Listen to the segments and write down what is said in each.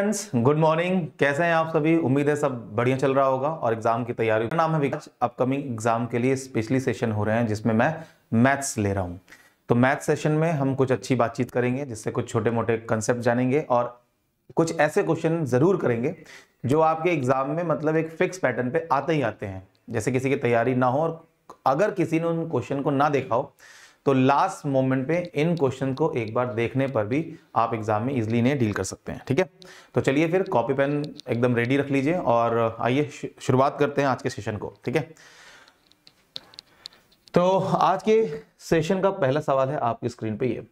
Friends good morning कैसे हैं आप सभी उम्मीद है सब बढ़िया चल रहा होगा और एग्जाम की तैयारी मेरा नाम है विकास अपकमिंग एग्जाम के लिए स्पेशली सेशन हो रहे हैं जिसमें मैं मैथ्स ले रहा हूं तो मैथ्स सेशन में हम कुछ अच्छी बातचीत करेंगे जिससे कुछ छोटे मोटे कंसेप्ट जानेंगे और कुछ ऐसे क्वेश्चन जरूर करेंगे जो आपके एग्जाम में मतलब एक फिक्स पैटर्न पर आते ही आते हैं जैसे किसी की तैयारी ना हो और अगर किसी ने उन क्वेश्चन को ना देखा हो तो लास्ट मोमेंट पे इन क्वेश्चन को एक बार देखने पर भी आप एग्जाम में इजिली ने डील कर सकते हैं ठीक है तो चलिए फिर कॉपी पेन एकदम रेडी रख लीजिए और आइए शुरुआत करते हैं आज के सेशन को ठीक है तो आज के सेशन का पहला सवाल है आपकी स्क्रीन पे ये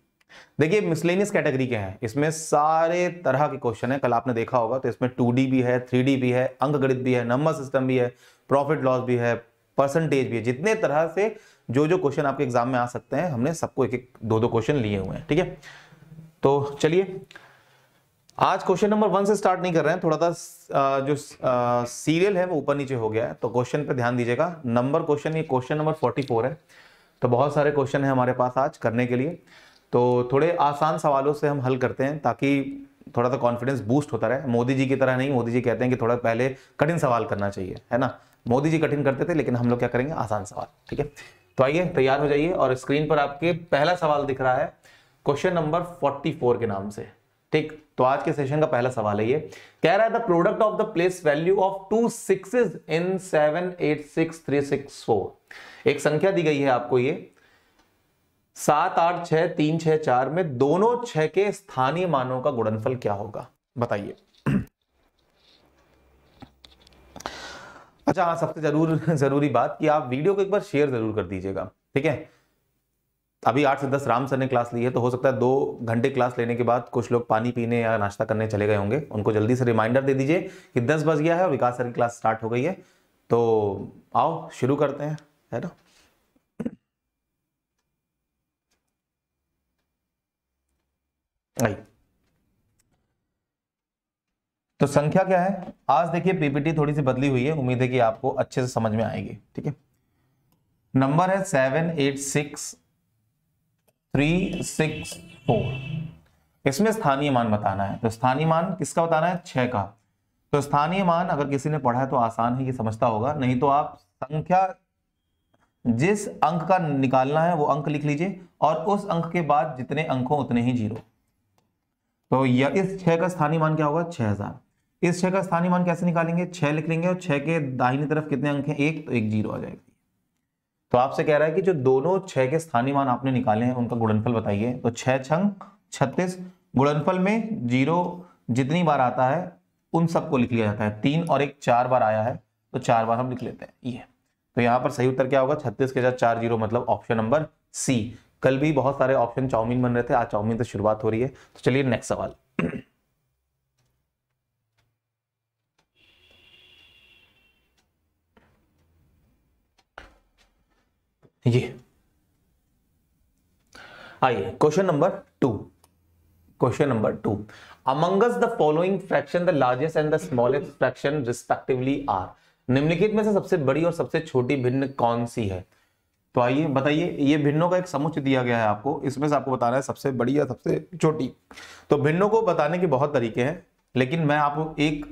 देखिए मिसलेनियस कैटेगरी के हैं इसमें सारे तरह के क्वेश्चन है कल आपने देखा होगा तो इसमें टू भी है थ्री भी है अंकगणित भी है नंबर सिस्टम भी है प्रॉफिट लॉस भी है परसेंटेज भी है जितने तरह से जो जो क्वेश्चन आपके एग्जाम में आ सकते हैं हमने सबको एक एक दो दो क्वेश्चन लिए हुए हैं ठीक है तो चलिए आज क्वेश्चन नंबर वन से स्टार्ट नहीं कर रहे हैं थोड़ा सा जो सीरियल है वो ऊपर नीचे हो गया है तो क्वेश्चन पे ध्यान दीजिएगा नंबर क्वेश्चन ये क्वेश्चन नंबर फोर्टी फोर है तो बहुत सारे क्वेश्चन है हमारे पास आज करने के लिए तो थोड़े आसान सवालों से हम हल करते हैं ताकि थोड़ा सा कॉन्फिडेंस बूस्ट होता रहे मोदी जी की तरह नहीं मोदी जी कहते हैं कि थोड़ा पहले कठिन सवाल करना चाहिए है ना मोदी जी कठिन करते थे लेकिन हम लोग क्या करेंगे आसान सवाल ठीक है तो आइए तैयार हो जाइए और स्क्रीन पर आपके पहला सवाल दिख रहा है क्वेश्चन नंबर 44 के नाम से ठीक तो आज के सेशन का पहला सवाल है ये कह रहा है the product of the place value of two six in seven eight six three six four एक संख्या दी गई है आपको ये सात आठ छह तीन छह चार में दोनों छह के स्थानीय मानों का गुणनफल क्या होगा बताइए अच्छा हाँ सबसे जरूर जरूरी बात कि आप वीडियो को एक बार शेयर जरूर कर दीजिएगा ठीक है अभी आठ से दस राम सर ने क्लास ली है तो हो सकता है दो घंटे क्लास लेने के बाद कुछ लोग पानी पीने या नाश्ता करने चले गए होंगे उनको जल्दी से रिमाइंडर दे दीजिए कि दस बज गया है और विकास सर की क्लास स्टार्ट हो गई है तो आओ शुरू करते हैं है ना आई तो संख्या क्या है आज देखिए पीपीटी थोड़ी सी बदली हुई है उम्मीद है कि आपको अच्छे से समझ में आएगी ठीक है नंबर है seven eight six three six four इसमें स्थानीय मान बताना है तो स्थानीय मान किसका बताना है छह का तो स्थानीय मान अगर किसी ने पढ़ा है तो आसान है कि समझता होगा नहीं तो आप संख्या जिस अंक का निकालना है वो अंक लिख लीजिए और उस अंक के बाद जितने अंक हो उतने ही जीरो तो या इस छह का स्थानीय मान क्या होगा छह हजार इस छह का स्थानीय मान कैसे निकालेंगे छह लिख लेंगे और छह के दाहिनी तरफ कितने अंक हैं एक तो एक जीरो आ जाएगा तो आपसे कह रहा है कि जो दोनों छह के स्थानीय मान आपने निकाले हैं उनका गुणनफल बताइए तो छह छंग छत्तीस गुणनफल में जीरो जितनी बार आता है उन सबको लिख लिया जाता है तीन और एक चार बार आया है तो चार बार हम लिख लेते हैं ये तो यहाँ पर सही उत्तर क्या होगा छत्तीस के साथ चार जीरो मतलब ऑप्शन नंबर सी कल भी बहुत सारे ऑप्शन चाउमीन बन रहे थे आज चाउमीन से शुरुआत हो रही है तो चलिए नेक्स्ट सवाल ये आइए question number two question number two amongst the following fraction the largest and the smallest fraction respectively are निम्नलिखित में से सबसे बड़ी और सबसे छोटी भिन्न कौन सी है तो आइए बताइए ये भिन्नों का एक समुच दिया गया है आपको इसमें से आपको बताना है सबसे बड़ी या सबसे छोटी तो भिन्नों को बताने के बहुत तरीके हैं लेकिन मैं आपको एक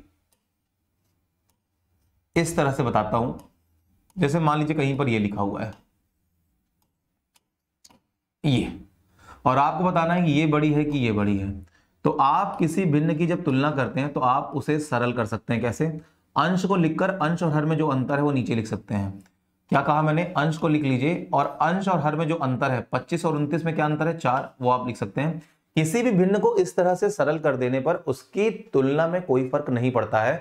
इस तरह से बताता हूं जैसे मान लीजिए कहीं पर यह लिखा हुआ है ये और आपको बताना है कि ये बड़ी है कि ये बड़ी है तो आप किसी भिन्न की जब तुलना करते हैं तो आप उसे सरल कर सकते हैं कैसे अंश को लिखकर अंश और हर में जो अंतर है वो नीचे लिख सकते हैं क्या कहा मैंने अंश को लिख लीजिए और अंश और हर में जो अंतर है 25 और 29 में क्या अंतर है चार वो आप लिख सकते हैं किसी भी भिन्न को इस तरह से सरल कर देने पर उसकी तुलना में कोई फर्क नहीं पड़ता है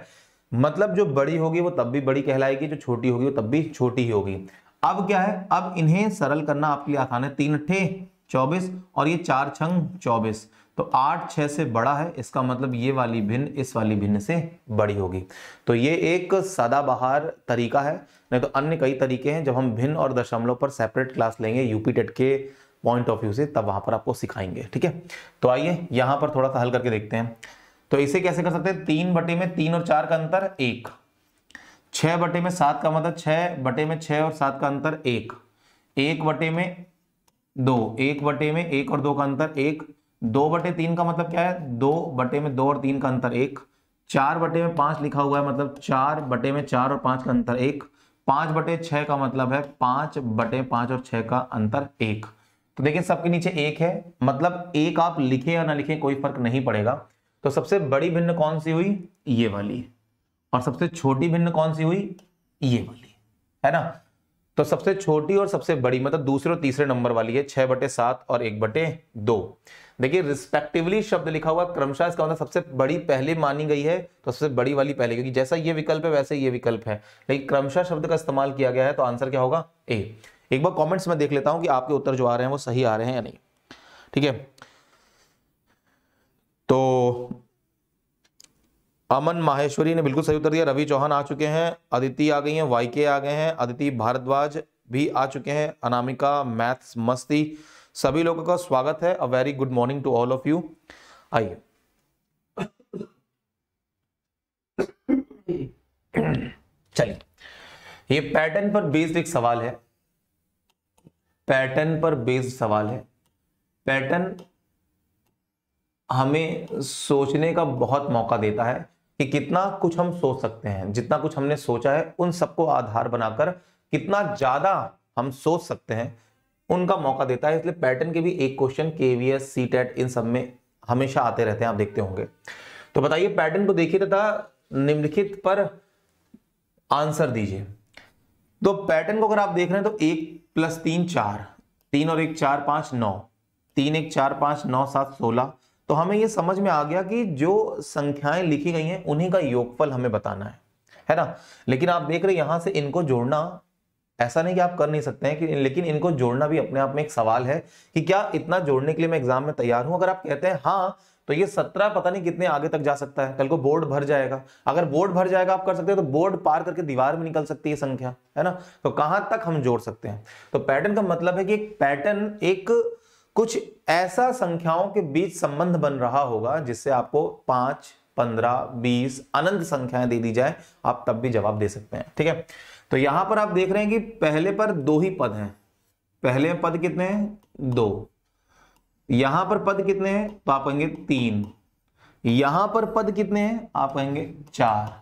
मतलब जो बड़ी होगी वो तब भी बड़ी कहलाएगी जो छोटी होगी वो तब भी छोटी ही होगी अब क्या है अब इन्हें सरल करना आपके लिए आसान है तीन अट्ठे चौबीस और ये चार छंग चौबीस तो आठ छह से बड़ा है इसका मतलब ये वाली भिन्न इस वाली भिन्न से बड़ी होगी तो ये एक सदाबहार तरीका है नहीं तो अन्य कई तरीके हैं जब हम भिन्न और दशमलव पर सेपरेट क्लास लेंगे यूपी टेट के पॉइंट ऑफ व्यू से तब वहां पर आपको सिखाएंगे ठीक है तो आइए यहां पर थोड़ा सा हल करके देखते हैं तो इसे कैसे कर सकते हैं तीन बटे में तीन और चार का अंतर एक छः बटे में सात का मतलब छह बटे में छह और सात का अंतर एक एक बटे में दो एक बटे में एक और दो का अंतर एक दो बटे तीन का मतलब क्या है दो बटे में दो और तीन का अंतर एक चार बटे में पांच लिखा हुआ है मतलब चार बटे में चार और पांच का अंतर एक पांच बटे छः का मतलब है पांच बटे पांच और छह का अंतर एक तो देखिए सबके नीचे एक है मतलब एक आप लिखे या ना लिखे कोई फर्क नहीं पड़ेगा तो सबसे बड़ी भिन्न कौन सी हुई ये वाली और सबसे छोटी भिन्न कौन सी हुई ये वाली है ना तो सबसे छोटी और सबसे बड़ी मतलब दूसरे और तीसरे नंबर वाली है छह बटे सात और एक बटे दो देखिए रिस्पेक्टिवली शब्द लिखा हुआ क्रमशः इसका मतलब सबसे बड़ी पहले मानी गई है तो सबसे बड़ी वाली पहले क्योंकि जैसा ये विकल्प है वैसे ये विकल्प है लेकिन क्रमशः शब्द का इस्तेमाल किया गया है तो आंसर क्या होगा ए एक बार कॉमेंट्स में देख लेता हूं कि आपके उत्तर जो आ रहे हैं वो सही आ रहे हैं या नहीं ठीक है तो अमन माहेश्वरी ने बिल्कुल सही उत्तर दिया रवि चौहान आ चुके हैं अदिति आ गई हैं वाईके आ गए हैं अदिति भारद्वाज भी आ चुके हैं अनामिका मैथ्स मस्ती सभी लोगों का स्वागत है a very good morning to all of you आइए चलिए ये पैटर्न पर बेस्ड एक सवाल है पैटर्न पर बेस्ड सवाल है पैटर्न हमें सोचने का बहुत मौका देता है कि कितना कुछ हम सोच सकते हैं जितना कुछ हमने सोचा है उन सबको आधार बनाकर कितना ज्यादा हम सोच सकते हैं उनका मौका देता है इसलिए पैटर्न के भी एक क्वेश्चन केवीएस सी टेट इन सब में हमेशा आते रहते हैं आप देखते होंगे तो बताइए पैटर्न को देखिए तथा निम्नलिखित पर आंसर दीजिए तो पैटर्न को अगर आप देख रहे हैं तो एक प्लस तीन चार तीन और एक चार पांच नौ तीन एक चार पांच नौ सात सोलह तो हमें ये समझ में आ गया कि जो संख्याएं लिखी गई हैं उन्हीं का योगफल हमें बताना है है ना लेकिन आप देख रहे हैं यहां से इनको जोड़ना ऐसा नहीं कि आप कर नहीं सकते हैं कि लेकिन इनको जोड़ना भी अपने आप में एक सवाल है कि क्या इतना जोड़ने के लिए मैं एग्जाम में तैयार हूं अगर आप कहते हैं हाँ तो ये सत्रह पता नहीं कितने आगे तक जा सकता है कल को बोर्ड भर जाएगा अगर बोर्ड भर जाएगा आप कर सकते हैं तो बोर्ड पार करके दीवार में निकल सकती है संख्या है ना तो कहां तक हम जोड़ सकते हैं तो पैटर्न का मतलब है कि एक पैटर्न एक कुछ ऐसा संख्याओं के बीच संबंध बन रहा होगा जिससे आपको पांच पंद्रह बीस अनंत संख्याएं दे दी जाए आप तब भी जवाब दे सकते हैं ठीक है तो यहां पर आप देख रहे हैं कि पहले पर दो ही पद हैं पहले पद कितने हैं दो यहां पर पद कितने हैं तो आप कहेंगे तीन यहां पर पद कितने हैं आप कहेंगे चार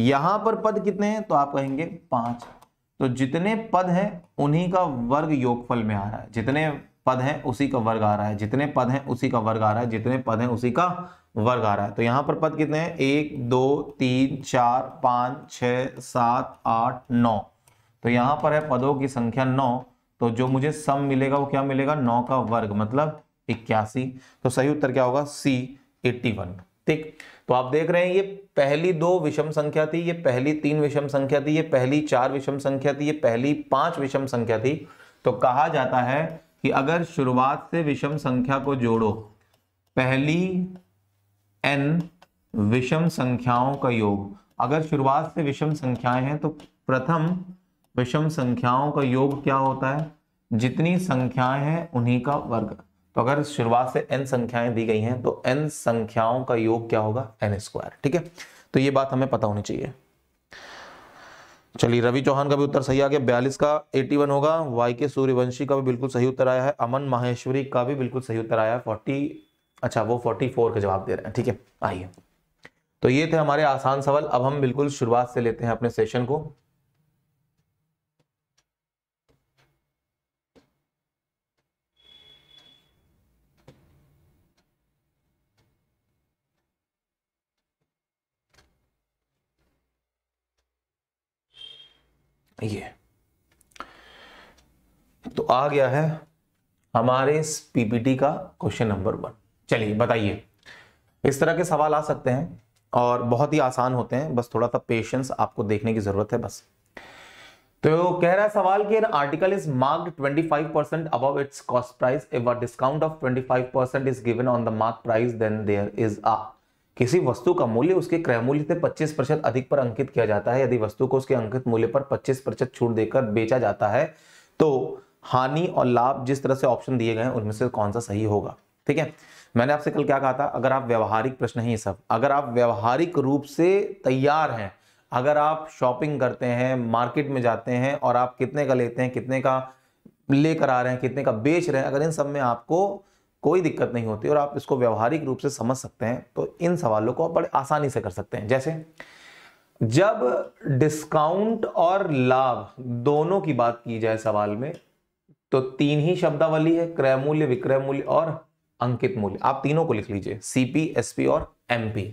यहां पर पद कितने हैं तो आप कहेंगे पांच तो जितने पद हैं उन्हीं का वर्ग योगफल में आ रहा है जितने पद हैं उसी का वर्ग आ रहा है जितने पद हैं उसी का वर्ग आ रहा है जितने पद हैं उसी का वर्ग आ रहा है तो यहाँ पर पद कितने हैं एक दो तीन चार पाँच छ सात आठ नौ तो यहाँ पर है पदों की संख्या नौ तो जो मुझे सम मिलेगा वो क्या मिलेगा नौ का वर्ग मतलब इक्यासी तो सही उत्तर क्या होगा सी एट्टी वन ठीक तो आप देख रहे हैं ये पहली दो विषम संख्या थी ये पहली तीन विषम संख्या थी ये पहली चार विषम संख्या थी ये पहली पांच विषम संख्या थी तो कहा जाता है कि अगर शुरुआत से विषम संख्या को जोड़ो पहली एन विषम संख्याओं का योग अगर शुरुआत से विषम संख्याएं हैं तो प्रथम विषम संख्याओं का योग क्या होता है जितनी संख्याएं हैं उन्हीं का वर्ग तो अगर शुरुआत से एन संख्याएं दी गई हैं तो एन संख्याओं का योग क्या होगा एन स्क्वायर ठीक है तो ये बात हमें पता होनी चाहिए चलिए रवि चौहान का भी उत्तर सही आ गया बयालीस का एटी वन होगा वाई के सूर्यवंशी का भी बिल्कुल सही उत्तर आया है अमन माहेश्वरी का भी बिल्कुल सही उत्तर आया है फोर्टी अच्छा वो फोर्टी फोर का जवाब दे रहे हैं ठीक है आइए तो ये थे हमारे आसान सवाल अब हम बिल्कुल शुरुआत से लेते हैं अपने सेशन को ये तो आ गया है हमारे इस पीपीटी का क्वेश्चन नंबर वन चलिए बताइए इस तरह के सवाल आ सकते हैं और बहुत ही आसान होते हैं बस थोड़ा सा पेशेंस आपको देखने की जरूरत है बस तो कह रहा है सवाल कि आर्टिकल इज मार्क 25 परसेंट अब its cost price if a discount of 25 percent is given on the mark price then there is a किसी वस्तु का मूल्य उसके क्रय मूल्य से 25 प्रतिशत अधिक पर अंकित किया जाता है यदि वस्तु को उसके अंकित मूल्य पर 25 प्रतिशत छूट देकर बेचा जाता है तो हानि और लाभ जिस तरह से ऑप्शन दिए गए हैं उनमें से कौन सा सही होगा ठीक है मैंने आपसे कल क्या कहा था अगर आप व्यवहारिक प्रश्न है ये सब अगर आप व्यवहारिक रूप से तैयार हैं अगर आप शॉपिंग करते हैं मार्केट में जाते हैं और आप कितने का लेते हैं कितने का लेकर आ रहे हैं कितने का बेच रहे हैं अगर इन सब में आपको कोई दिक्कत नहीं होती और आप इसको व्यवहारिक रूप से समझ सकते हैं तो इन सवालों को आप बड़े आसानी से कर सकते हैं जैसे जब डिस्काउंट और लाभ दोनों की बात की जाए सवाल में तो तीन ही शब्दावली है क्रय मूल्य विक्रय मूल्य और अंकित मूल्य आप तीनों को लिख लीजिए सीपी एसपी और एमपी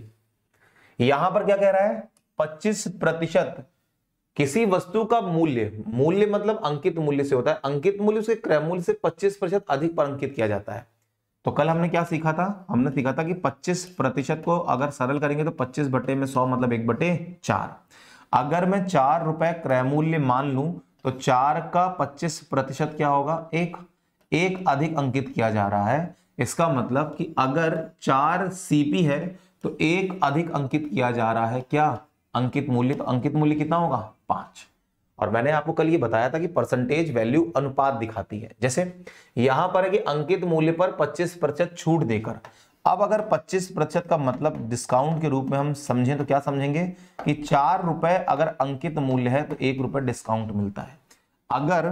यहां पर क्या कह रहा है 25 प्रतिशत किसी वस्तु का मूल्य मूल्य मतलब अंकित मूल्य से होता है अंकित मूल्य उसके क्रय मूल्य से 25 प्रतिशत अधिक पर अंकित किया जाता है तो कल हमने क्या सीखा था हमने सीखा था कि 25 प्रतिशत को अगर सरल करेंगे तो 25 बटे में 100 मतलब एक बटे चार अगर मैं चार रुपए क्रय मूल्य मान लू तो चार का 25 प्रतिशत क्या होगा एक एक अधिक अंकित किया जा रहा है इसका मतलब कि अगर चार सीपी है तो एक अधिक अंकित किया जा रहा है क्या अंकित मूल्य तो अंकित मूल्य कितना होगा पांच और मैंने आपको कल ये बताया था कि परसेंटेज वैल्यू अनुपात दिखाती है जैसे यहां पर है कि अंकित मूल्य पर 25 प्रतिशत छूट देकर अब अगर 25 प्रतिशत का मतलब डिस्काउंट के रूप में हम समझें तो क्या समझेंगे कि चार रुपए अगर अंकित मूल्य है तो एक रुपए डिस्काउंट मिलता है अगर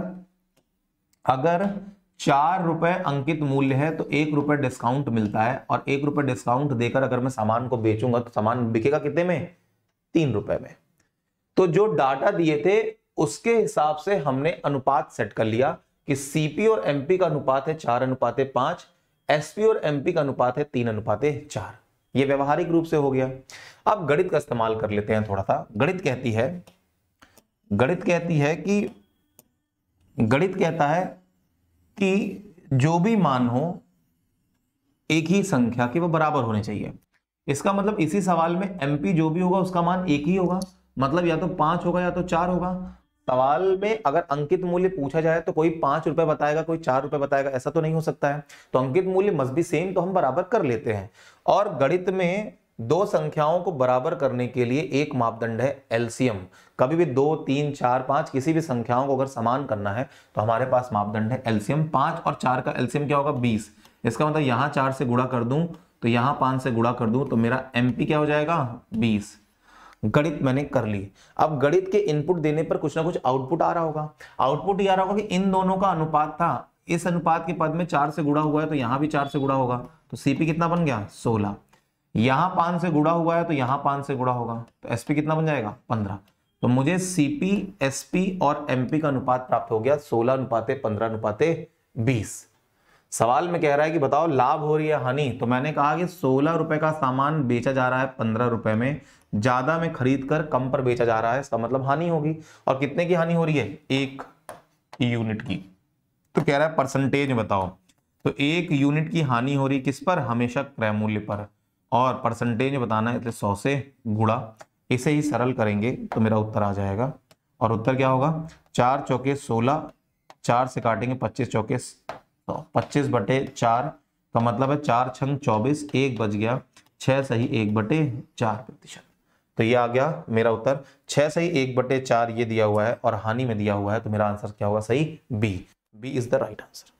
अगर चार रुपए अंकित मूल्य है तो एक रुपए डिस्काउंट मिलता है और एक रुपए डिस्काउंट देकर अगर मैं सामान को बेचूंगा तो सामान बिकेगा कितने में तीन रुपए में तो जो डाटा दिए थे उसके हिसाब से हमने अनुपात सेट कर लिया कि सीपी और एमपी का अनुपात है चार अनुपात पांच एसपी और एमपी का अनुपात है तीन अनुपात चार ये व्यवहारिक रूप से हो गया अब गणित का इस्तेमाल कर लेते हैं थोड़ा सा गणित कहती है गणित कहती है कि गणित कहता है कि जो भी मान हो एक ही संख्या के वो बराबर होने चाहिए इसका मतलब इसी सवाल में एमपी जो भी होगा उसका मान एक ही होगा मतलब या तो पांच होगा या तो चार होगा सवाल में अगर अंकित मूल्य पूछा जाए तो कोई पांच रुपए बताएगा कोई चार रुपए बताएगा ऐसा तो नहीं हो सकता है तो अंकित मूल्य मजबी सेम तो हम बराबर कर लेते हैं और गणित में दो संख्याओं को बराबर करने के लिए एक मापदंड है एलसीएम कभी भी दो तीन चार पांच किसी भी संख्याओं को अगर समान करना है तो हमारे पास मापदंड है एलसीएम पांच और चार का एलसीएम क्या होगा बीस इसका मतलब यहां चार से गुड़ा कर दूं तो यहां पांच से गुड़ा कर दूं तो मेरा एमपी क्या हो जाएगा बीस गणित मैंने कर ली अब गणित के इनपुट देने पर कुछ ना कुछ आउटपुट आ रहा होगा आउटपुट ये आ रहा होगा कि इन दोनों का अनुपात था इस अनुपात के पद में चार से गुड़ा हुआ है तो यहां भी चार से गुड़ा होगा तो सीपी कितना बन गया सोलह यहां पांच से गुड़ा हुआ है तो यहां पांच से गुड़ा होगा तो एसपी कितना बन जाएगा पंद्रह तो मुझे सीपी एसपी और एमपी का अनुपात प्राप्त हो गया सोलह अनुपाते पंद्रह अनुपाते बीस सवाल में कह रहा है कि बताओ लाभ हो रही है हानि तो मैंने कहा कि सोलह रुपए का सामान बेचा जा रहा है पंद्रह रुपए में ज्यादा में खरीद कर कम पर बेचा जा रहा है इसका मतलब हानि होगी और कितने की हानि हो रही है एक यूनिट की तो कह रहा है परसेंटेज बताओ तो एक यूनिट की हानि हो रही किस पर हमेशा क्रय मूल्य पर और परसेंटेज बताना है इसलिए सौ से गुड़ा इसे ही सरल करेंगे तो मेरा उत्तर आ जाएगा और उत्तर क्या होगा चार चौके सोलह चार से काटेंगे पच्चीस चौके सौ पच्चीस बटे चार का मतलब है चार छंग चौबीस एक बज गया छह सही एक बटे चार प्रतिशत तो ये आ गया मेरा उत्तर छह सही एक बटे चार ये दिया हुआ है और हानि में दिया हुआ है तो मेरा आंसर क्या होगा सही B B is the right answer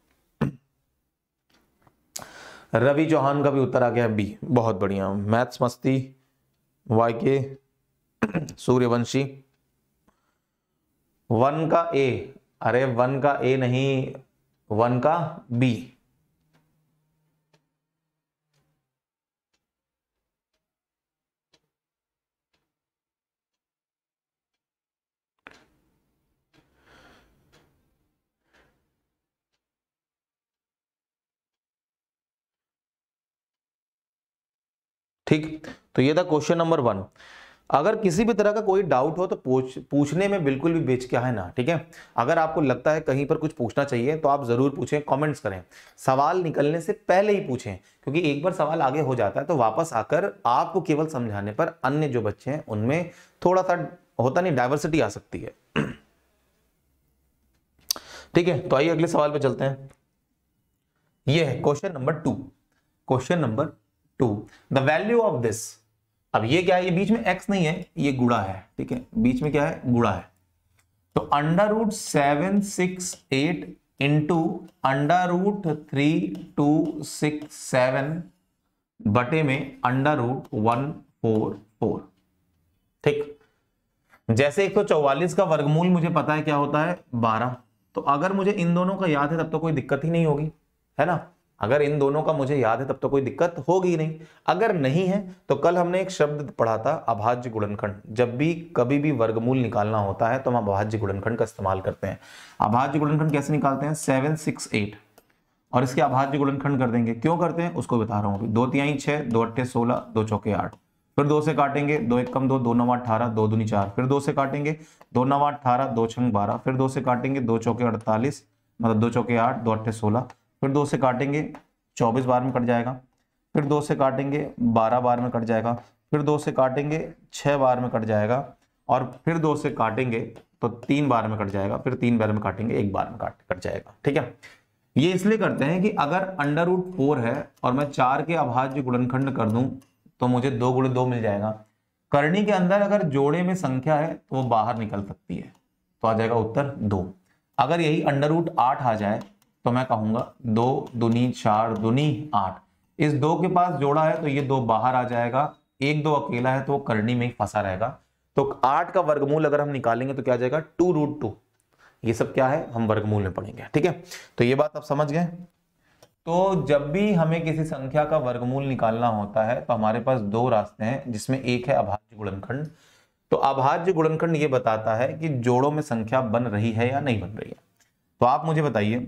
Ravi Chauhan का भी उत्तर आ गया बी बहुत बढ़िया मैथ्स मस्ती वाई के सूर्यवंशी वन का ए अरे वन का ए नहीं वन का बी ठीक तो ये था क्वेश्चन नंबर वन अगर किसी भी तरह का कोई डाउट हो तो पूछ पूछने में बिल्कुल भी बेच क्या है ना ठीक है अगर आपको लगता है कहीं पर कुछ पूछना चाहिए तो आप ज़रूर पूछें कमेंट्स करें सवाल निकलने से पहले ही पूछें क्योंकि एक बार सवाल आगे हो जाता है तो वापस आकर आपको केवल समझाने पर अन्य जो बच्चे हैं उनमें थोड़ा सा होता नहीं डाइवर्सिटी आ सकती है ठीक है तो आइए अगले सवाल पर चलते हैं यह है question number two question number two the value of this अब ये क्या है ये बीच में एक्स नहीं है ये गुड़ा है ठीक है बीच में क्या है गुड़ा है तो under root seven six eight into under root three two six seven बटे में under root one four four ठीक जैसे एक सौ चौवालीस का वर्गमूल मुझे पता है क्या होता है बारह तो अगर मुझे इन दोनों का याद है तब तो कोई दिक्कत ही नहीं होगी है ना अगर इन दोनों का मुझे याद है तब तो कोई दिक्कत होगी नहीं अगर नहीं है तो कल हमने एक शब्द पढ़ा था अभाज्य गुणनखंड जब भी कभी भी वर्गमूल निकालना होता है तो हम अभाज्य गुणनखंड का इस्तेमाल करते हैं अभाज्य गुणनखंड कैसे निकालते हैं सेवन सिक्स एट और इसके अभाज्य गुणनखंड कर देंगे क्यों करते हैं उसको बता रहा हूँ दो तिहाई छः दो अट्ठे सोलह दो चौके आठ फिर दो से काटेंगे दो एक कम दो दो नवा अठारह दो दूनी चार फिर दो से काटेंगे दो नवा अठारह दो छंग बारह फिर दो से काटेंगे दो चौके अड़तालीस मतलब दो चौके आठ दो अट्ठे सोलह फिर दो से काटेंगे चौबीस बार में कट जाएगा फिर दो से काटेंगे बारह बार में कट जाएगा फिर दो से काटेंगे छः बार में कट जाएगा और फिर दो से काटेंगे तो तीन बार में कट जाएगा फिर तीन बार में काटेंगे एक बार में काट कट जाएगा ठीक है ये इसलिए करते हैं कि अगर अंडर रूट फोर है और मैं चार के अभाज्य गुणनखंड कर दूं तो मुझे दो गुण दो मिल जाएगा करनी के अंदर अगर जोड़े में संख्या है तो वो बाहर निकल सकती है तो आ जाएगा उत्तर दो अगर यही अंडर रूट आठ आ जाए तो मैं कहूंगा दो दुनी चार दुनी आठ इस दो के पास जोड़ा है तो ये दो बाहर आ जाएगा एक दो अकेला है तो वो करनी में ही फंसा रहेगा तो आठ का वर्गमूल अगर हम निकालेंगे तो क्या जाएगा टू रूट टू ये सब क्या है हम वर्गमूल में पढ़ेंगे ठीक है तो ये बात आप समझ गए तो जब भी हमें किसी संख्या का वर्गमूल निकालना होता है तो हमारे पास दो रास्ते हैं जिसमें एक है अभाज्य गुणनखंड तो अभाज्य गुणनखंड ये बताता है कि जोड़ों में संख्या बन रही है या नहीं बन रही है तो आप मुझे बताइए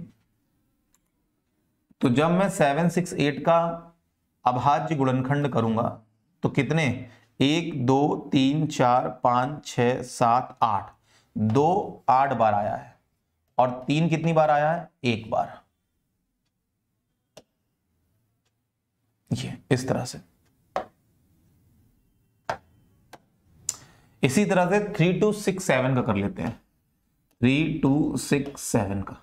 तो जब मैं सेवन सिक्स एट का अभाज्य गुणनखंड करूंगा तो कितने एक दो तीन चार पाँच छ सात आठ दो आठ बार आया है और तीन कितनी बार आया है एक बार ये इस तरह से इसी तरह से थ्री टू सिक्स सेवन का कर लेते हैं थ्री टू सिक्स सेवन का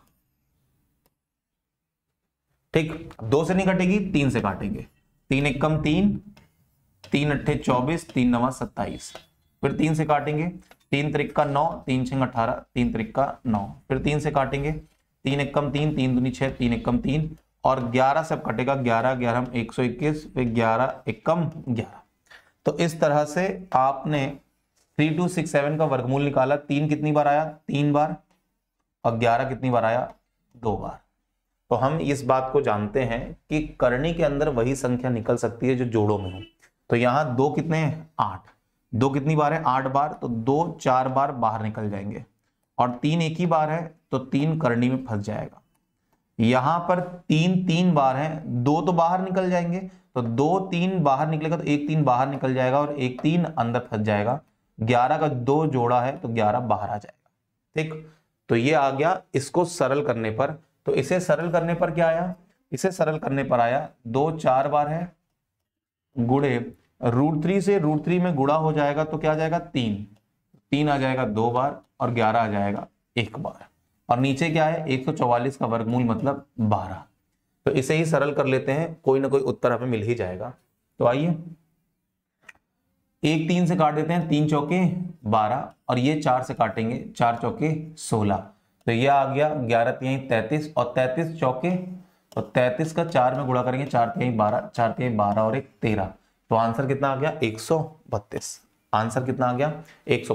ठीक दो से नहीं कटेगी तीन से काटेंगे तीन एक कम तीन तीन अट्ठे चौबीस तीन नवा सत्ताईस फिर तीन से काटेंगे तीन त्रिक का नौ तीन छह अठारह तीन त्रिक का नौ फिर तीन से काटेंगे तीन एक कम तीन तीन दूनी छह तीन एक कम तीन और ग्यारह से अब कटेगा ग्यारह ग्यारह एक सौ इक्कीस फिर ग्यारह एक कम ग्यारह तो इस तरह से आपने थ्री टू सिक्स सेवन का वर्गमूल निकाला तीन कितनी बार आया तीन बार और ग्यारह कितनी बार आया दो बार तो हम इस बात को जानते हैं कि करणी के अंदर वही संख्या निकल सकती है जो जोड़ों में हो तो यहां दो कितने आठ दो कितनी बार है आठ बार तो दो चार बार बाहर निकल जाएंगे और तीन एक ही बार है तो तीन करणी में फंस जाएगा यहां पर तीन तीन बार है दो तो बाहर निकल जाएंगे तो दो तीन बाहर निकलेगा तो एक तीन बाहर निकल जाएगा और एक तीन अंदर फंस जाएगा ग्यारह का दो जोड़ा है तो ग्यारह बाहर आ जाएगा ठीक तो ये आ गया इसको सरल करने पर तो इसे सरल करने पर क्या आया इसे सरल करने पर आया दो चार बार है गुड़े रूट थ्री से रूट थ्री में गुड़ा हो जाएगा तो क्या आ जाएगा तीन तीन आ जाएगा दो बार और ग्यारह आ जाएगा एक बार और नीचे क्या है एक सौ चौवालीस का वर्गमूल मतलब बारह तो इसे ही सरल कर लेते हैं कोई ना कोई उत्तर हमें मिल ही जाएगा तो आइए एक तीन से काट देते हैं तीन चौके बारह और ये चार से काटेंगे चार चौके सोलह तो ये आ गया ग्यारह तिहाई तैतीस और तैतीस चौके तो तैतीस का चार में गुणा करेंगे चार तिहाई बारह चार तिहाई बारह और एक तेरह तो आंसर कितना आ गया एक आंसर कितना आ गया एक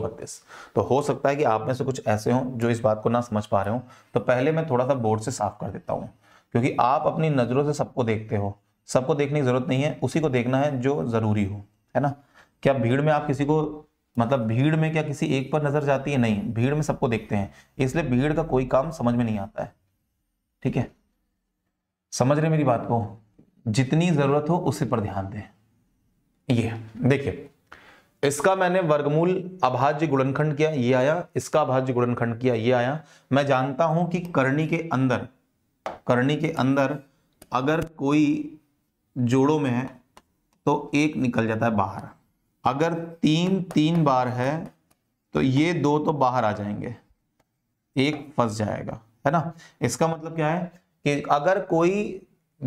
तो हो सकता है कि आप में से कुछ ऐसे हों जो इस बात को ना समझ पा रहे हो तो पहले मैं थोड़ा सा बोर्ड से साफ कर देता हूँ क्योंकि आप अपनी नज़रों से सबको देखते हो सबको देखने की जरूरत नहीं है उसी को देखना है जो ज़रूरी हो है ना क्या भीड़ में आप किसी को मतलब भीड़ में क्या किसी एक पर नजर जाती है नहीं भीड़ में सबको देखते हैं इसलिए भीड़ का कोई काम समझ में नहीं आता है ठीक है समझ रहे मेरी बात को जितनी जरूरत हो उसी पर ध्यान दें ये देखिए इसका मैंने वर्गमूल अभाज्य गुणनखंड किया ये आया इसका अभाज्य गुणनखंड किया ये आया मैं जानता हूं कि करणी के अंदर करणी के अंदर अगर कोई जोड़ों में है तो एक निकल जाता है बाहर अगर तीन तीन बार है तो ये दो तो बाहर आ जाएंगे एक फंस जाएगा है ना इसका मतलब क्या है कि अगर कोई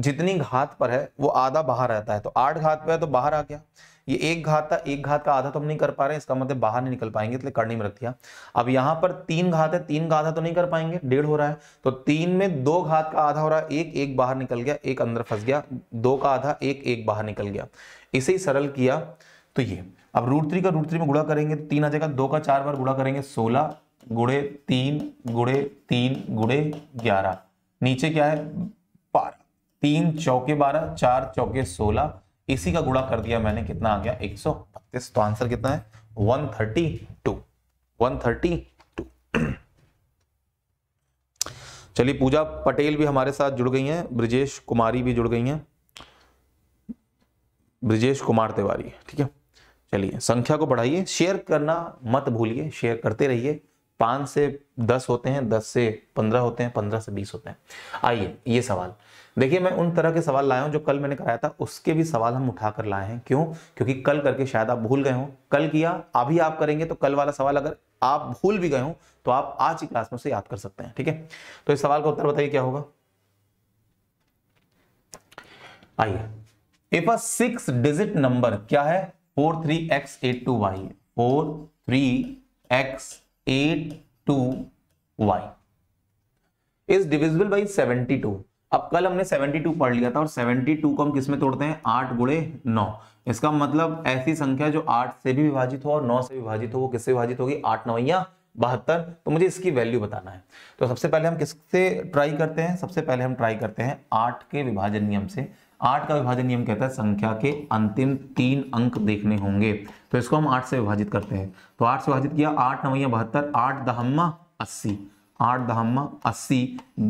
जितनी घात पर है वो आधा बाहर रहता है तो आठ घात पर है तो बाहर आ गया ये एक घात था एक घात का आधा तो हम नहीं कर पा रहे इसका मतलब बाहर नहीं निकल पाएंगे इसलिए करनी में रख दिया अब यहां पर तीन घात है तीन घात तो नहीं कर पाएंगे डेढ़ हो रहा है तो तीन में दो घात का आधा हो रहा है एक एक बाहर निकल गया एक अंदर फंस गया दो का आधा एक एक बाहर निकल गया इसे ही सरल किया तो ये अब रूट थ्री का रूट थ्री में गुड़ा करेंगे तो तीन आ जाएगा दो का चार बार गुड़ा करेंगे सोलह गुड़े तीन गुड़े तीन गुड़े ग्यारह नीचे क्या है बारह तीन चौके बारह चार चौके सोलह इसी का गुड़ा कर दिया मैंने कितना आ गया एक सौ बत्तीस तो आंसर कितना है one thirty two one thirty two चलिए पूजा पटेल भी हमारे साथ जुड़ गई हैं ब्रजेश कुमारी भी जुड़ गई हैं ब्रजेश कुमार तिवारी ठीक है चलिए संख्या को बढ़ाइए शेयर करना मत भूलिए शेयर करते रहिए पांच से दस होते हैं दस से पंद्रह होते हैं पंद्रह से बीस होते हैं आइए ये सवाल देखिए मैं उन तरह के सवाल लाया हूँ जो कल मैंने कराया था उसके भी सवाल हम उठा कर लाए हैं क्यों क्योंकि कल करके शायद आप भूल गए हो कल किया अभी आप करेंगे तो कल वाला सवाल अगर आप भूल भी गए हो तो आप आज की क्लास में उसे याद कर सकते हैं ठीक है तो इस सवाल का उत्तर बताइए क्या होगा आइए if a six digit number क्या है four three x eight two y four three x eight two y is divisible by seventy two अब कल हमने 72 पढ़ लिया था और 72 को हम किसमें तोड़ते हैं आठ गुड़े नौ इसका मतलब ऐसी संख्या जो आठ से भी विभाजित हो और नौ से विभाजित हो वो किससे विभाजित होगी आठ नवैया बहत्तर तो मुझे इसकी वैल्यू बताना है तो सबसे पहले हम किससे ट्राई करते हैं सबसे पहले हम ट्राई करते हैं आठ के विभाजन नियम से आठ का विभाजन नियम कहता है संख्या के अंतिम तीन अंक देखने होंगे तो इसको हम आठ से विभाजित करते हैं तो आठ से विभाजित किया आठ नवैया बहत्तर आठ दहम्मा अस्सी आठ दहम्मा अस्सी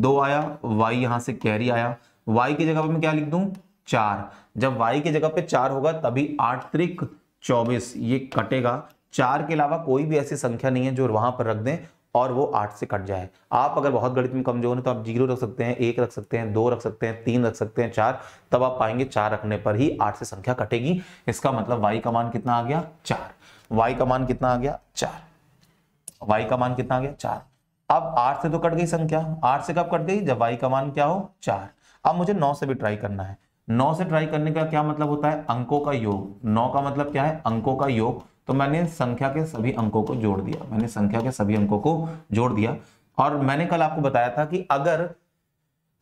दो आया वाई यहां से कैरी आया वाई की जगह पर मैं क्या लिख दू चार जब वाई की जगह पे चार होगा तभी आठ त्रिक चौबीस ये कटेगा चार के अलावा कोई भी ऐसी संख्या नहीं है जो वहां पर रख दें और वो आठ से कट जाए आप अगर बहुत गणित में कमजोर हैं तो आप जीरो रख सकते हैं एक रख सकते हैं दो रख सकते हैं तीन रख सकते हैं चार तब आप पाएंगे चार रखने पर ही आठ से संख्या कटेगी इसका मतलब वाई का मान कितना आ गया चार वाई का मान कितना आ गया चार वाई का मान कितना आ गया चार अब आठ से तो कट गई संख्या आठ से कब कट गई जब वाई का मान क्या हो चार अब मुझे नौ से भी ट्राई करना है नौ से ट्राई करने का क्या मतलब होता है अंकों का योग नौ का मतलब क्या है अंकों का योग तो मैंने संख्या के सभी अंकों को जोड़ दिया मैंने संख्या के सभी अंकों को जोड़ दिया और मैंने कल आपको बताया था कि अगर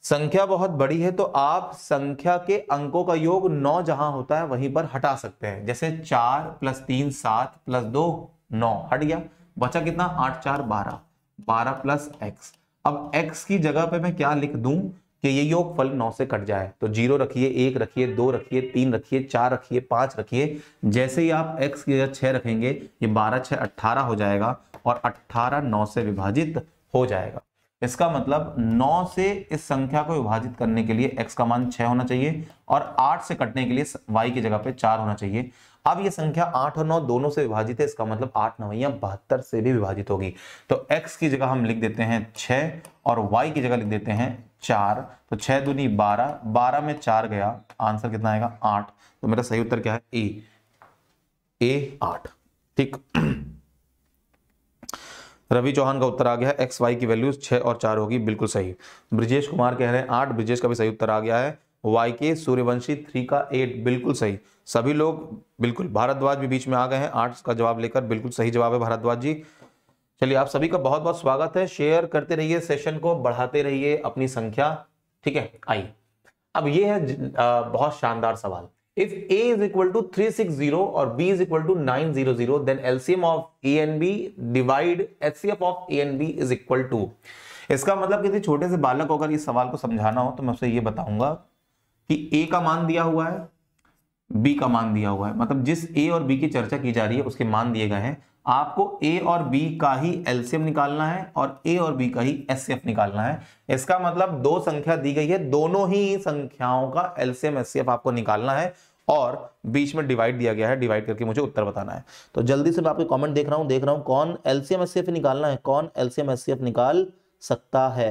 संख्या बहुत बड़ी है तो आप संख्या के अंकों का योग नौ जहां होता है वहीं पर हटा सकते हैं जैसे चार प्लस तीन सात प्लस दो नौ हट गया बचा कितना आठ चार बारह बारह प्लस एक्स अब एक्स की जगह पे मैं क्या लिख दूं कि ये योग फल नौ से कट जाए तो जीरो रखिए एक रखिए दो रखिए तीन रखिए चार रखिए पांच रखिए जैसे ही आप एक्स की जगह छह रखेंगे ये बारह छह अट्ठारह हो जाएगा और अट्ठारह नौ से विभाजित हो जाएगा इसका मतलब नौ से इस संख्या को विभाजित करने के लिए एक्स का मान छह होना चाहिए और आठ से कटने के लिए वाई की जगह पे चार होना चाहिए अब ये संख्या आठ और नौ दोनों से विभाजित है इसका मतलब आठ नवैया बहत्तर से भी विभाजित होगी तो एक्स की जगह हम लिख देते हैं छ और वाई की जगह लिख देते हैं चार तो छह दूनी बारह बारह में चार गया आंसर कितना आएगा आठ तो मेरा सही उत्तर क्या है ए ए आठ ठीक रवि चौहान का उत्तर आ गया है एक्स वाई की वैल्यूज छह और चार होगी बिल्कुल सही ब्रिजेश कुमार कह रहे हैं आठ ब्रिजेश का भी सही उत्तर आ गया है वाई के सूर्यवंशी थ्री का एट बिल्कुल सही सभी लोग बिल्कुल भारद्वाज भी बीच में आ गए हैं आर्ट्स का जवाब लेकर बिल्कुल सही जवाब है भारद्वाज जी चलिए आप सभी का बहुत बहुत स्वागत है शेयर करते रहिए सेशन को बढ़ाते रहिए अपनी संख्या ठीक है आइए अब ये है बहुत शानदार सवाल if A is equal to three six zero और B is equal to nine zero zero then LCM of A and B divide H C F of A and B is equal to इसका मतलब किसी छोटे से बालक को अगर इस सवाल को समझाना हो तो मैं उसे ये बताऊंगा कि ए का मान दिया हुआ है बी का मान दिया हुआ है मतलब जिस ए और बी की चर्चा की जा रही है उसके मान दिए गए हैं आपको ए और बी का ही एलसीएम निकालना है और ए और बी का ही एस निकालना है इसका मतलब दो संख्या दी गई है दोनों ही संख्याओं का एलसीएम एस आपको निकालना है और बीच में डिवाइड दिया गया है डिवाइड करके मुझे उत्तर बताना है तो जल्दी से मैं आपके कमेंट देख रहा हूं देख रहा हूं कौन एलसीएम एस निकालना है कौन एलसीएम एस निकाल सकता है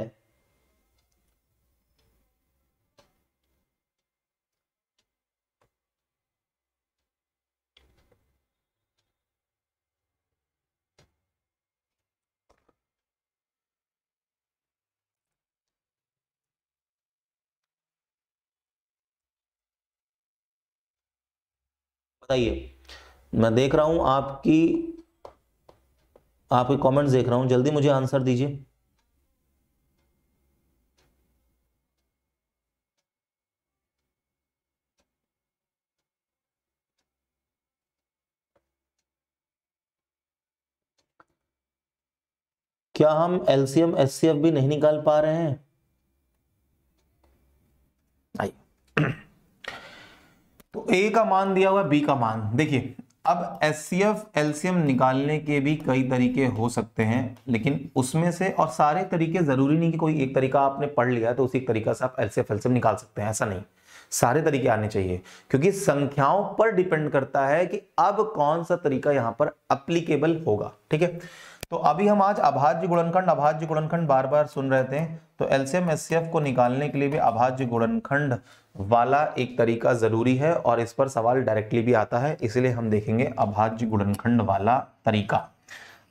बताइए मैं देख रहा हूं आपकी आपके कमेंट्स देख रहा हूं जल्दी मुझे आंसर दीजिए क्या हम एलसीएम एससीएफ भी नहीं निकाल पा रहे हैं तो ए का मान दिया हुआ बी का मान देखिए अब एस सी एफ एलसीएम निकालने के भी कई तरीके हो सकते हैं लेकिन उसमें से और सारे तरीके ज़रूरी नहीं कि कोई एक तरीका आपने पढ़ लिया तो उसी तरीका से आप एल सी एलसीएम निकाल सकते हैं ऐसा नहीं सारे तरीके आने चाहिए क्योंकि संख्याओं पर डिपेंड करता है कि अब कौन सा तरीका यहाँ पर अप्लीकेबल होगा ठीक है तो अभी हम आज अभाज्य गुणनखंड अभाज्य गुणनखंड बार बार सुन रहे थे तो एलसीएम एससीएफ को निकालने के लिए भी अभाज्य गुणनखंड वाला एक तरीका ज़रूरी है और इस पर सवाल डायरेक्टली भी आता है इसलिए हम देखेंगे अभाज्य गुणनखंड वाला तरीका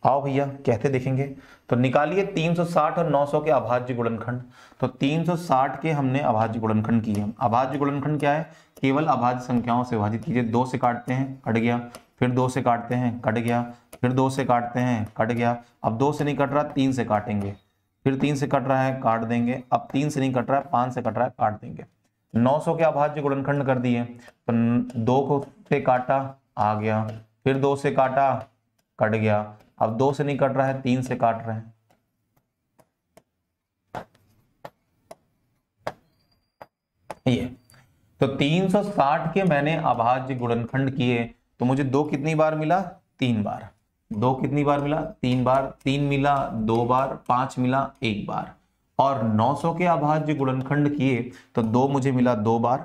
आओ भैया कहते देखेंगे तो निकालिए 360 और 900 के अभाज्य गुणनखंड तो 360 के हमने अभाज्य गुणनखंड किए अभाज्य गुणनखंड क्या है केवल अभाज्य संख्याओं से विभाजित कीजिए दो से काटते हैं कट गया फिर दो से काटते हैं कट गया फिर दो से काटते हैं कट गया अब दो से नहीं कट रहा तीन से काटेंगे फिर तीन से कट रहा है काट देंगे अब तीन से नहीं कट रहा है पांच से कट रहा है काट देंगे 900 के अभाज्य गुणनखंड कर दिए दो को से काटा आ गया फिर दो से काटा कट गया अब दो से नहीं कट रहा है तीन से काट रहे हैं ये तो 360 के मैंने अभाज्य गुणनखंड किए तो मुझे दो कितनी बार मिला तीन बार दो कितनी बार मिला तीन बार तीन मिला दो बार पांच मिला एक बार और 900 के अभाज्य गुणनखंड किए तो दो मुझे मिला दो बार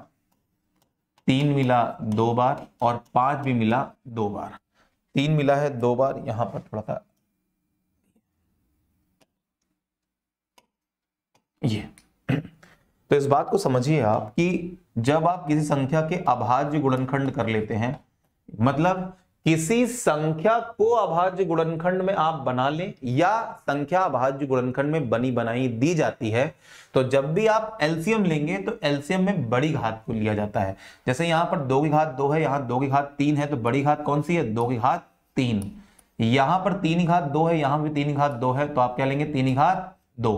तीन मिला दो बार और पांच भी मिला दो बार तीन मिला है दो बार यहां पर थोड़ा सा ये तो इस बात को समझिए आप कि जब आप किसी संख्या के अभाज्य गुणनखंड कर लेते हैं मतलब किसी संख्या को अभाज्य गुणनखंड में आप बना लें या संख्या अभाज्य गुणनखंड में बनी बनाई दी जाती है तो जब भी आप एलसीएम लेंगे तो एलसीएम में बड़ी घात को लिया जाता है जैसे यहां पर दो की घात दो है यहां दो की घात तीन है तो बड़ी घात कौन सी है दो की घात तीन यहां पर तीन घात दो है यहां भी तीन घात दो है तो आप क्या लेंगे तीन घात दो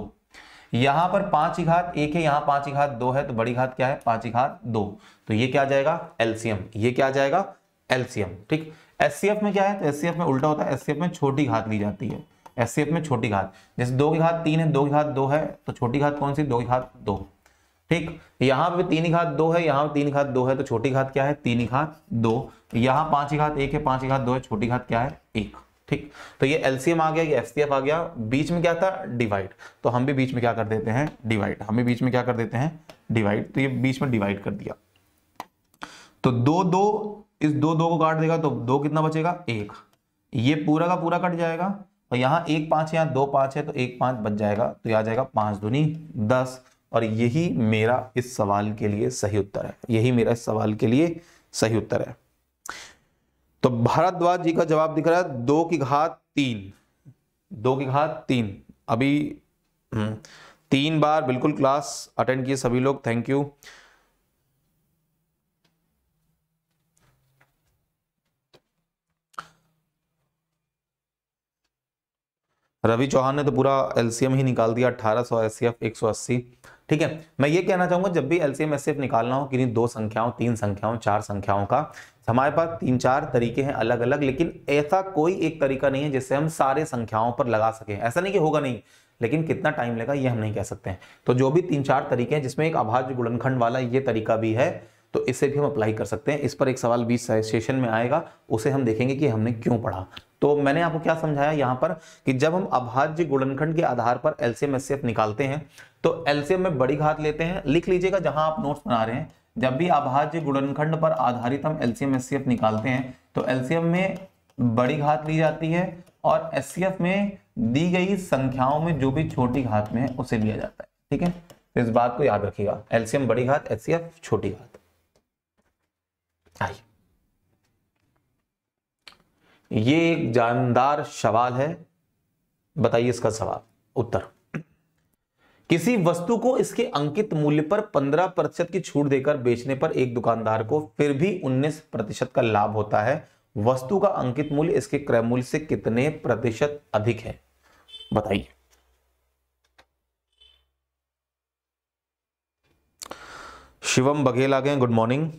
यहां पर पांच घात एक है यहां पांच घात दो है तो बड़ी घात क्या है पांच घात दो तो ये क्या जाएगा एल्सियम ये क्या जाएगा एल्सियम ठीक एस में क्या है तो एस में उल्टा होता है एस में छोटी घात ली जाती है एस में छोटी घात जैसे दो की घात तीन है दो की घात दो है तो छोटी घात कौन सी दो की घात दो ठीक यहाँ पे तीन घात दो है यहाँ पे तीन घात दो है तो छोटी घात क्या है तीन घात दो यहाँ पांच घात एक है पांच घात दो है छोटी घात क्या है एक ठीक तो ये एलसीएम आ गया ये एफसीएफ आ गया बीच में क्या था डिवाइड तो हम भी बीच में क्या कर देते हैं डिवाइड हम भी बीच में क्या कर देते हैं डिवाइड तो ये बीच में डिवाइड कर दिया तो दो दो इस दो दो को काट देगा तो दो कितना बचेगा एक ये पूरा का पूरा कट जाएगा और यहाँ एक पाँच यहाँ दो पाँच है तो एक पाँच बच जाएगा तो यह आ जाएगा पाँच धुनी दस और यही मेरा इस सवाल के लिए सही उत्तर है यही मेरा इस सवाल के लिए सही उत्तर है तो भारद्वाज जी का जवाब दिख रहा है दो की घात तीन दो की घात तीन अभी हम्म, तीन बार बिल्कुल क्लास अटेंड किए सभी लोग थैंक यू रवि चौहान ने तो पूरा एलसीएम ही निकाल दिया 1800 सौ एस ठीक है मैं ये कहना चाहूंगा जब भी एलसीएम एस निकालना हो किन्हीं दो संख्याओं तीन संख्याओं चार संख्याओं का हमारे पास तीन चार तरीके हैं अलग अलग लेकिन ऐसा कोई एक तरीका नहीं है जिससे हम सारे संख्याओं पर लगा सकें ऐसा नहीं कि होगा नहीं लेकिन कितना टाइम लेगा ये हम नहीं कह सकते हैं तो जो भी तीन चार तरीके हैं जिसमें एक अभाज्य गुणनखंड वाला ये तरीका भी है तो इसे भी हम अप्लाई कर सकते हैं इस पर एक सवाल बीच सेशन में आएगा उसे हम देखेंगे कि हमने क्यों पढ़ा तो मैंने आपको क्या समझाया यहां पर कि जब हम अभाज्य गुणनखंड के आधार पर एलसीएम एस निकालते हैं तो एलसीएम में बड़ी घात लेते हैं लिख लीजिएगा जहां आप नोट्स बना रहे हैं जब भी अभाज्य गुणनखंड पर आधारित हम एलसीएम एस निकालते हैं तो एलसीएम में बड़ी घात ली जाती है और एस में दी गई संख्याओं में जो भी छोटी घात में है उसे लिया जाता है ठीक है तो इस बात को याद रखिएगा एलसीएम बड़ी घात एस छोटी घात आइए ये एक जानदार सवाल है बताइए इसका सवाल उत्तर किसी वस्तु को इसके अंकित मूल्य पर 15 प्रतिशत की छूट देकर बेचने पर एक दुकानदार को फिर भी 19 प्रतिशत का लाभ होता है वस्तु का अंकित मूल्य इसके क्रय मूल्य से कितने प्रतिशत अधिक है बताइए शिवम बघेल आ गए गुड मॉर्निंग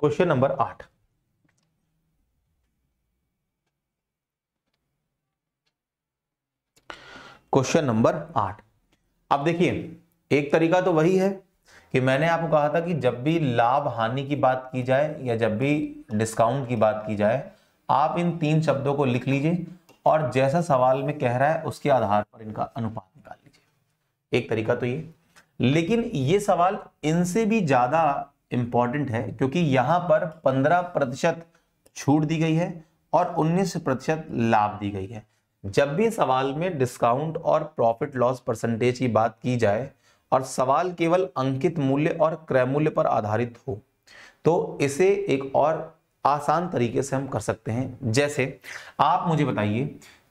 क्वेश्चन नंबर आठ क्वेश्चन नंबर आठ अब देखिए एक तरीका तो वही है कि मैंने आपको कहा था कि जब भी लाभ हानि की बात की जाए या जब भी डिस्काउंट की बात की जाए आप इन तीन शब्दों को लिख लीजिए और जैसा सवाल में कह रहा है उसके आधार पर इनका अनुपात निकाल लीजिए एक तरीका तो ये लेकिन ये सवाल इनसे भी ज्यादा इम्पॉर्टेंट है क्योंकि यहां पर 15 प्रतिशत छूट दी गई है और 19 प्रतिशत लाभ दी गई है जब भी सवाल में डिस्काउंट और प्रॉफिट लॉस परसेंटेज की बात की जाए और सवाल केवल अंकित मूल्य और क्रय मूल्य पर आधारित हो तो इसे एक और आसान तरीके से हम कर सकते हैं जैसे आप मुझे बताइए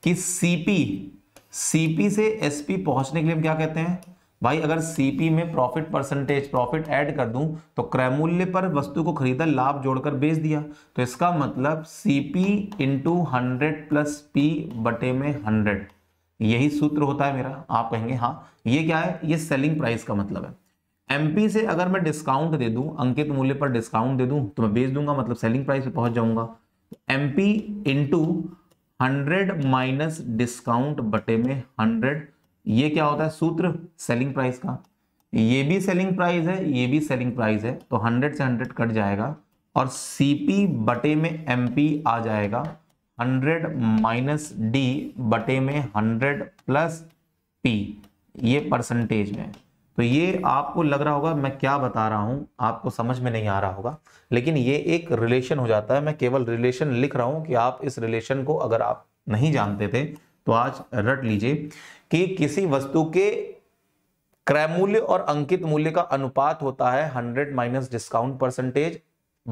कि सीपी सीपी से एसपी पहुंचने के लिए हम क्या कहते हैं भाई अगर सीपी में प्रॉफिट परसेंटेज प्रॉफिट ऐड कर दूं तो क्रय मूल्य पर वस्तु को खरीदा लाभ जोड़कर बेच दिया तो इसका मतलब CP into hundred plus P बटे में हंड्रेड यही सूत्र होता है मेरा आप कहेंगे हाँ ये क्या है ये सेलिंग प्राइस का मतलब है एमपी से अगर मैं डिस्काउंट दे दूं अंकित मूल्य पर डिस्काउंट दे दूं तो मैं बेच दूंगा मतलब सेलिंग प्राइस पे पहुंच जाऊंगा M P into hundred minus discount बटे में हंड्रेड ये क्या होता है सूत्र सेलिंग प्राइस का ये भी सेलिंग प्राइस है ये भी सेलिंग प्राइस है तो 100 से 100 कट जाएगा और सीपी बटे में एम आ जाएगा 100 माइनस डी बटे में 100 प्लस पी ये परसेंटेज में तो ये आपको लग रहा होगा मैं क्या बता रहा हूं आपको समझ में नहीं आ रहा होगा लेकिन ये एक रिलेशन हो जाता है मैं केवल रिलेशन लिख रहा हूं कि आप इस रिलेशन को अगर आप नहीं जानते थे तो आज रट लीजिए कि किसी वस्तु के क्रय मूल्य और अंकित मूल्य का अनुपात होता है 100 माइनस डिस्काउंट परसेंटेज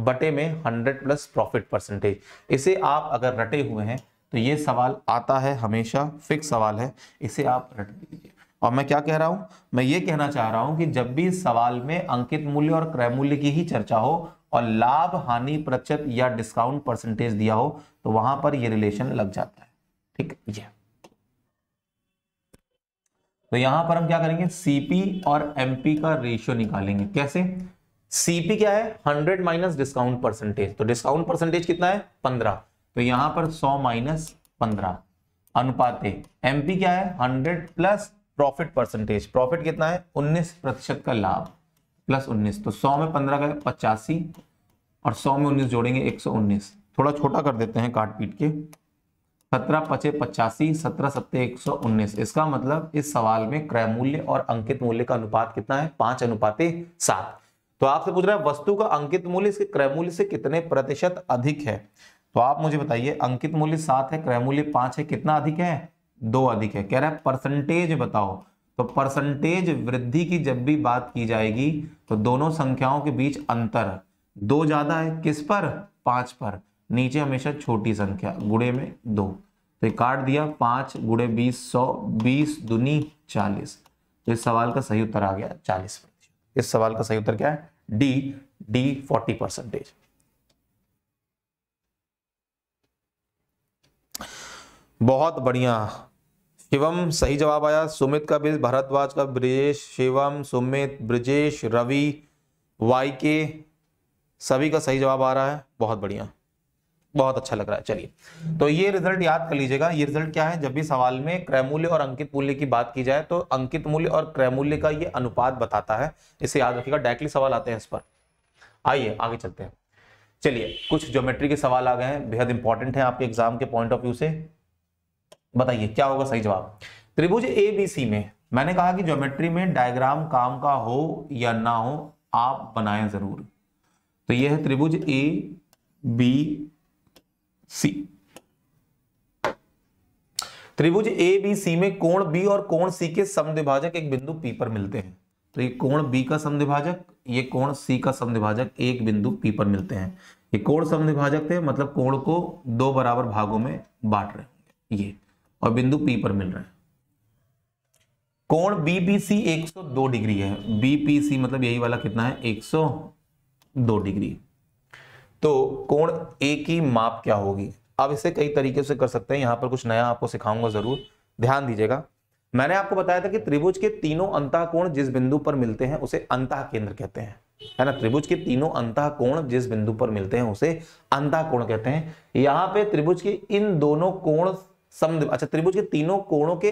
बटे में 100 प्लस प्रॉफिट परसेंटेज इसे आप अगर रटे हुए हैं तो ये सवाल आता है हमेशा फिक्स सवाल है इसे आप रट दीजिए और मैं क्या कह रहा हूं मैं ये कहना चाह रहा हूं कि जब भी सवाल में अंकित मूल्य और क्रय मूल्य की ही चर्चा हो और लाभ हानि प्रतिशत या डिस्काउंट परसेंटेज दिया हो तो वहां पर ये रिलेशन लग जाता है ठीक है तो यहां पर हम क्या करेंगे सीपी और एमपी का रेशियो निकालेंगे कैसे सीपी क्या है हंड्रेड माइनस डिस्काउंट परसेंटेज तो डिस्काउंट परसेंटेज कितना है पंद्रह तो यहां पर सौ माइनस पंद्रह अनुपात एमपी क्या है hundred plus profit percentage profit कितना है उन्नीस प्रतिशत का लाभ प्लस उन्नीस तो सौ में पंद्रह का पचासी और सौ में उन्नीस जोड़ेंगे एक थोड़ा छोटा कर देते हैं काट पीट के सत्रह पचे पचासी सत्रह सत्ते एक सौ उन्नीस इसका मतलब इस सवाल में क्रय मूल्य और अंकित मूल्य का अनुपात कितना है पांच अनुपाते सात तो आपसे पूछ रहा है वस्तु का अंकित मूल्य इसके क्रय मूल्य से कितने प्रतिशत अधिक है तो आप मुझे बताइए अंकित मूल्य सात है क्रय मूल्य पांच है कितना अधिक है दो अधिक है कह रहा है परसेंटेज बताओ तो परसेंटेज वृद्धि की जब भी बात की जाएगी तो दोनों संख्याओं के बीच अंतर दो ज्यादा है किस पर पांच पर नीचे हमेशा छोटी संख्या गुड़े में दो तो काट दिया पांच गुड़े बीस सौ बीस दुनी चालीस तो इस सवाल का सही उत्तर आ गया चालीस इस सवाल का सही उत्तर क्या है डी डी फोर्टी परसेंटेज बहुत बढ़िया शिवम सही जवाब आया सुमित का भी भरद्वाज का ब्रिजेश शिवम सुमित ब्रिजेश रवि वाई के सभी का सही जवाब आ रहा है बहुत बढ़िया बहुत अच्छा लग रहा है चलिए तो ये रिजल्ट याद कर लीजिएगा ये रिजल्ट क्या है जब भी सवाल में क्रैमूल्य और अंकित मूल्य की बात की जाए तो अंकित मूल्य और क्रैमूल्य का ये अनुपात बताता है इसे याद रखिएगा डायरेक्टली सवाल आते हैं इस पर आइए आगे चलते हैं चलिए कुछ ज्योमेट्री के सवाल आ गए हैं बेहद इंपॉर्टेंट है आपके एग्जाम के पॉइंट ऑफ व्यू से बताइए क्या होगा सही जवाब त्रिभुज ए बी सी में मैंने कहा कि ज्योमेट्री में डायग्राम काम का हो या ना हो आप बनाएं जरूर तो यह है त्रिभुज ए बी सी त्रिभुज ए बी सी में कोण बी और कोण सी के समद्विभाजक एक बिंदु पी पर मिलते हैं तो ये कोण बी का समद्विभाजक ये कोण सी का समद्विभाजक एक बिंदु पी पर मिलते हैं ये कोण समद्विभाजक थे मतलब कोण को दो बराबर भागों में बांट रहे होंगे ये और बिंदु पी पर मिल रहे हैं कोण बीपीसी एक डिग्री है बीपीसी मतलब यही वाला कितना है 102 डिग्री तो कोण ए की माप क्या होगी आप इसे कई तरीके से कर सकते हैं यहां पर कुछ नया आपको सिखाऊंगा जरूर ध्यान दीजिएगा मैंने आपको बताया था कि त्रिभुज के तीनों अंतः कोण जिस बिंदु पर मिलते हैं उसे अंतः केंद्र कहते हैं है ना त्रिभुज के तीनों अंतः कोण जिस बिंदु पर मिलते हैं उसे अंतः कोण कहते हैं यहां पे त्रिभुज के इन दोनों कोण सम अच्छा त्रिभुज के तीनों कोणों के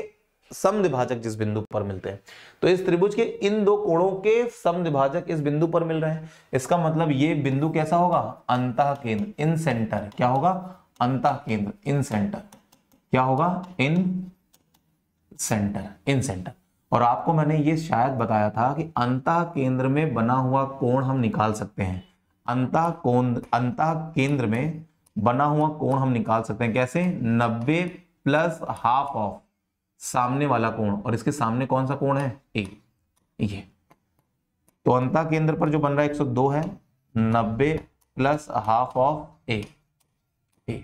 समिभाजक जिस बिंदु पर मिलते हैं तो इस त्रिभुज के इन दो कोणों के समिभाजक इस बिंदु पर मिल रहे हैं इसका मतलब ये बिंदु कैसा होगा अंत केंद्र इन सेंटर क्या होगा अंत केंद्र इन सेंटर क्या होगा इन सेंटर इन सेंटर और आपको मैंने ये शायद बताया था कि अंत केंद्र में बना हुआ कोण हम निकाल सकते हैं अंत कोण अंत केंद्र में बना हुआ कोण हम निकाल सकते हैं कैसे 90 प्लस हाफ ऑफ सामने वाला कोण और इसके सामने कौन सा कोण है ए ये तो अंता केंद्र पर जो बन रहा है 102 है 90 plus half of A A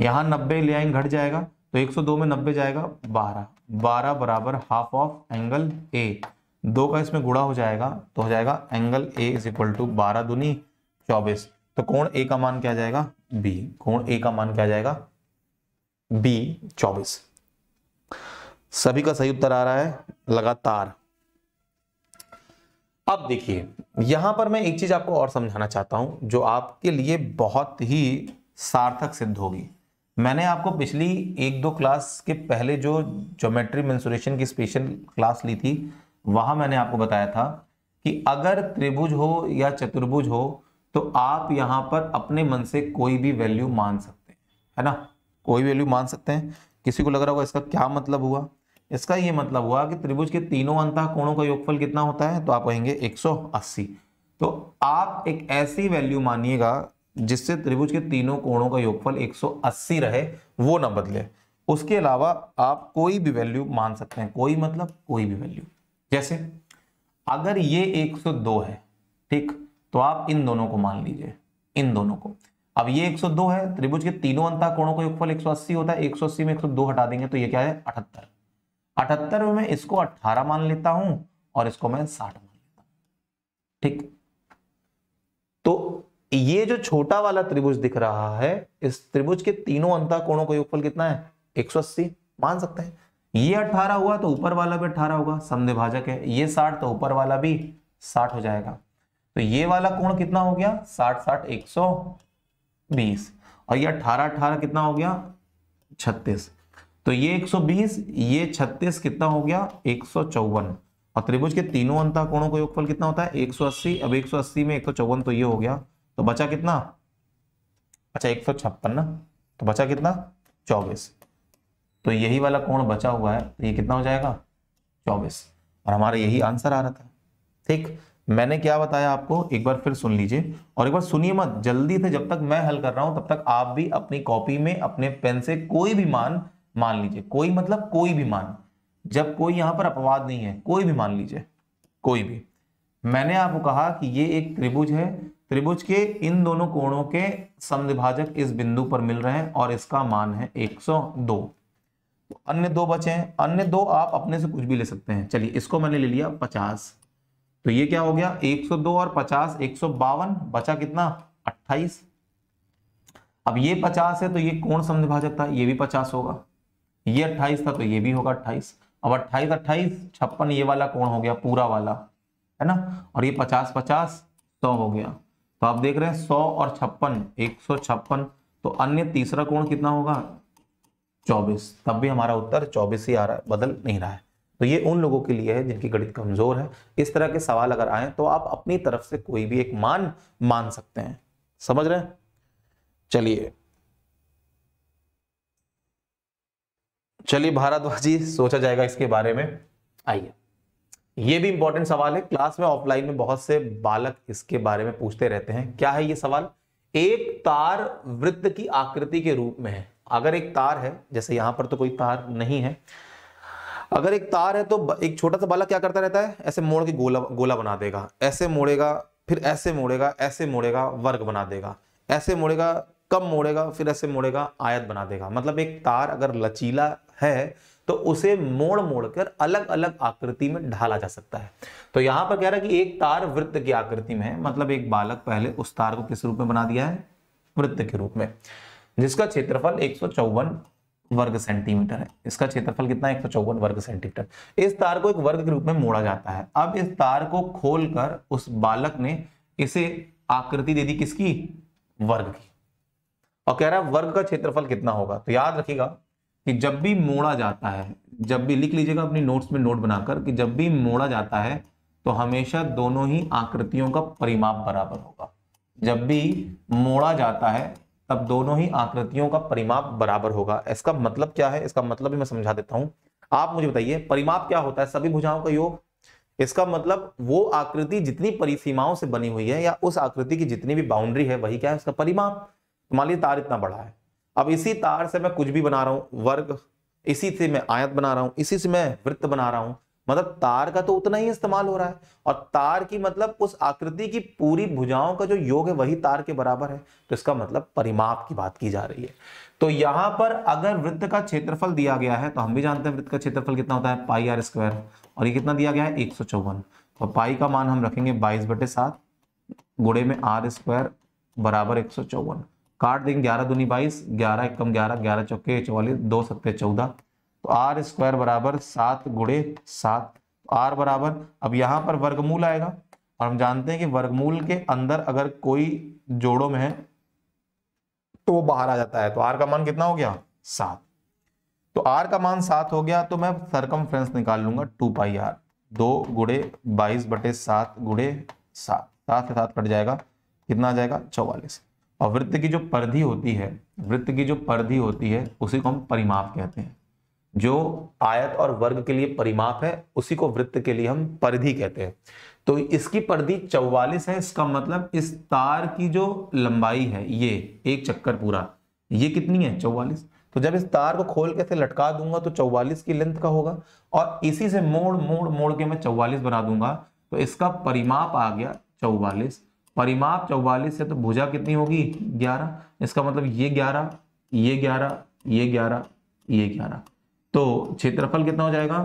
यहां 90 ले आएंगे घट जाएगा तो 102 में 90 जाएगा 12 12 बराबर हाफ ऑफ एंगल ए दो का इसमें गुड़ा हो जाएगा तो हो जाएगा angle A is equal to बारह दुनी चौबीस तो कोण ए का मान क्या जाएगा बी कोण ए का मान क्या जाएगा बी चौबीस सभी का सही उत्तर आ रहा है लगातार अब देखिए यहां पर मैं एक चीज आपको और समझाना चाहता हूं जो आपके लिए बहुत ही सार्थक सिद्ध होगी मैंने आपको पिछली एक दो क्लास के पहले जो ज्योमेट्री मेंसुरेशन की स्पेशल क्लास ली थी वहां मैंने आपको बताया था कि अगर त्रिभुज हो या चतुर्भुज हो तो आप यहां पर अपने मन से कोई भी वैल्यू मान सकते हैं है ना कोई वैल्यू मान सकते हैं किसी को लग रहा होगा इसका क्या मतलब हुआ इसका ये मतलब हुआ कि त्रिभुज के तीनों अंतः कोणों का योगफल कितना होता है तो आप कहेंगे 180 तो आप एक ऐसी वैल्यू मानिएगा जिससे त्रिभुज के तीनों कोणों का योगफल 180 रहे वो ना बदले उसके अलावा आप कोई भी वैल्यू मान सकते हैं कोई मतलब कोई भी वैल्यू जैसे अगर ये 102 है ठीक तो आप इन दोनों को मान लीजिए इन दोनों को अब ये 102 है त्रिभुज के तीनों अंतः कोणों का योगफल 180 होता है 180 में 102 हटा देंगे तो ये क्या है अठहत्तर अठहत्तर में इसको अट्ठारह मान लेता हूं और इसको मैं साठ मान लेता हूं ठीक तो ये जो छोटा वाला त्रिभुज दिख रहा है इस त्रिभुज के तीनों अंतर कोणों का योगफल कितना है 180 मान सकते हैं ये 18 हुआ तो ऊपर वाला भी 18 होगा समिभाजक है ये 60 तो ऊपर वाला भी 60 हो जाएगा तो ये वाला कोण कितना हो गया 60 60 120 और ये 18 18 कितना हो गया 36 तो ये 120 ये 36 कितना हो गया एक और त्रिभुज के तीनों अंतर कोणों का योगफल कितना होता है 180 अब 180 में एक तो ये हो गया तो बचा कितना अच्छा एक ना तो बचा कितना चौबीस तो यही वाला कोण बचा हुआ है तो ये कितना हो जाएगा चौबीस और हमारा यही आंसर आ रहा था ठीक मैंने क्या बताया आपको एक बार फिर सुन लीजिए और एक बार सुनिए मत जल्दी से जब तक मैं हल कर रहा हूं तब तक आप भी अपनी कॉपी में अपने पेन से कोई भी मान मान लीजिए कोई मतलब कोई भी मान जब कोई यहां पर अपवाद नहीं है कोई भी मान लीजिए कोई भी मैंने आपको कहा कि ये एक त्रिभुज है त्रिभुज के इन दोनों कोणों के समिभाजक इस बिंदु पर मिल रहे हैं और इसका मान है 102 तो अन्य दो बचे हैं अन्य दो आप अपने से कुछ भी ले सकते हैं चलिए इसको मैंने ले लिया 50 तो ये क्या हो गया 102 और 50 एक बचा कितना 28 अब ये 50 है तो ये कोण समिभाजक था ये भी 50 होगा ये अट्ठाइस था तो ये भी होगा अट्ठाइस अब अट्ठाइस अट्ठाईस छप्पन ये वाला कौन हो गया पूरा वाला है ना और ये पचास पचास सौ हो गया तो आप देख रहे हैं सौ और छप्पन एक सौ छप्पन तो अन्य तीसरा कोण कितना होगा चौबीस तब भी हमारा उत्तर चौबीस ही आ रहा है बदल नहीं रहा है तो ये उन लोगों के लिए है जिनकी गणित कमजोर है इस तरह के सवाल अगर आए तो आप अपनी तरफ से कोई भी एक मान मान सकते हैं समझ रहे हैं चलिए चलिए भारद्वाजी सोचा जाएगा इसके बारे में आइए ये भी इंपॉर्टेंट सवाल है क्लास में ऑफलाइन में बहुत से बालक इसके बारे में पूछते रहते हैं क्या है ये सवाल एक तार वृत्त की आकृति के रूप में है अगर एक तार है जैसे यहां पर तो कोई तार नहीं है अगर एक तार है तो एक छोटा सा बालक क्या करता रहता है ऐसे मोड़ के गोला गोला बना देगा ऐसे मोड़ेगा फिर ऐसे मोड़ेगा ऐसे मोड़ेगा वर्ग बना देगा ऐसे मोड़ेगा कम मोड़ेगा फिर ऐसे मोड़ेगा आयत बना देगा मतलब एक तार अगर लचीला है तो उसे मोड़ मोड़ कर अलग अलग आकृति में ढाला जा सकता है तो यहां पर कह रहा है कि एक तार वृत्त की आकृति में है मतलब एक बालक पहले उस तार को किस रूप में बना दिया है वृत्त के रूप में जिसका क्षेत्रफल एक वर्ग सेंटीमीटर है इसका क्षेत्रफल कितना है एक वर्ग सेंटीमीटर इस तार को एक वर्ग के रूप में मोड़ा जाता है अब इस तार को खोलकर उस बालक ने इसे आकृति दे दी किसकी वर्ग की और कह रहा है वर्ग का क्षेत्रफल कितना होगा तो याद रखिएगा कि जब भी मोड़ा जाता है जब भी लिख लीजिएगा अपनी नोट्स में नोट बनाकर कि जब भी मोड़ा जाता है तो हमेशा दोनों ही आकृतियों का परिमाप बराबर होगा जब भी मोड़ा जाता है तब दोनों ही आकृतियों का परिमाप बराबर होगा इसका मतलब क्या है इसका मतलब भी मैं समझा देता हूं आप मुझे बताइए परिमाप क्या होता है सभी भुजाओं का योग इसका मतलब वो आकृति जितनी परिसीमाओं से बनी हुई है या उस आकृति की जितनी भी बाउंड्री है वही क्या है उसका परिमाप तो मान लीजिए तार इतना बड़ा है अब इसी तार से मैं कुछ भी बना रहा हूँ वर्ग इसी से मैं आयत बना रहा हूँ इसी से मैं वृत्त बना रहा हूं मतलब तार का तो उतना ही इस्तेमाल हो रहा है और तार की मतलब उस आकृति की पूरी भुजाओं का जो योग है वही तार के बराबर है तो इसका मतलब परिमाप की बात की जा रही है तो यहां पर अगर वृत्त का क्षेत्रफल दिया गया है तो हम भी जानते हैं वृत्त का क्षेत्रफल कितना होता है पाई आर स्क्वायर और ये कितना दिया गया है एक तो पाई का मान हम रखेंगे बाईस बटे सात गुड़े में आर स्क्वायर बराबर एक सौ चौवन काट देंगे ग्यारह दूनी बाईस ग्यारह कम ग्यारह ग्यारह चौके चौवालीस दो सत्ते चौदह तो आर स्क्वायर बराबर सात गुड़े सात तो आर बराबर अब यहाँ पर वर्गमूल आएगा और हम जानते हैं कि वर्गमूल के अंदर अगर कोई जोड़ों में है तो वो बाहर आ जाता है तो आर का मान कितना हो गया सात तो आर का मान सात हो गया तो मैं सरकम निकाल लूंगा टू पाई आर दो गुड़े बाईस बटे सात गुड़े सात सात से सात कट जाएगा कितना आ जाएगा चौवालीस और वृत्त की जो परिधि होती है वृत्त की जो परिधि होती है उसी को हम परिमाप कहते हैं जो आयत और वर्ग के लिए परिमाप है उसी को वृत्त के लिए हम परिधि कहते हैं तो इसकी परिधि 44 है इसका मतलब इस तार की जो लंबाई है ये एक चक्कर पूरा ये कितनी है 44 तो जब इस तार को खोल के से लटका दूंगा तो 44 की लेंथ का होगा और इसी से मोड़ मोड़ मोड़ के मैं 44 बना दूंगा तो इसका परिमाप आ गया चौवालिस परिमाप चौवालीस से तो भुजा कितनी होगी ग्यारह इसका मतलब ये ग्यारह ये ग्यारह ये ग्यारह ये ग्यारह तो क्षेत्रफल कितना हो जाएगा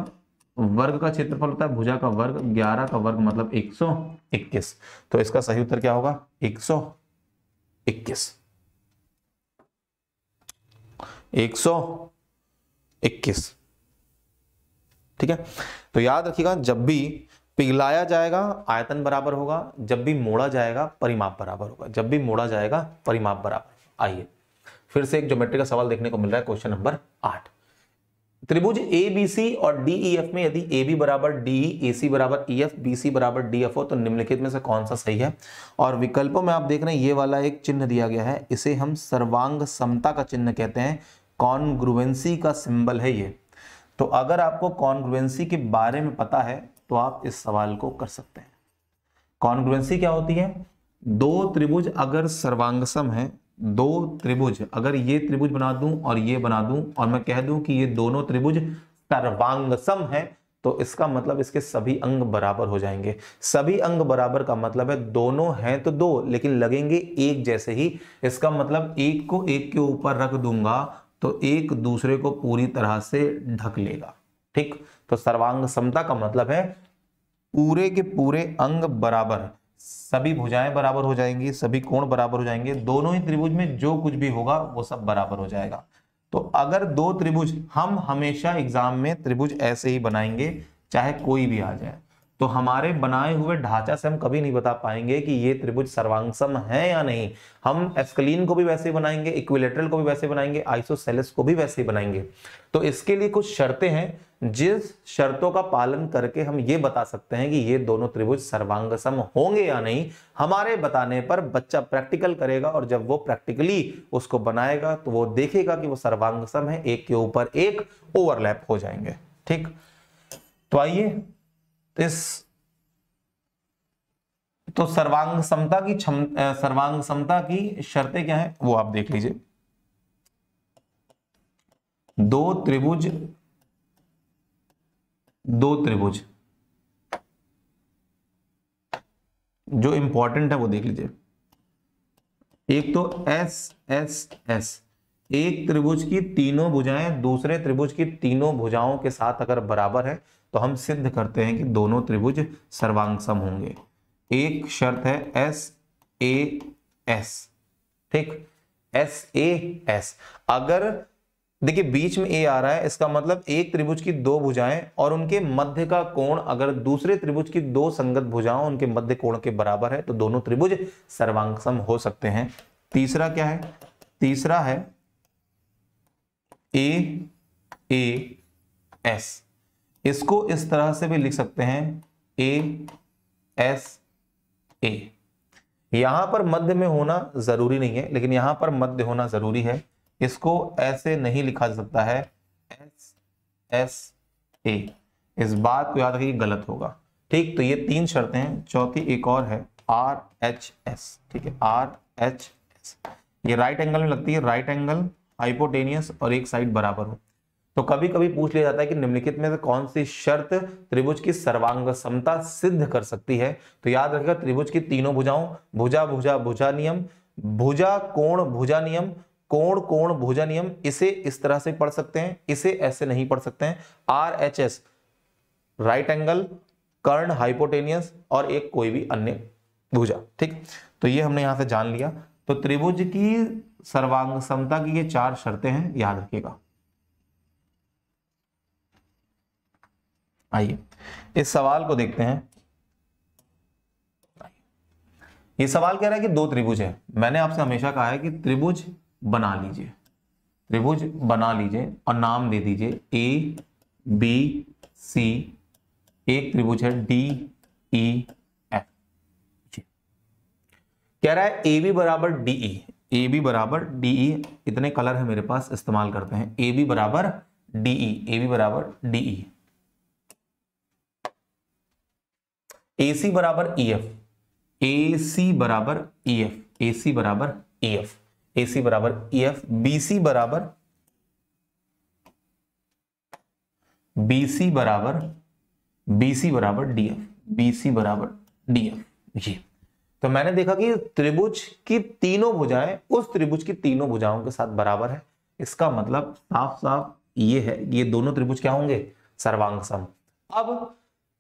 वर्ग का क्षेत्रफल होता है भुजा का वर्ग ग्यारह का वर्ग मतलब एक सौ इक्कीस तो इसका सही उत्तर क्या होगा एक सौ इक्कीस एक सौ इक्कीस ठीक है तो याद रखिएगा जब भी पिघलाया जाएगा आयतन बराबर होगा जब भी मोड़ा जाएगा परिमाप बराबर होगा जब भी मोड़ा जाएगा परिमाप बराबर आइए फिर से एक ज्योमेट्री का सवाल देखने को मिल रहा है क्वेश्चन नंबर आठ त्रिभुज ए बी सी और डी ई एफ में यदि ए बी बराबर डी ए सी बराबर ई एफ बी सी बराबर डी एफ हो तो निम्नलिखित में से कौन सा सही है और विकल्पों में आप देख रहे हैं ये वाला एक चिन्ह दिया गया है इसे हम सर्वांग समता का चिन्ह कहते हैं कॉन्ग्रुवेंसी का सिंबल है ये तो अगर आपको कॉन्ग्रुवेंसी के बारे में पता है तो आप इस सवाल को कर सकते हैं कॉन्ग्रुएंसी क्या होती है दो त्रिभुज अगर सर्वांग है दो त्रिभुज अगर ये त्रिभुज बना दूं और ये बना दूं और मैं कह दूं कि ये दोनों त्रिभुज सर्वांगसम है तो इसका मतलब इसके सभी अंग बराबर हो जाएंगे सभी अंग बराबर का मतलब है दोनों हैं तो दो लेकिन लगेंगे एक जैसे ही इसका मतलब एक को एक के ऊपर रख दूंगा तो एक दूसरे को पूरी तरह से ढक लेगा ठीक तो सर्वांग समता का मतलब है पूरे के पूरे अंग बराबर सभी भुजाएं बराबर हो जाएंगी सभी कोण बराबर हो जाएंगे दोनों ही त्रिभुज में जो कुछ भी होगा वो सब बराबर हो जाएगा तो अगर दो त्रिभुज हम हमेशा एग्जाम में त्रिभुज ऐसे ही बनाएंगे चाहे कोई भी आ जाए तो हमारे बनाए हुए ढांचा से हम कभी नहीं बता पाएंगे कि ये त्रिभुज सर्वांगसम है या नहीं हम एस्कलीन को भी वैसे बनाएंगे इक्विलेटरल को भी वैसे बनाएंगे आइसोसेलेस को भी वैसे बनाएंगे तो इसके लिए कुछ शर्तें हैं जिस शर्तों का पालन करके हम ये बता सकते हैं कि ये दोनों त्रिभुज सर्वांगसम होंगे या नहीं हमारे बताने पर बच्चा प्रैक्टिकल करेगा और जब वो प्रैक्टिकली उसको बनाएगा तो वो देखेगा कि वो सर्वांगसम है एक के ऊपर एक ओवरलैप हो जाएंगे ठीक तो आइए इस तो सर्वांग समता की क्षम सर्वांग समता की शर्तें क्या है वो आप देख लीजिए दो त्रिभुज दो त्रिभुज जो इंपॉर्टेंट है वो देख लीजिए एक तो एस एस एस एक त्रिभुज की तीनों भुजाएं दूसरे त्रिभुज की तीनों भुजाओं के साथ अगर बराबर है तो हम सिद्ध करते हैं कि दोनों त्रिभुज सर्वांगसम होंगे एक शर्त है एस ए एस ठीक एस ए एस अगर देखिए बीच में ए आ रहा है इसका मतलब एक त्रिभुज की दो भुजाएं और उनके मध्य का कोण अगर दूसरे त्रिभुज की दो संगत भुजाओं उनके मध्य कोण के बराबर है तो दोनों त्रिभुज सर्वांगसम हो सकते हैं तीसरा क्या है तीसरा है ए ए एस इसको इस तरह से भी लिख सकते हैं ए एस ए यहां पर मध्य में होना जरूरी नहीं है लेकिन यहां पर मध्य होना जरूरी है इसको ऐसे नहीं लिखा जा सकता है एस एस ए इस बात को याद रखिए गलत होगा ठीक तो ये तीन शर्तें हैं चौथी एक और है आर एच एस ठीक है आर एच एस ये राइट एंगल में लगती है राइट एंगल हाइपोटेनियस और एक साइड बराबर हो तो कभी कभी पूछ लिया जाता है कि निम्नलिखित में से कौन सी शर्त त्रिभुज की सर्वांग समता सिद्ध कर सकती है तो याद रखेगा त्रिभुज की तीनों भुजाओं भुजा भुजा भुजा नियम भुजा कोण भुजा नियम कोण कोण भुजा नियम इसे इस तरह से पढ़ सकते हैं इसे ऐसे नहीं पढ़ सकते हैं R H S right angle कर्ण हाइपोटेनियस और एक कोई भी अन्य भुजा ठीक तो ये हमने यहां से जान लिया तो त्रिभुज की सर्वांग समता की ये चार शर्तें हैं याद रखिएगा आइए इस सवाल को देखते हैं ये सवाल कह रहा है कि दो त्रिभुज है मैंने आपसे हमेशा कहा है कि त्रिभुज बना लीजिए त्रिभुज बना लीजिए और नाम दे दीजिए ए बी सी एक त्रिभुज है डी ई एफ कह रहा है ए बी बराबर डी ई ए बी बराबर डी ई e। इतने कलर है मेरे पास इस्तेमाल करते हैं ए बी बराबर डी ई ए बी बराबर डी ई e। एसी बराबर ई एफ ए सी बराबर ई एफ ए सी बराबर ई एफ ए सी बराबर ई एफ बी सी बराबर बी सी बराबर बी सी बराबर डी एफ बी सी बराबर डी एफ ये तो मैंने देखा कि त्रिभुज की तीनों भुजाएं उस त्रिभुज की तीनों भुजाओं के साथ बराबर है इसका मतलब साफ साफ ये है ये दोनों त्रिभुज क्या होंगे सर्वांग सम अब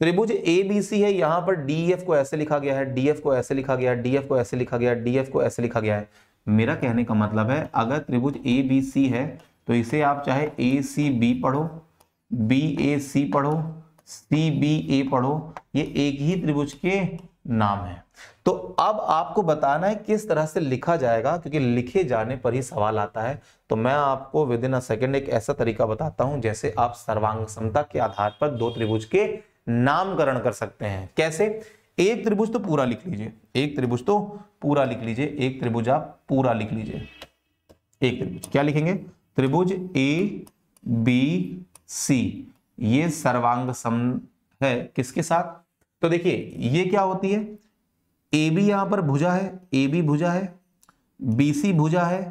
त्रिभुज ए बी सी है यहां पर डी एफ e को ऐसे लिखा गया है डी एफ e को ऐसे लिखा गया है डी एफ e को ऐसे लिखा गया है डी एफ को ऐसे लिखा गया है मेरा कहने का मतलब है अगर त्रिभुज ए बी सी है तो इसे आप चाहे ए सी बी पढ़ो बी ए सी पढ़ो सी बी ए पढ़ो ये एक ही त्रिभुज के नाम है तो अब आपको बताना है किस तरह से लिखा जाएगा क्योंकि लिखे जाने पर ही सवाल आता है तो मैं आपको विद इन अ सेकेंड एक ऐसा तरीका बताता हूं जैसे आप सर्वांग क्षमता के आधार पर दो त्रिभुज के नामकरण कर सकते हैं कैसे एक त्रिभुज तो पूरा लिख लीजिए एक त्रिभुज तो पूरा लिख लीजिए एक त्रिभुज आप पूरा लिख लीजिए एक त्रिभुज क्या लिखेंगे त्रिभुज ए बी सी ये सर्वांग सम है किसके साथ तो देखिए ये क्या होती है ए बी यहां पर भुजा है ए बी भुजा है बी सी भुजा है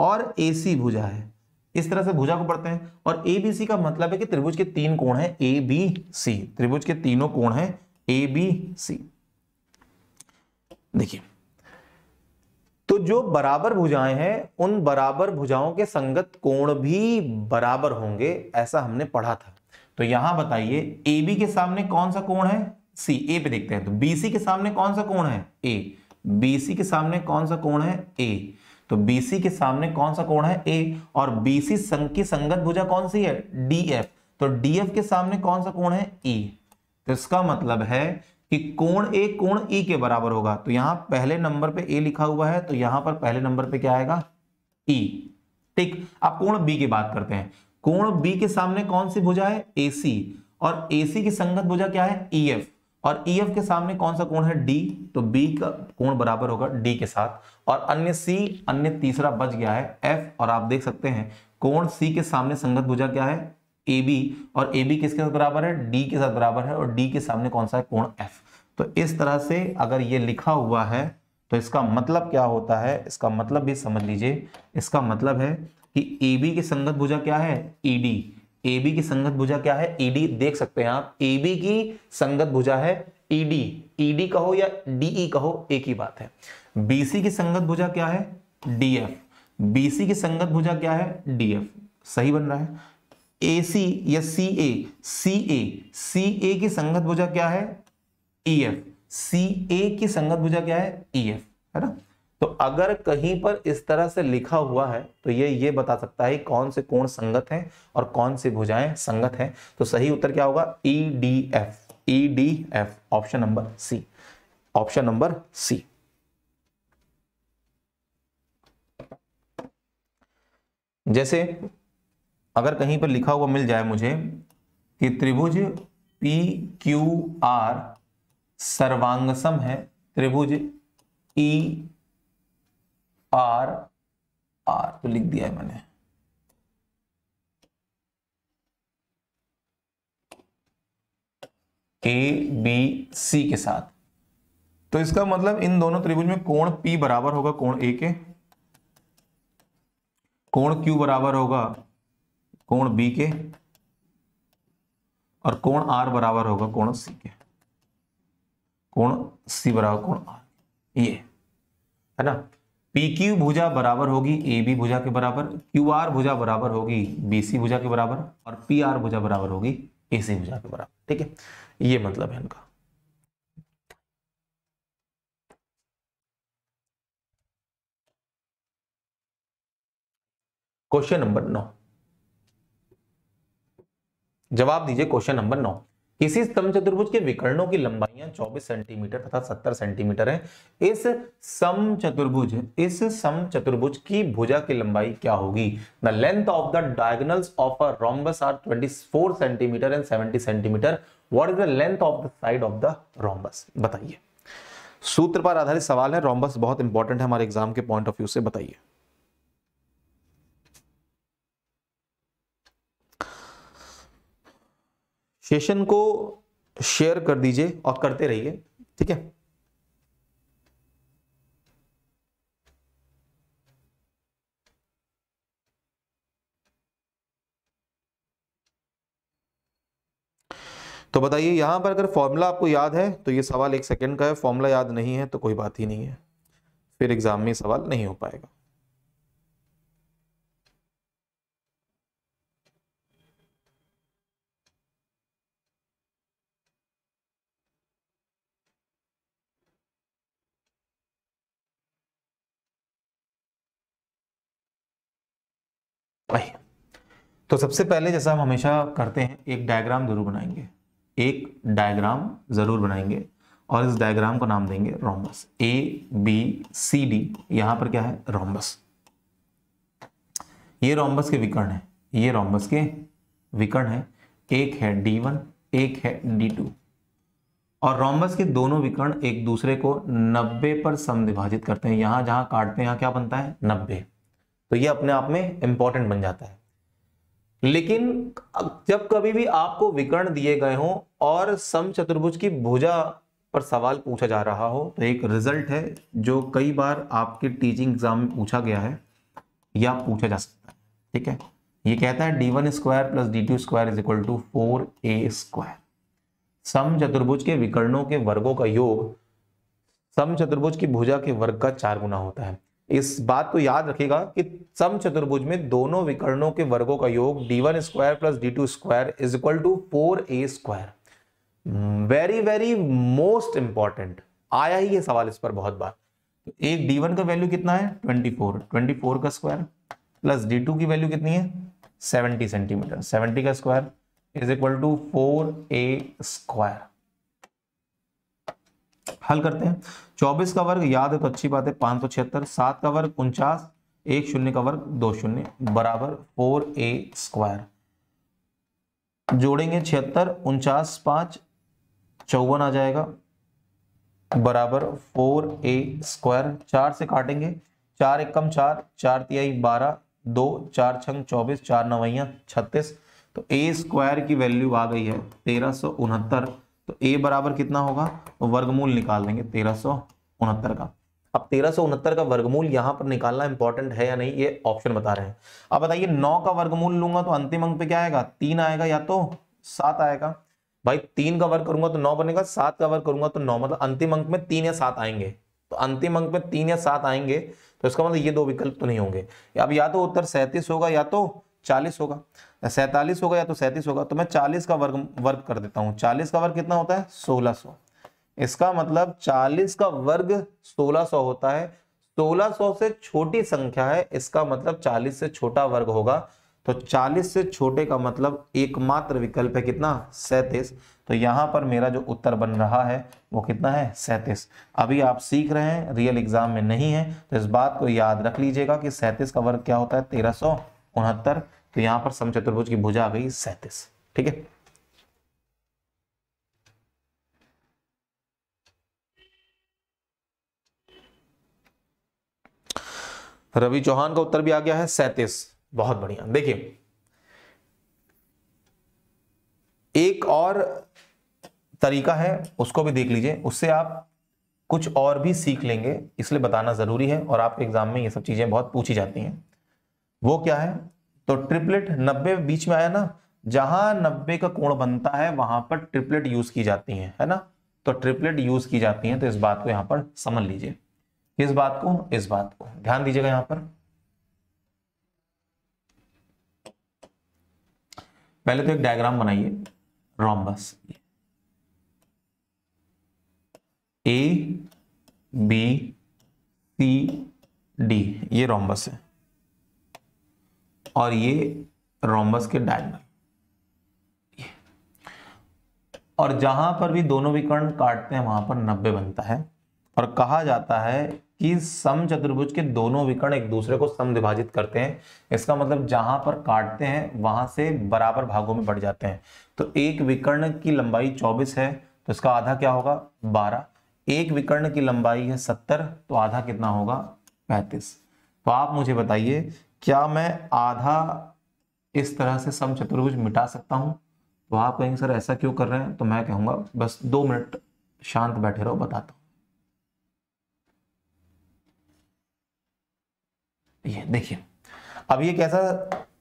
और ए सी भुजा है इस तरह से भुजा को पढ़ते हैं और ए बी सी का मतलब है कि त्रिभुज के तीन कोण है ए बी सी त्रिभुज के तीनों कोण है ए बी सी देखिए तो जो बराबर भुजाएं हैं उन बराबर भुजाओं के संगत कोण भी बराबर होंगे ऐसा हमने पढ़ा था तो यहां बताइए ए बी के सामने कौन सा कोण है सी ए पे देखते हैं तो बी सी के सामने कौन सा कोण है ए बी सी के सामने कौन सा कोण है ए तो BC के सामने कौन सा कोण है A और BC संघ की संगत भुजा कौन सी है DF तो DF के सामने कौन सा कोण है E तो इसका मतलब है कि कोण A कोण E के बराबर होगा तो यहां पहले नंबर पे A लिखा हुआ है तो यहां पर पहले नंबर पे क्या आएगा E ठीक अब कोण B की बात करते हैं कोण B के सामने कौन सी भुजा है AC और AC की संगत भुजा क्या है EF और EF के सामने कौन सा कोण है D तो B का कोण बराबर होगा D के साथ और अन्य सी अन्य तीसरा बच गया है एफ और आप देख सकते हैं कोण सी के सामने संगत भुजा क्या है ए बी और ए बी किसके साथ बराबर है डी के साथ बराबर है और डी के सामने कौन सा है कोण एफ तो इस तरह से अगर ये लिखा हुआ है तो इसका मतलब क्या होता है इसका मतलब भी समझ लीजिए इसका मतलब है कि ए बी की संगत भुजा क्या है ई डी ए बी की संगत भुजा क्या है ई e डी देख सकते हैं आप ए बी की संगत भुजा है ई डी ई डी कहो या डी ई e कहो एक ही बात है बीसी की संगत भुजा क्या है डीएफ बीसी की संगत भुजा क्या है डीएफ सही बन रहा है ए सी या सी ए सी ए सी ए की संगत भुजा क्या है ई एफ सी ए की संगत भुजा क्या है ई एफ है ना तो अगर कहीं पर इस तरह से लिखा हुआ है तो ये ये बता सकता है कौन से कोण संगत हैं और कौन से भुजाएं संगत हैं तो सही उत्तर क्या होगा E D F E D F option number C option number C जैसे अगर कहीं पर लिखा हुआ मिल जाए मुझे कि त्रिभुज पी क्यू आर सर्वांगसम है त्रिभुज ई आर आर तो लिख दिया है मैंने ए बी सी के साथ तो इसका मतलब इन दोनों त्रिभुज में कोण पी बराबर होगा कोण ए के कोण क्यू बराबर होगा कोण बी के और कोण आर बराबर होगा कोण सी के कोण सी बराबर कोण आर ये है ना पी क्यू भुजा बराबर होगी ए बी भुजा के बराबर क्यू आर भुजा बराबर होगी बी सी भुजा के बराबर और पी आर भुजा बराबर होगी ए सी भुजा के बराबर ठीक है ये मतलब है इनका क्वेश्चन नंबर नौ जवाब दीजिए क्वेश्चन नंबर नौ किसी सम चतुर्भुज के विकर्णों की लंबाइयां 24 सेंटीमीटर तथा 70 सेंटीमीटर है इस सम चतुर्भुज इस सम चतुर्भुज की भुजा की लंबाई क्या होगी the length of the diagonals of a rhombus are 24 centimetre and 70 centimetre what is the length of the side of the rhombus बताइए सूत्र पर आधारित सवाल है रोम्बस बहुत इंपॉर्टेंट है हमारे एग्जाम के पॉइंट ऑफ व्यू से बताइए सेशन को शेयर कर दीजिए और करते रहिए ठीक है तो बताइए यहां पर अगर फॉर्मूला आपको याद है तो ये सवाल एक सेकंड का है फॉर्मूला याद नहीं है तो कोई बात ही नहीं है फिर एग्जाम में सवाल नहीं हो पाएगा आइए तो सबसे पहले जैसा हम हमेशा करते हैं एक डायग्राम जरूर बनाएंगे एक डायग्राम जरूर बनाएंगे और इस डायग्राम को नाम देंगे rhombus A B C D यहां पर क्या है रोमबस ये रोमबस के विकर्ण है ये रोमबस के विकर्ण है एक है डी वन एक है डी टू और रोमबस के दोनों विकर्ण एक दूसरे को 90 पर समविभाजित करते हैं यहां जहां काटते हैं यहां क्या बनता है नब्बे तो ये अपने आप में इंपॉर्टेंट बन जाता है लेकिन जब कभी भी आपको विकर्ण दिए गए हो और सम चतुर्भुज की भुजा पर सवाल पूछा जा रहा हो तो एक रिजल्ट है जो कई बार आपके टीचिंग एग्जाम में पूछा गया है या पूछा जा सकता है ठीक है ये कहता है D one square plus D two square is equal to four A square सम चतुर्भुज के विकर्णों के वर्गों का योग सम चतुर्भुज की भुजा के वर्ग का चार गुना होता है इस बात को याद रखिएगा कि सम चतुर्भुज में दोनों विकर्णों के वर्गों का योग D one square plus D two square is equal to four A square very very most important आया ही ये सवाल इस पर बहुत बार तो एक डी वन का वैल्यू कितना है ट्वेंटी फोर ट्वेंटी फोर का स्क्वायर प्लस डी टू की वैल्यू कितनी है सेवेंटी सेंटीमीटर सेवेंटी का square is equal to four A square हल करते हैं चौबीस का वर्ग याद है तो अच्छी बात है पांच सौ छिहत्तर सात का वर्ग उनचास एक शून्य का वर्ग दो शून्य बराबर फोर ए स्क्वायर जोड़ेंगे छिहत्तर उनचास पांच चौवन आ जाएगा बराबर फोर ए स्क्वायर चार से काटेंगे चार एक कम चार चार तिहाई बारह दो चार छंग चौबीस चार नवैया छत्तीस तो ए स्क्वायर की वैल्यू आ गई है तेरह सौ उनहत्तर तो ए बराबर कितना होगा तो वर्गमूल निकाल देंगे तेरह उनहत्तर का अब तेरह उनहत्तर का वर्गमूल यहां पर निकालना इंपॉर्टेंट है या नहीं ये ऑप्शन बता रहे हैं अब बताइए नौ का वर्गमूल लूंगा तो अंतिम अंक पे क्या आएगा तीन आएगा या तो सात आएगा भाई तीन का वर्ग करूंगा तो नौ बनेगा सात का वर्ग करूंगा तो नौ मतलब अंतिम अंक में तीन या सात आएंगे तो अंतिम अंक में तीन या सात आएंगे तो इसका मतलब ये दो विकल्प तो नहीं होंगे अब या तो उत्तर सैंतीस होगा या तो चालीस होगा सैंतालीस होगा या तो सैंतीस होगा तो मैं चालीस का वर्ग वर्ग कर देता हूँ चालीस का वर्ग कितना होता है सोलह सौ इसका मतलब चालीस का वर्ग सोलह सौ होता है सोलह सौ से छोटी संख्या है इसका मतलब चालीस से छोटा वर्ग होगा तो चालीस से छोटे का मतलब एकमात्र विकल्प है कितना सैतीस तो यहां पर मेरा जो उत्तर बन रहा है वो कितना है सैतीस अभी आप सीख रहे हैं रियल एग्जाम में नहीं है तो इस बात को याद रख लीजिएगा कि सैतीस का वर्ग क्या होता है तेरह सौ उनहत्तर तो यहां पर समचतुर्भुज की भुजा आ गई सैतीस ठीक है रवि चौहान का उत्तर भी आ गया है सैतीस बहुत बढ़िया देखिए एक और तरीका है उसको भी देख लीजिए उससे आप कुछ और भी सीख लेंगे इसलिए बताना जरूरी है और आपके एग्जाम में ये सब चीजें बहुत पूछी जाती हैं वो क्या है तो ट्रिपलेट नब्बे बीच में आया ना जहां नब्बे का कोण बनता है वहां पर ट्रिपलेट यूज की जाती है है ना तो ट्रिपलेट यूज की जाती है तो इस बात को यहां पर समझ लीजिए इस बात को इस बात को ध्यान दीजिएगा यहां पर पहले तो एक डायग्राम बनाइए rhombus A B C D ये रोमबस है और ये रोमबस के डायगनल और जहां पर भी दोनों विकर्ण काटते हैं वहां पर नब्बे बनता है और कहा जाता है कि सम चतुर्भुज के दोनों विकर्ण एक दूसरे को सम विभाजित करते हैं इसका मतलब जहां पर काटते हैं वहां से बराबर भागों में बढ़ जाते हैं तो एक विकर्ण की लंबाई चौबीस है तो इसका आधा क्या होगा बारह एक विकर्ण की लंबाई है सत्तर तो आधा कितना होगा पैंतीस तो आप मुझे बताइए क्या मैं आधा इस तरह से सम चतुर्भुज मिटा सकता हूँ तो आप कहेंगे सर ऐसा क्यों कर रहे हैं तो मैं कहूँगा बस दो मिनट शांत बैठे रहो बताता हूँ ये देखिए अब ये कैसा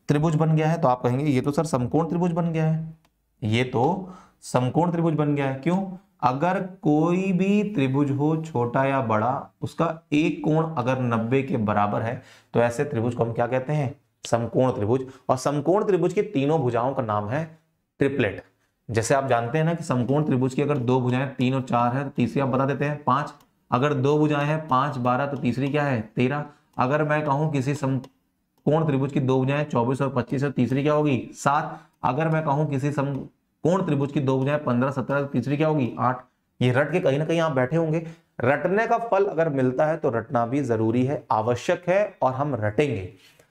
त्रिभुज बन गया है तो आप कहेंगे ये तो सर समकोण त्रिभुज बन गया है ये तो समकोण त्रिभुज बन गया है क्यों अगर कोई भी त्रिभुज हो छोटा या बड़ा उसका एक कोण अगर 90 के बराबर है तो ऐसे त्रिभुज को हम क्या कहते हैं समकोण त्रिभुज और समकोण त्रिभुज की तीनों भुजाओं का नाम है ट्रिपलेट जैसे आप जानते हैं ना कि समकोण त्रिभुज की अगर दो भुजाएं तीन और चार है तो तीसरी आप बता देते हैं पांच अगर दो भुजाएं हैं पांच बारह तो तीसरी क्या है तेरह अगर मैं कहूं किसी समकोण त्रिभुज की दो भुजाएं चौबीस और पच्चीस और तो तीसरी क्या होगी सात अगर मैं कहूं किसी सम कोण त्रिभुज की दो बुझाए पंद्रह सत्रह तीसरी क्या होगी आठ ये रट के कहीं ना कहीं आप बैठे होंगे रटने का फल अगर मिलता है तो रटना भी जरूरी है आवश्यक है और हम रटेंगे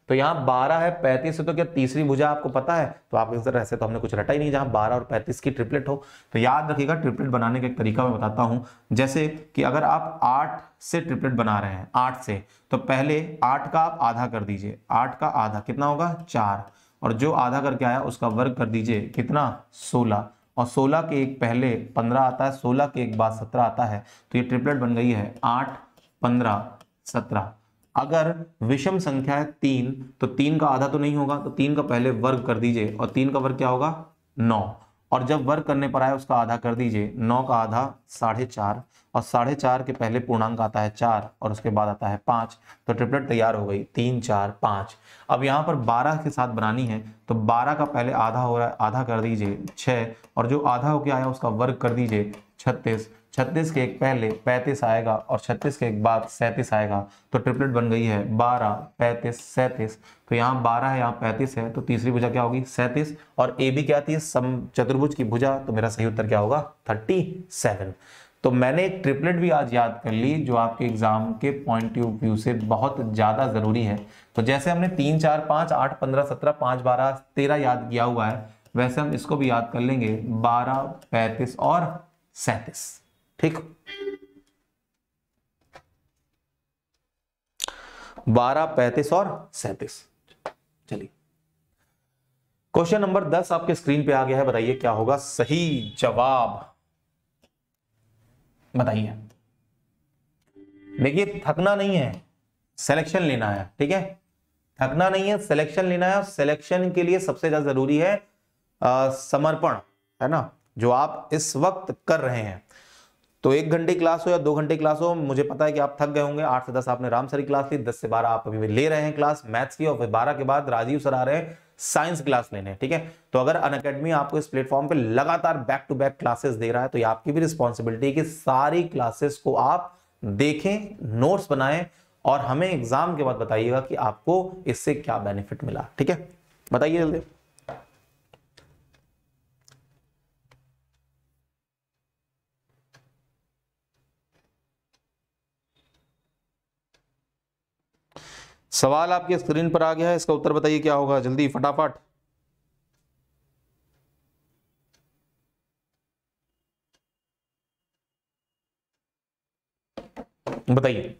तो यहाँ बारह है पैंतीस है तो क्या तीसरी भुजा आपको पता है तो आप इस तरह से तो हमने कुछ रटा ही नहीं जहां बारह और पैंतीस की ट्रिपलेट हो तो याद रखिएगा ट्रिपलेट बनाने का एक तरीका मैं बताता हूं जैसे कि अगर आप आठ से ट्रिपलेट बना रहे हैं आठ से तो पहले आठ का आप आधा कर दीजिए आठ का आधा कितना होगा चार और जो आधा करके आया उसका वर्ग कर दीजिए कितना सोलह और 16 के एक पहले 15 आता है 16 के एक बाद 17 आता है तो ये ट्रिपलेट बन गई है 8, 15, 17 अगर विषम संख्या है तीन तो तीन का आधा तो नहीं होगा तो तीन का पहले वर्ग कर दीजिए और तीन का वर्ग क्या होगा नौ और जब वर्ग करने पर आए उसका आधा कर दीजिए नौ का आधा साढ़े चार और साढ़े चार के पहले पूर्णांक आता है चार और उसके बाद आता है पाँच तो ट्रिपलेट तैयार हो गई तीन चार पाँच अब यहाँ पर बारह के साथ बनानी है तो बारह का पहले आधा हो रहा है आधा कर दीजिए छः और जो आधा होके आया उसका वर्ग कर दीजिए छत्तीस छत्तीस के एक पहले पैंतीस आएगा और छत्तीस के एक बाद सैंतीस आएगा तो ट्रिपलेट बन गई है बारह पैंतीस सैंतीस तो यहाँ बारह है यहाँ पैंतीस है तो तीसरी भुजा क्या होगी सैंतीस और ए बी क्या थी सम चतुर्भुज की भुजा तो मेरा सही उत्तर क्या होगा थर्टी सेवन तो मैंने एक ट्रिपलेट भी आज याद कर ली जो आपके एग्जाम के पॉइंट ऑफ व्यू से बहुत ज़्यादा ज़रूरी है तो जैसे हमने तीन चार पांच आठ पंद्रह सत्रह पाँच बारह तेरह याद किया हुआ है वैसे हम इसको भी याद कर लेंगे बारह पैंतीस और सैंतीस ठीक बारह पैंतीस और सैतीस चलिए क्वेश्चन नंबर दस आपके स्क्रीन पे आ गया है बताइए क्या होगा सही जवाब बताइए देखिए थकना नहीं है सिलेक्शन लेना है ठीक है थकना नहीं है सिलेक्शन लेना है सिलेक्शन के लिए सबसे ज्यादा जरूरी है आ, समर्पण है ना जो आप इस वक्त कर रहे हैं तो एक घंटे क्लास हो या दो घंटे क्लास हो मुझे पता है कि आप थक गए होंगे आठ से दस आपने राम सर की क्लास ली दस से बारह आप अभी ले रहे हैं क्लास मैथ्स की और बारह के बाद राजीव सर आ रहे हैं साइंस क्लास लेने ठीक है तो अगर अन अकेडमी आपको इस प्लेटफॉर्म पे लगातार बैक टू बैक क्लासेस दे रहा है तो ये आपकी भी रिस्पॉन्सिबिलिटी है कि सारी क्लासेस को आप देखें नोट्स बनाए और हमें एग्जाम के बाद बताइएगा कि आपको इससे क्या बेनिफिट मिला ठीक है बताइए जल्दी सवाल आपके स्क्रीन पर आ गया है इसका उत्तर बताइए क्या होगा जल्दी फटाफट बताइए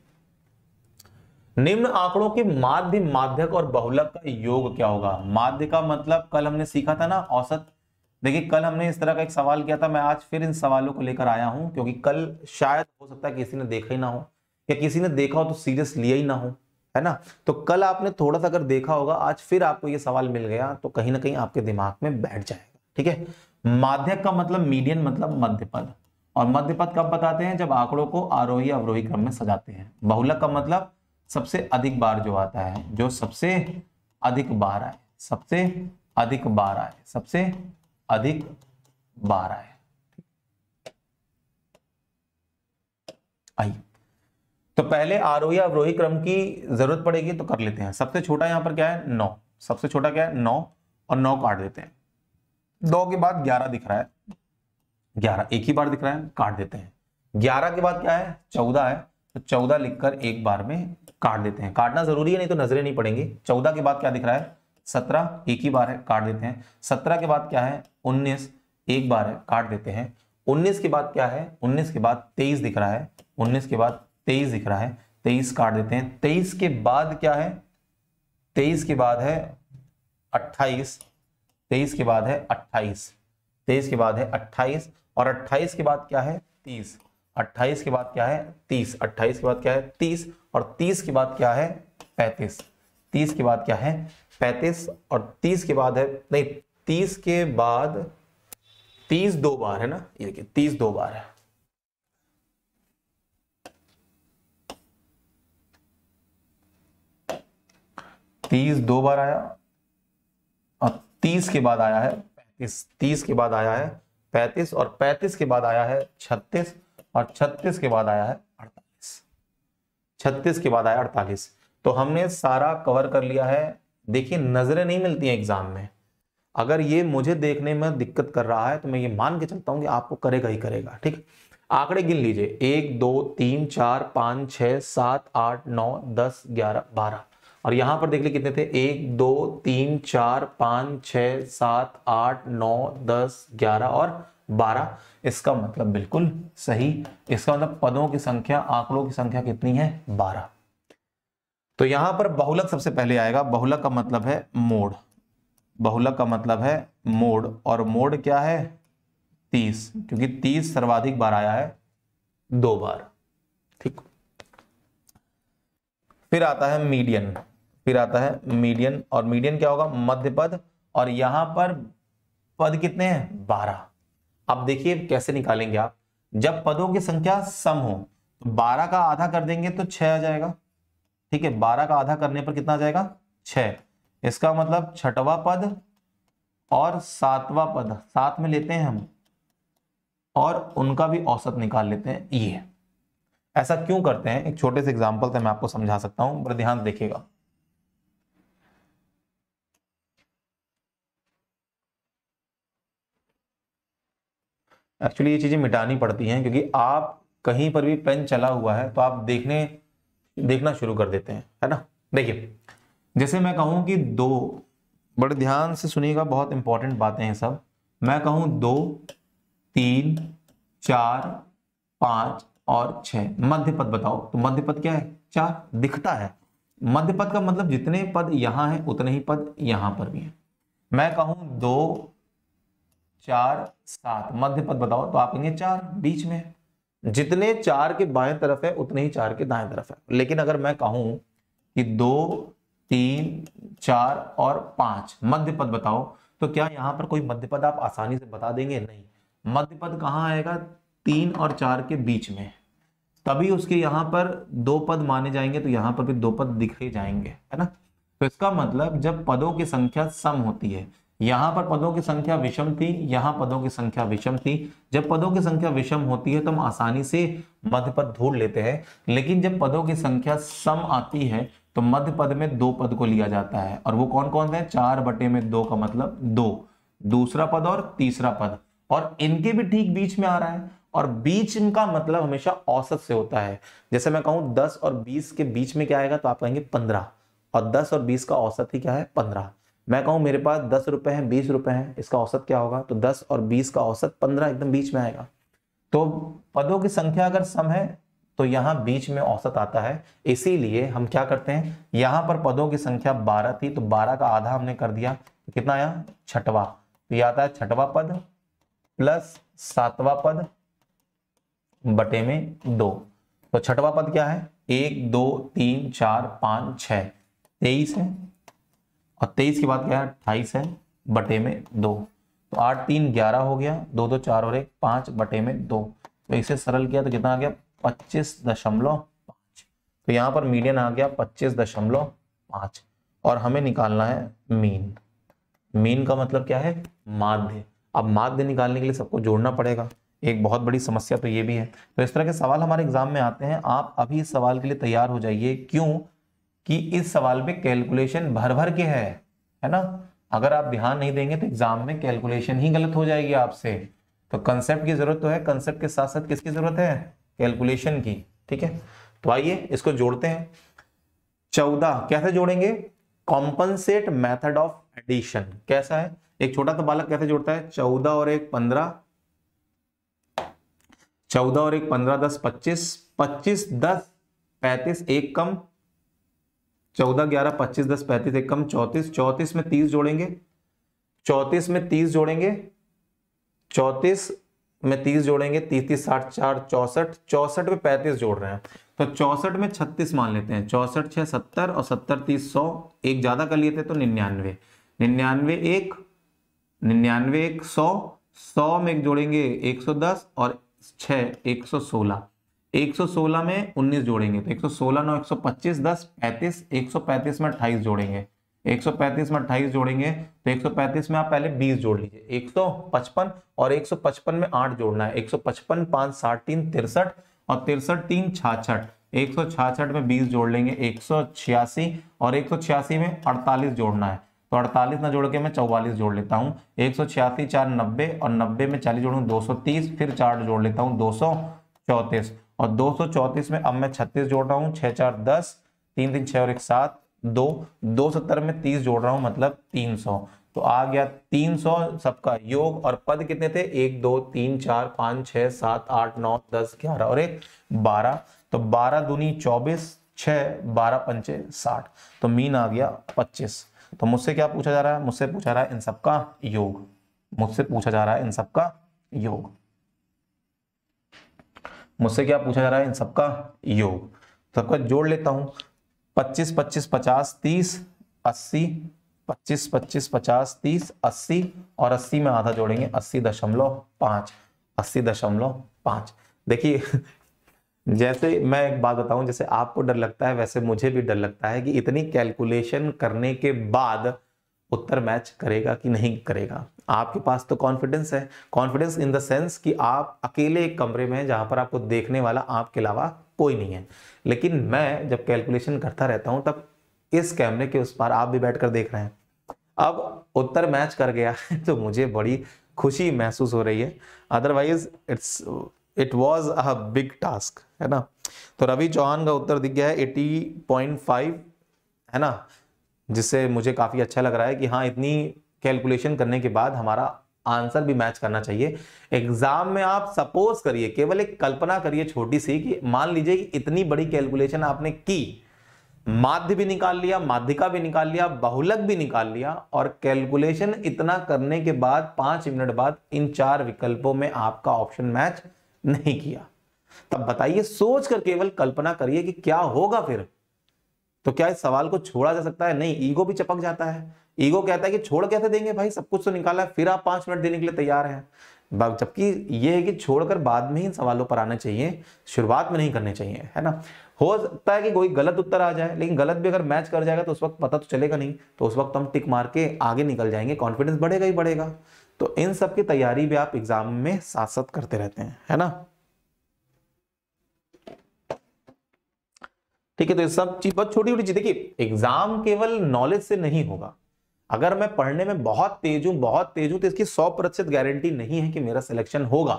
निम्न आंकड़ों के माध्य माध्यक और बहुलक का योग क्या होगा माध्य का मतलब कल हमने सीखा था ना औसत देखिए कल हमने इस तरह का एक सवाल किया था मैं आज फिर इन सवालों को लेकर आया हूं क्योंकि कल शायद हो सकता है किसी ने देखा ही ना हो या किसी ने देखा हो तो सीरियस लिया ही ना हो है ना तो कल आपने थोड़ा सा अगर देखा होगा आज फिर आपको ये सवाल मिल गया तो कहीं ना कहीं आपके दिमाग में बैठ जाएगा ठीक है माध्यक का मतलब मीडियन मतलब मध्य पद और मध्य पद कब बताते हैं जब आंकड़ों को आरोही अवरोही क्रम में सजाते हैं बहुलक का मतलब सबसे अधिक बार जो आता है जो सबसे अधिक बार आए सबसे अधिक बार आए सबसे अधिक बार आए आइए तो पहले आरोही अवरोही क्रम की जरूरत पड़ेगी तो कर लेते हैं सबसे छोटा यहां पर क्या है नौ सबसे छोटा क्या है नौ और नौ काट देते हैं दो के बाद ग्यारह दिख रहा है ग्यारह एक ही बार दिख रहा है काट देते हैं ग्यारह के बाद क्या है चौदह है तो चौदह लिखकर एक बार में काट देते हैं काटना जरूरी है नहीं तो नजरें नहीं पड़ेंगी चौदह के बाद क्या दिख रहा है सत्रह एक ही बार है काट देते हैं सत्रह के बाद क्या है उन्नीस एक बार है काट देते हैं उन्नीस के बाद क्या है उन्नीस के बाद तेईस दिख रहा है उन्नीस के बाद तेईस दिख रहा है तेईस काट देते हैं तेईस के बाद क्या है तेईस के बाद है अट्ठाईस तेईस के बाद है अट्ठाईस तेईस के बाद है अट्ठाईस और अट्ठाईस के बाद क्या है तीस अट्ठाईस के बाद क्या है तीस अट्ठाईस के बाद क्या है तीस और तीस के बाद क्या है पैंतीस तीस के बाद क्या है पैंतीस और तीस के बाद है नहीं तीस के बाद तीस दो बार है ना ये देखिए तीस दो बार है तीस दो बार आया और तीस के बाद आया है पैंतीस तीस के बाद आया है पैंतीस और पैंतीस के बाद आया है छत्तीस और छत्तीस के बाद आया है अड़तालीस छत्तीस के बाद आया अड़तालीस तो हमने सारा कवर कर लिया है देखिए नजरें नहीं मिलती हैं एग्जाम में अगर ये मुझे देखने में दिक्कत कर रहा है तो मैं ये मान के चलता हूँ कि आपको करेगा ही करेगा ठीक आंकड़े गिन लीजिए एक दो तीन चार पाँच छः सात आठ नौ दस ग्यारह बारह और यहां पर देख ली कितने थे एक दो तीन चार पांच छ सात आठ नौ दस ग्यारह और बारह इसका मतलब बिल्कुल सही इसका मतलब पदों की संख्या आंकड़ों की संख्या कितनी है बारह तो यहां पर बहुलक सबसे पहले आएगा बहुलक का मतलब है मोड बहुलक का मतलब है मोड और मोड क्या है तीस क्योंकि तीस सर्वाधिक बार आया है दो बार ठीक फिर आता है मीडियन फिर आता है मीडियन और मीडियन क्या होगा मध्य पद और यहां पर पद कितने हैं बारह अब देखिए कैसे निकालेंगे आप जब पदों की संख्या सम हो तो बारह का आधा कर देंगे तो छह आ जाएगा ठीक है बारह का आधा करने पर कितना आ जाएगा छह इसका मतलब छठवा पद और सातवा पद साथ में लेते हैं हम और उनका भी औसत निकाल लेते हैं ये ऐसा क्यों करते हैं एक छोटे से एग्जाम्पल से मैं आपको समझा सकता हूं ध्यान देखिएगा एक्चुअली ये चीज़ें मिटानी पड़ती हैं क्योंकि आप कहीं पर भी पेन चला हुआ है तो आप देखने देखना शुरू कर देते हैं है ना देखिए जैसे मैं कहूं कि दो बड़े ध्यान से सुनिएगा बहुत इंपॉर्टेंट बातें हैं सब मैं कहूँ दो तीन चार पाँच और छ मध्य पद बताओ तो मध्य पद क्या है चार दिखता है मध्य पद का मतलब जितने पद यहाँ है उतने ही पद यहाँ पर भी है मैं कहूं दो चार सात मध्य पद बताओ तो आप कहेंगे चार बीच में जितने चार के बाएं तरफ है उतने ही चार के दाएं तरफ है लेकिन अगर मैं कहूं कि दो तीन चार और पांच मध्य पद बताओ तो क्या यहां पर कोई मध्य पद आप आसानी से बता देंगे नहीं मध्य पद कहाँ आएगा तीन और चार के बीच में तभी उसके यहां पर दो पद माने जाएंगे तो यहां पर भी दो पद दिखे जाएंगे है ना तो इसका मतलब जब पदों की संख्या सम होती है यहां पर पदों की संख्या विषम थी यहां पदों की संख्या विषम थी जब पदों की संख्या विषम होती है तो हम आसानी से मध्य पद ढूंढ लेते हैं लेकिन जब पदों की संख्या सम आती है तो मध्य पद में दो पद को लिया जाता है और वो कौन कौन है चार बटे में दो का मतलब दो दूसरा पद और तीसरा पद और इनके भी ठीक बीच में आ रहा है और बीच इनका मतलब हमेशा औसत से होता है जैसे मैं कहूं दस और बीस के बीच में क्या आएगा तो आप कहेंगे पंद्रह और दस और बीस का औसत ही क्या है पंद्रह मैं कहूँ मेरे पास दस रुपये हैं बीस रुपये हैं इसका औसत क्या होगा तो दस और बीस का औसत पंद्रह एकदम बीच में आएगा तो पदों की संख्या अगर सम है तो यहाँ बीच में औसत आता है इसीलिए हम क्या करते हैं यहाँ पर पदों की संख्या बारह थी तो बारह का आधा हमने कर दिया कितना आया छठवा तो यह आता है छठवा पद प्लस सातवा पद बटे में दो तो छठवा पद क्या है एक दो तीन चार पाँच छ तेईस है और तेईस के बाद क्या है अट्ठाईस है बटे में दो तो आठ तीन ग्यारह हो गया दो दो चार और एक पांच बटे में दो तो इसे सरल किया तो कितना आ गया पच्चीस दशमलव पांच तो यहां पर मीडियन आ गया पच्चीस दशमलव पांच और हमें निकालना है मीन मीन का मतलब क्या है माध्य अब माध्य निकालने के लिए सबको जोड़ना पड़ेगा एक बहुत बड़ी समस्या तो ये भी है तो इस तरह के सवाल हमारे एग्जाम में आते हैं आप अभी इस सवाल के लिए तैयार हो जाइए क्यों कि इस सवाल में कैलकुलेशन भर भर के है है ना अगर आप ध्यान नहीं देंगे तो एग्जाम में कैलकुलेशन ही गलत हो जाएगी आपसे तो कंसेप्ट की जरूरत तो है कंसेप्ट के साथ साथ किसकी जरूरत है कैलकुलेशन की ठीक है तो आइए इसको जोड़ते हैं चौदह कैसे जोड़ेंगे कॉम्पनसेट मैथड ऑफ एडिशन कैसा है एक छोटा सा बालक कैसे जोड़ता है चौदह और एक पंद्रह चौदह और एक पंद्रह दस पच्चीस पच्चीस दस पैंतीस एक कम चौदह ग्यारह पच्चीस दस पैंतीस एक कम चौतीस चौंतीस में तीस जोड़ेंगे चौंतीस में तीस जोड़ेंगे चौंतीस में तीस जोड़ेंगे तीस तीस साठ चार चौसठ चौसठ में पैंतीस जोड़ रहे हैं तो चौसठ में छत्तीस मान लेते हैं चौसठ छह सत्तर और सत्तर तीस सौ एक ज़्यादा कर लिए थे तो निन्यानवे निन्यानवे एक निन्यानवे एक सौ सौ में एक जोड़ेंगे एक सौ दस और छ एक सौ सोलह 116 में 19 जोड़ेंगे तो 116 नौ एक सौ पच्चीस दस पैंतीस एक सौ पैंतीस में अट्ठाईस जोड़ेंगे 135 में अट्ठाईस जोड़ेंगे तो 135 में आप पहले 20 जोड़ लीजिए 155 और 155 में 8 जोड़ना है 155 पांच साठ तीन तिरसठ और तिरसठ तीन छाछठ एक में 20 जोड़ लेंगे एक और एक में 48 जोड़ना है तो 48 ना जोड़ के मैं चौवालीस जोड़ लेता हूँ एक सौ छियासी चार नब्बे और नब्बे में चालीस सौ 230 फिर चार जोड़ लेता हूँ दो सौ चौंतीस और दो सौ चौतीस में अब मैं छत्तीस जोड़ रहा हूँ छह चार दस तीन तीन छह और एक सात दो दो सत्तर में तीस जोड़ रहा हूं मतलब तीन सौ तो आ गया तीन सौ सबका योग और पद कितने थे एक दो तीन चार पाँच छः सात आठ नौ दस ग्यारह और एक बारह तो बारह दूनी चौबीस छ बारह पंचे साठ तो मीन आ गया पच्चीस तो मुझसे क्या पूछा जा रहा है मुझसे पूछा रहा है इन सबका योग मुझसे पूछा जा रहा है इन सबका योग मुझसे क्या पूछा जा रहा है इन सबका योग तो सबका जोड़ लेता हूं पच्चीस पच्चीस पचास तीस अस्सी पच्चीस पच्चीस पचास तीस अस्सी और अस्सी में आधा जोड़ेंगे अस्सी दशमलव पांच अस्सी दशमलव पांच देखिए जैसे मैं एक बात बताऊं जैसे आपको डर लगता है वैसे मुझे भी डर लगता है कि इतनी कैलकुलेशन करने के बाद उत्तर मैच करेगा कि नहीं करेगा आपके पास तो कॉन्फिडेंस है कॉन्फिडेंस इन द सेंस कि आप अकेले एक कमरे में हैं जहां पर आपको देखने वाला आपके अलावा कोई नहीं है लेकिन मैं जब कैलकुलेशन करता रहता हूं तब इस कैमरे के उस पार आप भी बैठकर देख रहे हैं अब उत्तर मैच कर गया है तो मुझे बड़ी खुशी महसूस हो रही है otherwise it's it was a big task है ना तो रवि चौहान का उत्तर दिख गया है एटी है ना जिससे मुझे काफ़ी अच्छा लग रहा है कि हाँ इतनी कैलकुलेशन करने के बाद हमारा आंसर भी मैच करना चाहिए एग्जाम में आप सपोज करिए केवल एक कल्पना करिए छोटी सी कि मान लीजिए कि इतनी बड़ी कैलकुलेशन आपने की माध्य भी निकाल लिया माध्यिका भी निकाल लिया बहुलक भी निकाल लिया और कैलकुलेशन इतना करने के बाद पांच मिनट बाद इन चार विकल्पों में आपका ऑप्शन मैच नहीं किया तब बताइए सोच कर केवल कल्पना करिए कि क्या होगा फिर तो क्या इस सवाल को छोड़ा जा सकता है नहीं ईगो भी चपक जाता है ईगो कहता है कि छोड़ कैसे देंगे भाई सब कुछ तो निकाला है फिर आप पांच मिनट देने के लिए तैयार हैं जबकि ये है कि छोड़कर बाद में ही इन सवालों पर आना चाहिए शुरुआत में नहीं करने चाहिए है ना हो सकता है कि कोई गलत उत्तर आ जाए लेकिन गलत भी अगर मैच कर जाएगा तो उस वक्त पता तो चलेगा नहीं तो उस वक्त तो हम टिक मार के आगे निकल जाएंगे कॉन्फिडेंस बढ़ेगा ही बढ़ेगा तो इन सब की तैयारी भी आप एग्जाम में साथ साथ करते रहते हैं है ना ठीक है तो ये सब चीज बहुत छोटी छोटी चीज देखिए एग्जाम केवल नॉलेज से नहीं होगा अगर मैं पढ़ने में बहुत तेज हूं बहुत तेज हूं तो इसकी सौ प्रतिशत गारंटी नहीं है कि मेरा सिलेक्शन होगा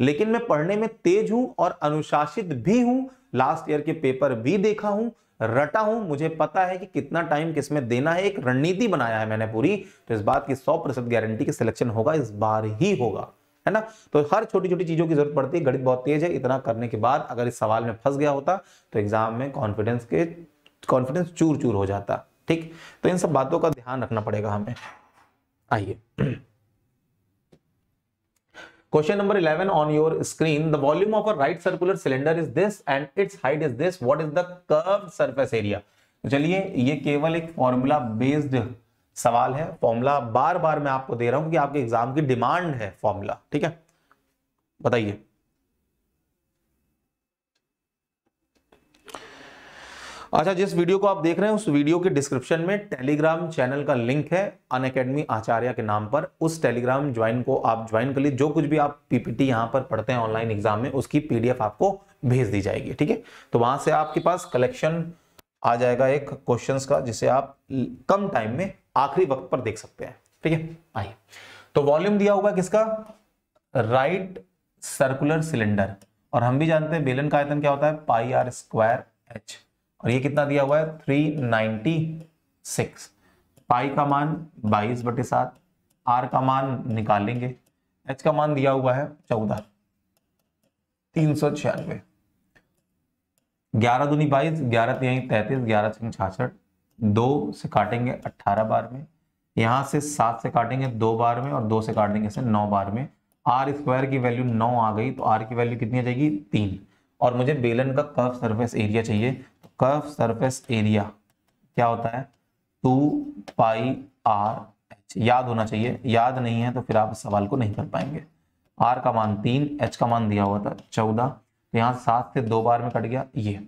लेकिन मैं पढ़ने में तेज हूं और अनुशासित भी हूं लास्ट ईयर के पेपर भी देखा हूं रटा हूं मुझे पता है कि कितना टाइम किसमें देना है एक रणनीति बनाया है मैंने पूरी तो इस बात की सौ प्रतिशत गारंटी की सिलेक्शन होगा इस बार ही होगा है ना तो हर छोटी छोटी चीज़ों की जरूरत पड़ती है गणित बहुत तेज है इतना करने के बाद अगर इस सवाल में फंस गया होता तो एग्जाम में कॉन्फिडेंस के कॉन्फिडेंस चूर चूर हो जाता ठीक तो इन सब बातों का ध्यान रखना पड़ेगा हमें आइए question number 11 on your screen the volume of a right circular cylinder is this and its height is this what is the curve surface area चलिए ये केवल एक फॉर्मूला बेस्ड सवाल है फॉर्मूला बार बार मैं आपको दे रहा हूं कि आपके एग्जाम की डिमांड है फॉर्मूला ठीक है बताइए अच्छा जिस वीडियो को आप देख रहे हैं उस वीडियो के डिस्क्रिप्शन में टेलीग्राम चैनल का लिंक है अन अकेडमी आचार्य के नाम पर उस टेलीग्राम ज्वाइन को आप ज्वाइन कर लिए जो कुछ भी आप पीपीटी यहां पर पढ़ते हैं ऑनलाइन एग्जाम में उसकी पीडीएफ आपको भेज दी जाएगी ठीक है तो वहां से आपके पास कलेक्शन आ जाएगा एक क्वेश्चन का जिसे आप कम टाइम में आखिरी वक्त पर देख सकते हैं ठीक है आइए तो वॉल्यूम दिया हुआ किसका राइट सर्कुलर सिलेंडर और हम भी जानते हैं बेलन का आयतन क्या होता है पाई आर स्क्वायर एच और ये कितना दिया हुआ है थ्री नाइनटी सिक्स पाई का मान बाईस बटे सात आर का मान निकालेंगे एच का मान दिया हुआ है चौदह तीन सौ छियानवे ग्यारह दूनी बाईस ग्यारह तिहाई तैतीस ग्यारह छिंग छाछठ दो से काटेंगे अट्ठारह बार में यहाँ से सात से काटेंगे दो बार में और दो से काटेंगे से नौ बार में आर स्क्वायर की वैल्यू नौ आ गई तो आर की वैल्यू कितनी आ जाएगी तीन और मुझे बेलन का कर्व सरफेस एरिया चाहिए तो कर्व सरफेस एरिया क्या होता है टू पाई आर एच याद होना चाहिए याद नहीं है तो फिर आप इस सवाल को नहीं कर पाएंगे आर का मान तीन एच का मान दिया हुआ था चौदह तो यहाँ सात से दो बार में कट गया ये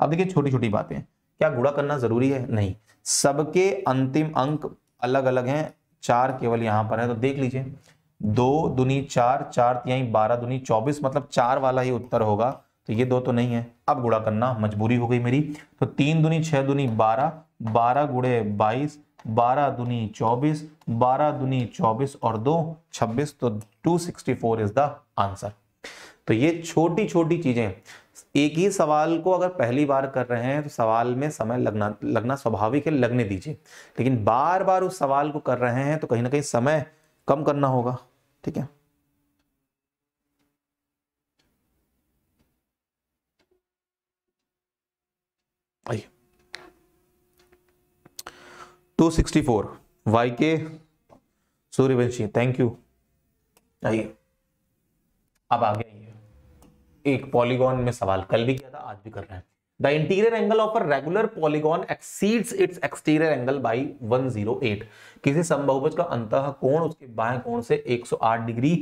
अब देखिए छोटी छोटी बातें क्या गुड़ा करना जरूरी है नहीं सबके अंतिम अंक अलग अलग हैं चार केवल यहां पर है तो देख लीजिए दो दुनी चार चार यही बारह दुनी चौबीस मतलब चार वाला ही उत्तर होगा तो ये दो तो नहीं है अब गुड़ा करना मजबूरी हो गई मेरी तो तीन दुनी छह दुनी बारह बारह गुड़े बाईस बारह दुनी चौबीस बारह दुनी चौबीस और दो छब्बीस तो two sixty four is the answer तो ये छोटी छोटी चीजें एक ही सवाल को अगर पहली बार कर रहे हैं तो सवाल में समय लगना लगना स्वाभाविक है लगने दीजिए लेकिन बार बार उस सवाल को कर रहे हैं तो कहीं ना कहीं समय कम करना होगा ठीक है टू सिक्सटी फोर वाई के सूर्यवंशी थैंक यू आइए अब आगे एक पॉलीगॉन में सवाल कल भी किया था आज भी कर रहे हैं the interior angle of a regular polygon exceeds its exterior angle by 108 किसी समबहुभुज का अंत कोण उसके बाएं कोण से 108 डिग्री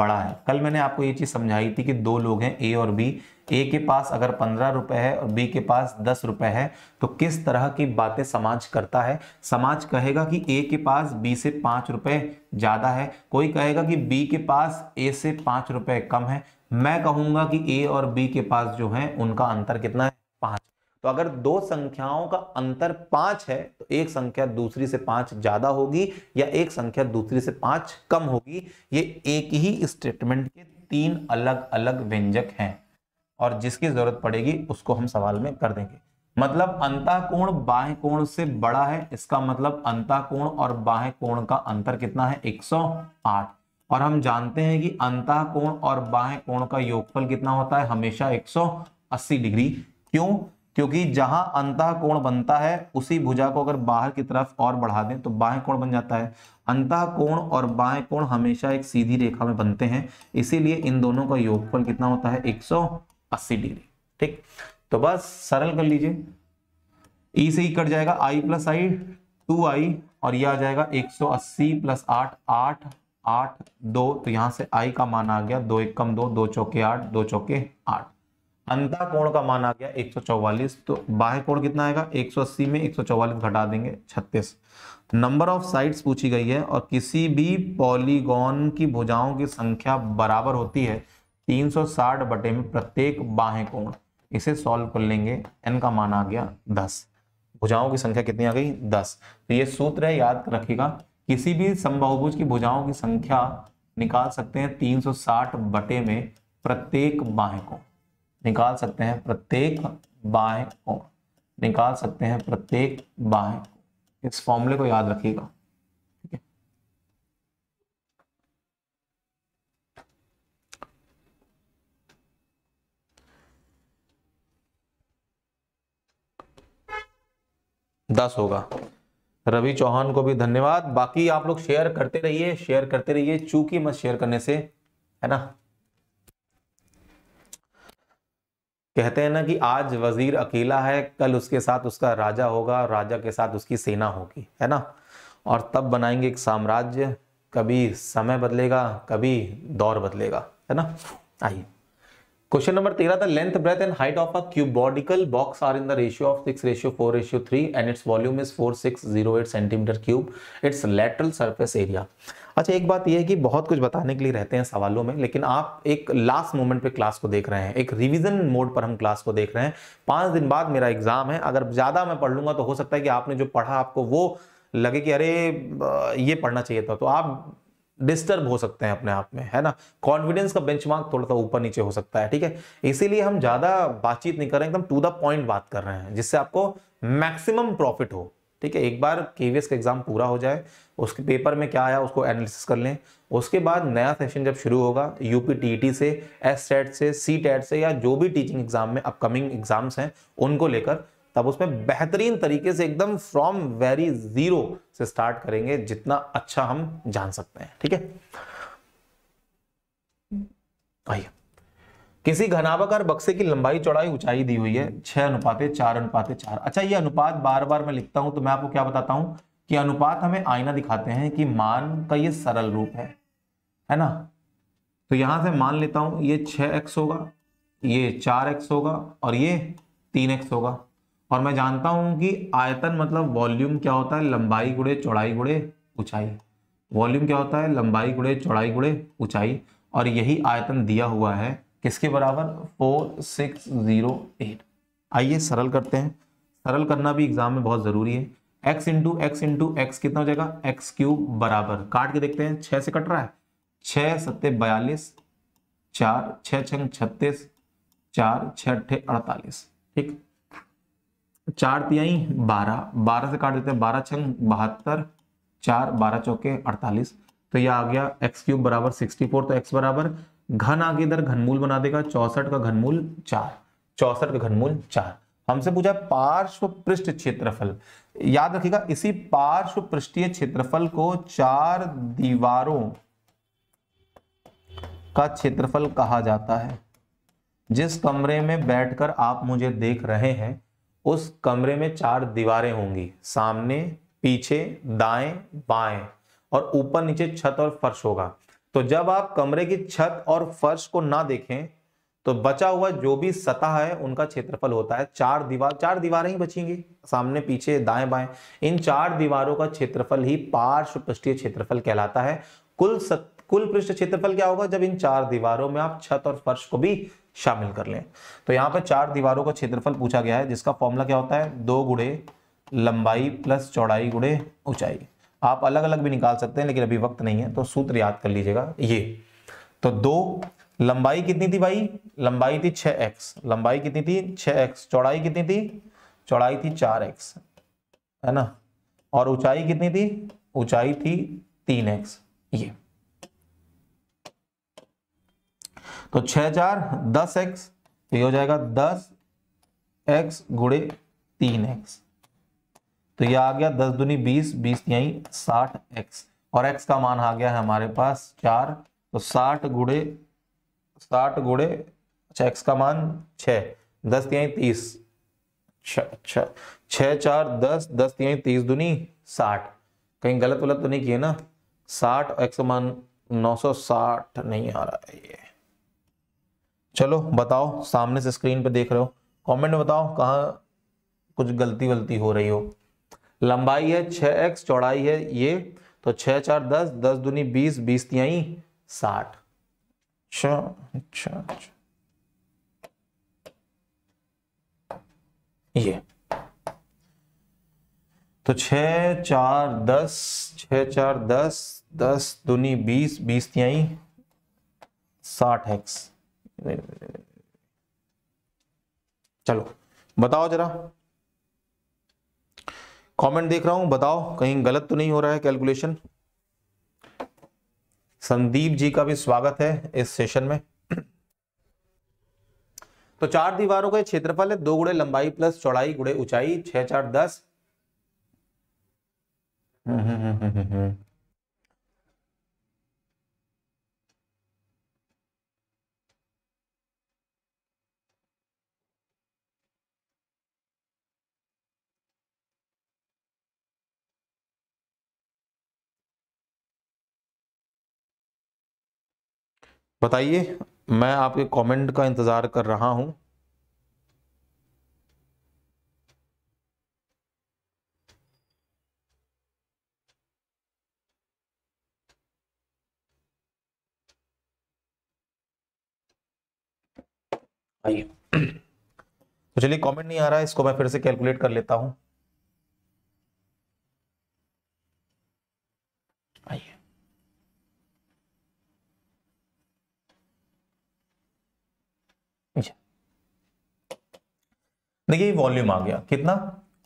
बड़ा है कल मैंने आपको ये चीज समझाई थी कि दो लोग हैं ए और बी ए के पास अगर पंद्रह रुपए है और बी के पास दस रुपए है तो किस तरह की बातें समाज करता है समाज कहेगा कि ए के पास बी से पांच रुपए ज्यादा है कोई कहेगा कि बी के पास ए से पांच रुपए कम है मैं कहूंगा कि ए और बी के पास जो है उनका अंतर कितना है पांच तो अगर दो संख्याओं का अंतर पांच है तो एक संख्या दूसरी से पांच ज्यादा होगी या एक संख्या दूसरी से पांच कम होगी ये एक ही स्टेटमेंट के तीन अलग अलग व्यंजक हैं और जिसकी जरूरत पड़ेगी उसको हम सवाल में कर देंगे मतलब अंता कोण बाह्य कोण से बड़ा है इसका मतलब अंता कोण और बाह्य कोण का अंतर कितना है 108 और हम जानते हैं कि अंतः कोण और बाएं कोण का योगफल कितना होता है हमेशा 180 डिग्री क्यों क्योंकि जहां अंतः कोण बनता है उसी भुजा को अगर बाहर की तरफ और बढ़ा दें तो बाएं कोण बन जाता है अंतः कोण और बाएं कोण हमेशा एक सीधी रेखा में बनते हैं इसीलिए इन दोनों का योगफल कितना होता है 180 डिग्री ठीक तो बस सरल कर लीजिए ई e से ही e कट जाएगा आई प्लस आई टू आई और यह आ जाएगा अस्सी प्लस आठ आठ आठ दो तो यहां से आई का मान आ गया दो एक कम दो दो चौके आठ दो चौके आठ अंता कोण का मान आ गया 144 तो बाह्य कोण कितना आएगा 180 में 144 घटा देंगे 36 नंबर ऑफ साइड्स पूछी गई है और किसी भी पॉलीगॉन की भुजाओं की संख्या बराबर होती है 360 बटे में प्रत्येक बाह्य कोण इसे सॉल्व कर लेंगे एन का मान आ गया 10 भुजाओं की संख्या कितनी आ गई 10 तो ये सूत्र है याद रखिएगा किसी भी समबाहुभुज की भुजाओं की संख्या निकाल सकते हैं 360 बटे में प्रत्येक बाह को निकाल सकते हैं प्रत्येक बाह को निकाल सकते हैं प्रत्येक बाह इस फॉर्मूले को याद रखिएगा दस होगा रवि चौहान को भी धन्यवाद बाकी आप लोग शेयर करते रहिए शेयर करते रहिए चूकी मत शेयर करने से है ना कहते हैं ना कि आज वजीर अकेला है कल उसके साथ उसका राजा होगा राजा के साथ उसकी सेना होगी है ना और तब बनाएंगे एक साम्राज्य कभी समय बदलेगा कभी दौर बदलेगा है ना आइए क्वेश्चन नंबर तेरह था length breadth and height of a cuboidal box are in the ratio of six ratio four ratio three and its volume is four six zero eight centimetre cube its lateral surface area अच्छा एक बात यह है कि बहुत कुछ बताने के लिए रहते हैं सवालों में लेकिन आप एक लास्ट मोमेंट पे क्लास को देख रहे हैं एक रिवीजन मोड पर हम क्लास को देख रहे हैं पांच दिन बाद मेरा एग्जाम है अगर ज़्यादा मैं पढ़ लूंगा तो हो सकता है कि आपने जो पढ़ा आपको वो लगे कि अरे ये पढ़ना चाहिए था तो आप डिस्टर्ब हो सकते हैं अपने आप में है ना कॉन्फिडेंस का बेंचमार्क थोड़ा सा ऊपर नीचे हो सकता है ठीक है इसीलिए हम ज्यादा बातचीत नहीं कर रहे हैं एकदम टू द पॉइंट बात कर रहे हैं जिससे आपको मैक्सिमम प्रॉफिट हो ठीक है एक बार केवीएस का एग्जाम पूरा हो जाए उसके पेपर में क्या आया उसको एनालिसिस कर लें उसके बाद नया सेशन जब शुरू होगा यूपी टी e से एस e से सी e से या जो भी टीचिंग एग्जाम में अपकमिंग एग्जाम्स हैं उनको लेकर तब उसमें बेहतरीन तरीके से एकदम फ्रॉम वेरी जीरो से स्टार्ट करेंगे जितना अच्छा हम जान सकते हैं ठीक है आइए किसी और बक्से की लंबाई चौड़ाई ऊंचाई दी हुई है छह अनुपाते चार अनुपाते चार अच्छा ये अनुपात बार बार मैं लिखता हूं तो मैं आपको क्या बताता हूं कि अनुपात हमें आईना दिखाते हैं कि मान का ये सरल रूप है है ना तो यहां से मान लेता हूं ये छह एक्स होगा ये चार एक्स होगा और ये तीन एक्स होगा और मैं जानता हूं कि आयतन मतलब वॉल्यूम क्या होता है लंबाई गुड़े चौड़ाई गुड़े ऊंचाई वॉल्यूम क्या होता है लंबाई गुड़े चौड़ाई गुड़े ऊंचाई और यही आयतन दिया हुआ है किसके बराबर फोर सिक्स जीरो एट आइए सरल करते हैं सरल करना भी एग्जाम में बहुत ज़रूरी है x into x into x कितना हो जाएगा एक्स क्यूब बराबर काट के देखते हैं छः से कट रहा है छः सत्ते बयालीस चार छः छत्तीस चार छठे अड़तालीस ठीक चार तिहाई बारह बारह से काट देते हैं बारह छंग बहत्तर चार बारह चौके अड़तालीस तो ये आ गया एक्स क्यूब बराबर सिक्सटी फोर तो एक्स बराबर घन आगे इधर घनमूल बना देगा चौसठ का घनमूल चार चौसठ का घनमूल चार हमसे पूछा पार्श्व पृष्ठ क्षेत्रफल याद रखिएगा इसी पार्श्व पृष्ठीय क्षेत्रफल को चार दीवारों का क्षेत्रफल कहा जाता है जिस कमरे में बैठकर आप मुझे देख रहे हैं उस कमरे में चार दीवारें होंगी सामने पीछे दाएं बाएं और ऊपर नीचे छत और फर्श होगा तो जब आप कमरे की छत और फर्श को ना देखें तो बचा हुआ जो भी सतह है उनका क्षेत्रफल होता है चार दीवार चार दीवारें ही बचेंगी सामने पीछे दाएं बाएं इन चार दीवारों का क्षेत्रफल ही पार्श्व पृष्ठीय क्षेत्रफल कहलाता है कुल सत, कुल पृष्ठ क्षेत्रफल क्या होगा जब इन चार दीवारों में आप छत और फर्श को भी शामिल कर लें तो यहाँ पर चार दीवारों का क्षेत्रफल पूछा गया है जिसका फॉर्मूला क्या होता है दो गुड़े लंबाई प्लस चौड़ाई गुड़े ऊंचाई आप अलग अलग भी निकाल सकते हैं लेकिन अभी वक्त नहीं है तो सूत्र याद कर लीजिएगा ये तो दो लंबाई कितनी थी भाई लंबाई थी छ एक्स लंबाई कितनी थी छ एक्स चौड़ाई कितनी थी चौड़ाई थी चार एक्स है ना और ऊंचाई कितनी थी ऊंचाई थी तीन एक्स ये तो छह चार दस एक्स तो ये हो जाएगा दस एक्स गुड़े तीन एक्स तो ये आ गया दस दुनी बीस बीस यही साठ एक्स और एक्स का मान आ गया है हमारे पास चार तो साठ गुड़े साठ गुड़े अच्छा एक्स का मान छ दस यही तीस अच्छा चार दस दस यही तीस दुनी साठ कहीं गलत वलत तो नहीं किए ना साठ एक्स मान नौ सौ साठ नहीं आ रहा है ये चलो बताओ सामने से स्क्रीन पे देख रहे हो कमेंट में बताओ कहाँ कुछ गलती वलती हो रही हो लंबाई है छ एक्स चौड़ाई है ये तो छः चार दस दस दूनी बीस बीस तिहाई साठ अच्छा, अच्छा, अच्छा। ये तो छ चार दस छ चार दस दस दूनी बीस बीस तिहाई साठ एक्स नहीं, चलो बताओ जरा कमेंट देख रहा हूं बताओ कहीं गलत तो नहीं हो रहा है कैलकुलेशन संदीप जी का भी स्वागत है इस सेशन में तो चार दीवारों का क्षेत्रफल है दो गुड़े लंबाई प्लस चौड़ाई गुड़े ऊंचाई छह चार दस हम्म हम्म हम्म हम्म, हम्म, हम्म। बताइए मैं आपके कमेंट का इंतज़ार कर रहा हूं आइए तो चलिए कमेंट नहीं आ रहा है इसको मैं फिर से कैलकुलेट कर लेता हूं देखिए वॉल्यूम आ गया कितना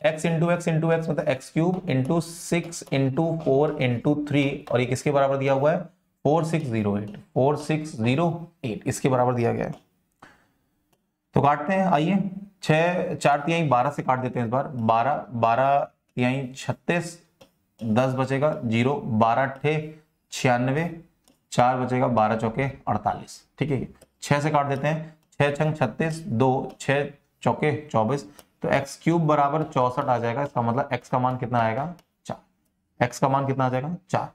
x into x into x मतलब x cube into six into four into three और ये किसके बराबर दिया हुआ है four six zero eight four six zero eight इसके बराबर दिया गया है तो काटते हैं आइए छः चार तिहाई बारह से काट देते हैं इस बार बारह बारह तिहाई छत्तीस दस बचेगा जीरो बारह ठे छियानवे चार बचेगा बारह चौके अड़तालीस ठीक है छह से काट देते हैं छह छंग छत्तीस दो छह चौके चौबीस तो एक्स क्यूब बराबर चौसठ आ जाएगा इसका मतलब एक्स का मान कितना आएगा चार एक्स का मान कितना आ जाएगा चार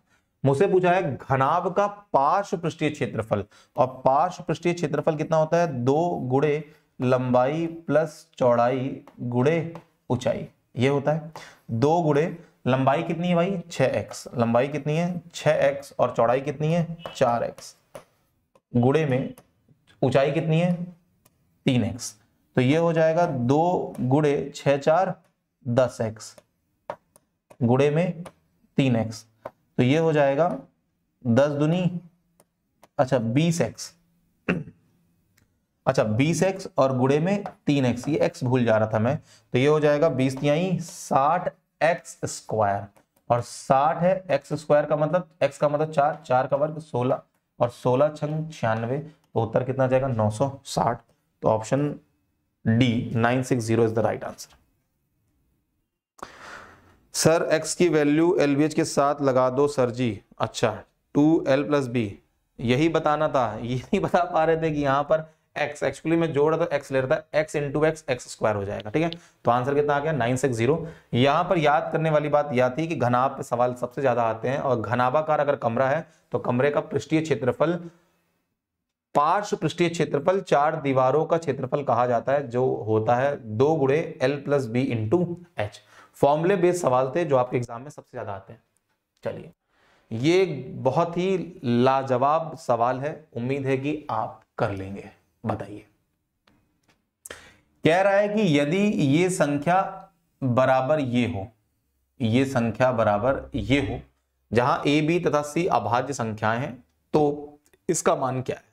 मुझसे पूछा है घनाभ का पार्श्व पृष्ठीय क्षेत्रफल और पार्श्व पृष्ठीय क्षेत्रफल कितना होता है दो गुड़े लंबाई प्लस चौड़ाई गुड़े ऊंचाई ये होता है दो गुड़े लंबाई कितनी है भाई छ एक्स लंबाई कितनी है छ एक्स और चौड़ाई कितनी है चार एक्स गुड़े में ऊंचाई कितनी है तीन एक्स तो ये हो जाएगा दो गुड़े छह चार दस एक्स गुड़े में तीन एक्स तो ये हो जाएगा दस दुनी अच्छा बीस एक्स अच्छा बीस एक्स और गुड़े में तीन एक्स ये एक्स भूल जा रहा था मैं तो ये हो जाएगा बीस तिहाई साठ एक्स स्क्वायर और साठ है एक्स स्क्वायर का मतलब एक्स का मतलब चार चार का वर्ग सोलह और सोलह छंग छियानवे तो उत्तर कितना जाएगा नौ सौ साठ तो option D nine six zero is the right answer sir x की वैल्यू एल के साथ लगा दो सर जी अच्छा टू एल प्लस बी यही बताना था ये नहीं बता पा रहे थे कि यहां पर एक्स एक्चुअली मैं जोड़ रहा था एक्स ले रहा था x into x x square हो जाएगा ठीक है तो आंसर कितना आ गया नाइन सिक्स जीरो यहां पर याद करने वाली बात यह थी कि घनाभ सवाल सबसे ज्यादा आते हैं और घनाभाकार अगर कमरा है तो कमरे का पृष्ठीय क्षेत्रफल पार्श्व पृष्ठीय क्षेत्रफल चार दीवारों का क्षेत्रफल कहा जाता है जो होता है दो गुड़े L plus B into H फॉर्मुले बेस्ड सवाल थे जो आपके एग्जाम में सबसे ज्यादा आते हैं चलिए ये बहुत ही लाजवाब सवाल है उम्मीद है कि आप कर लेंगे बताइए कह रहा है कि यदि ये संख्या बराबर ये हो ये संख्या बराबर ये हो जहां ए बी तथा सी अभाज्य संख्याएं हैं तो इसका मान क्या है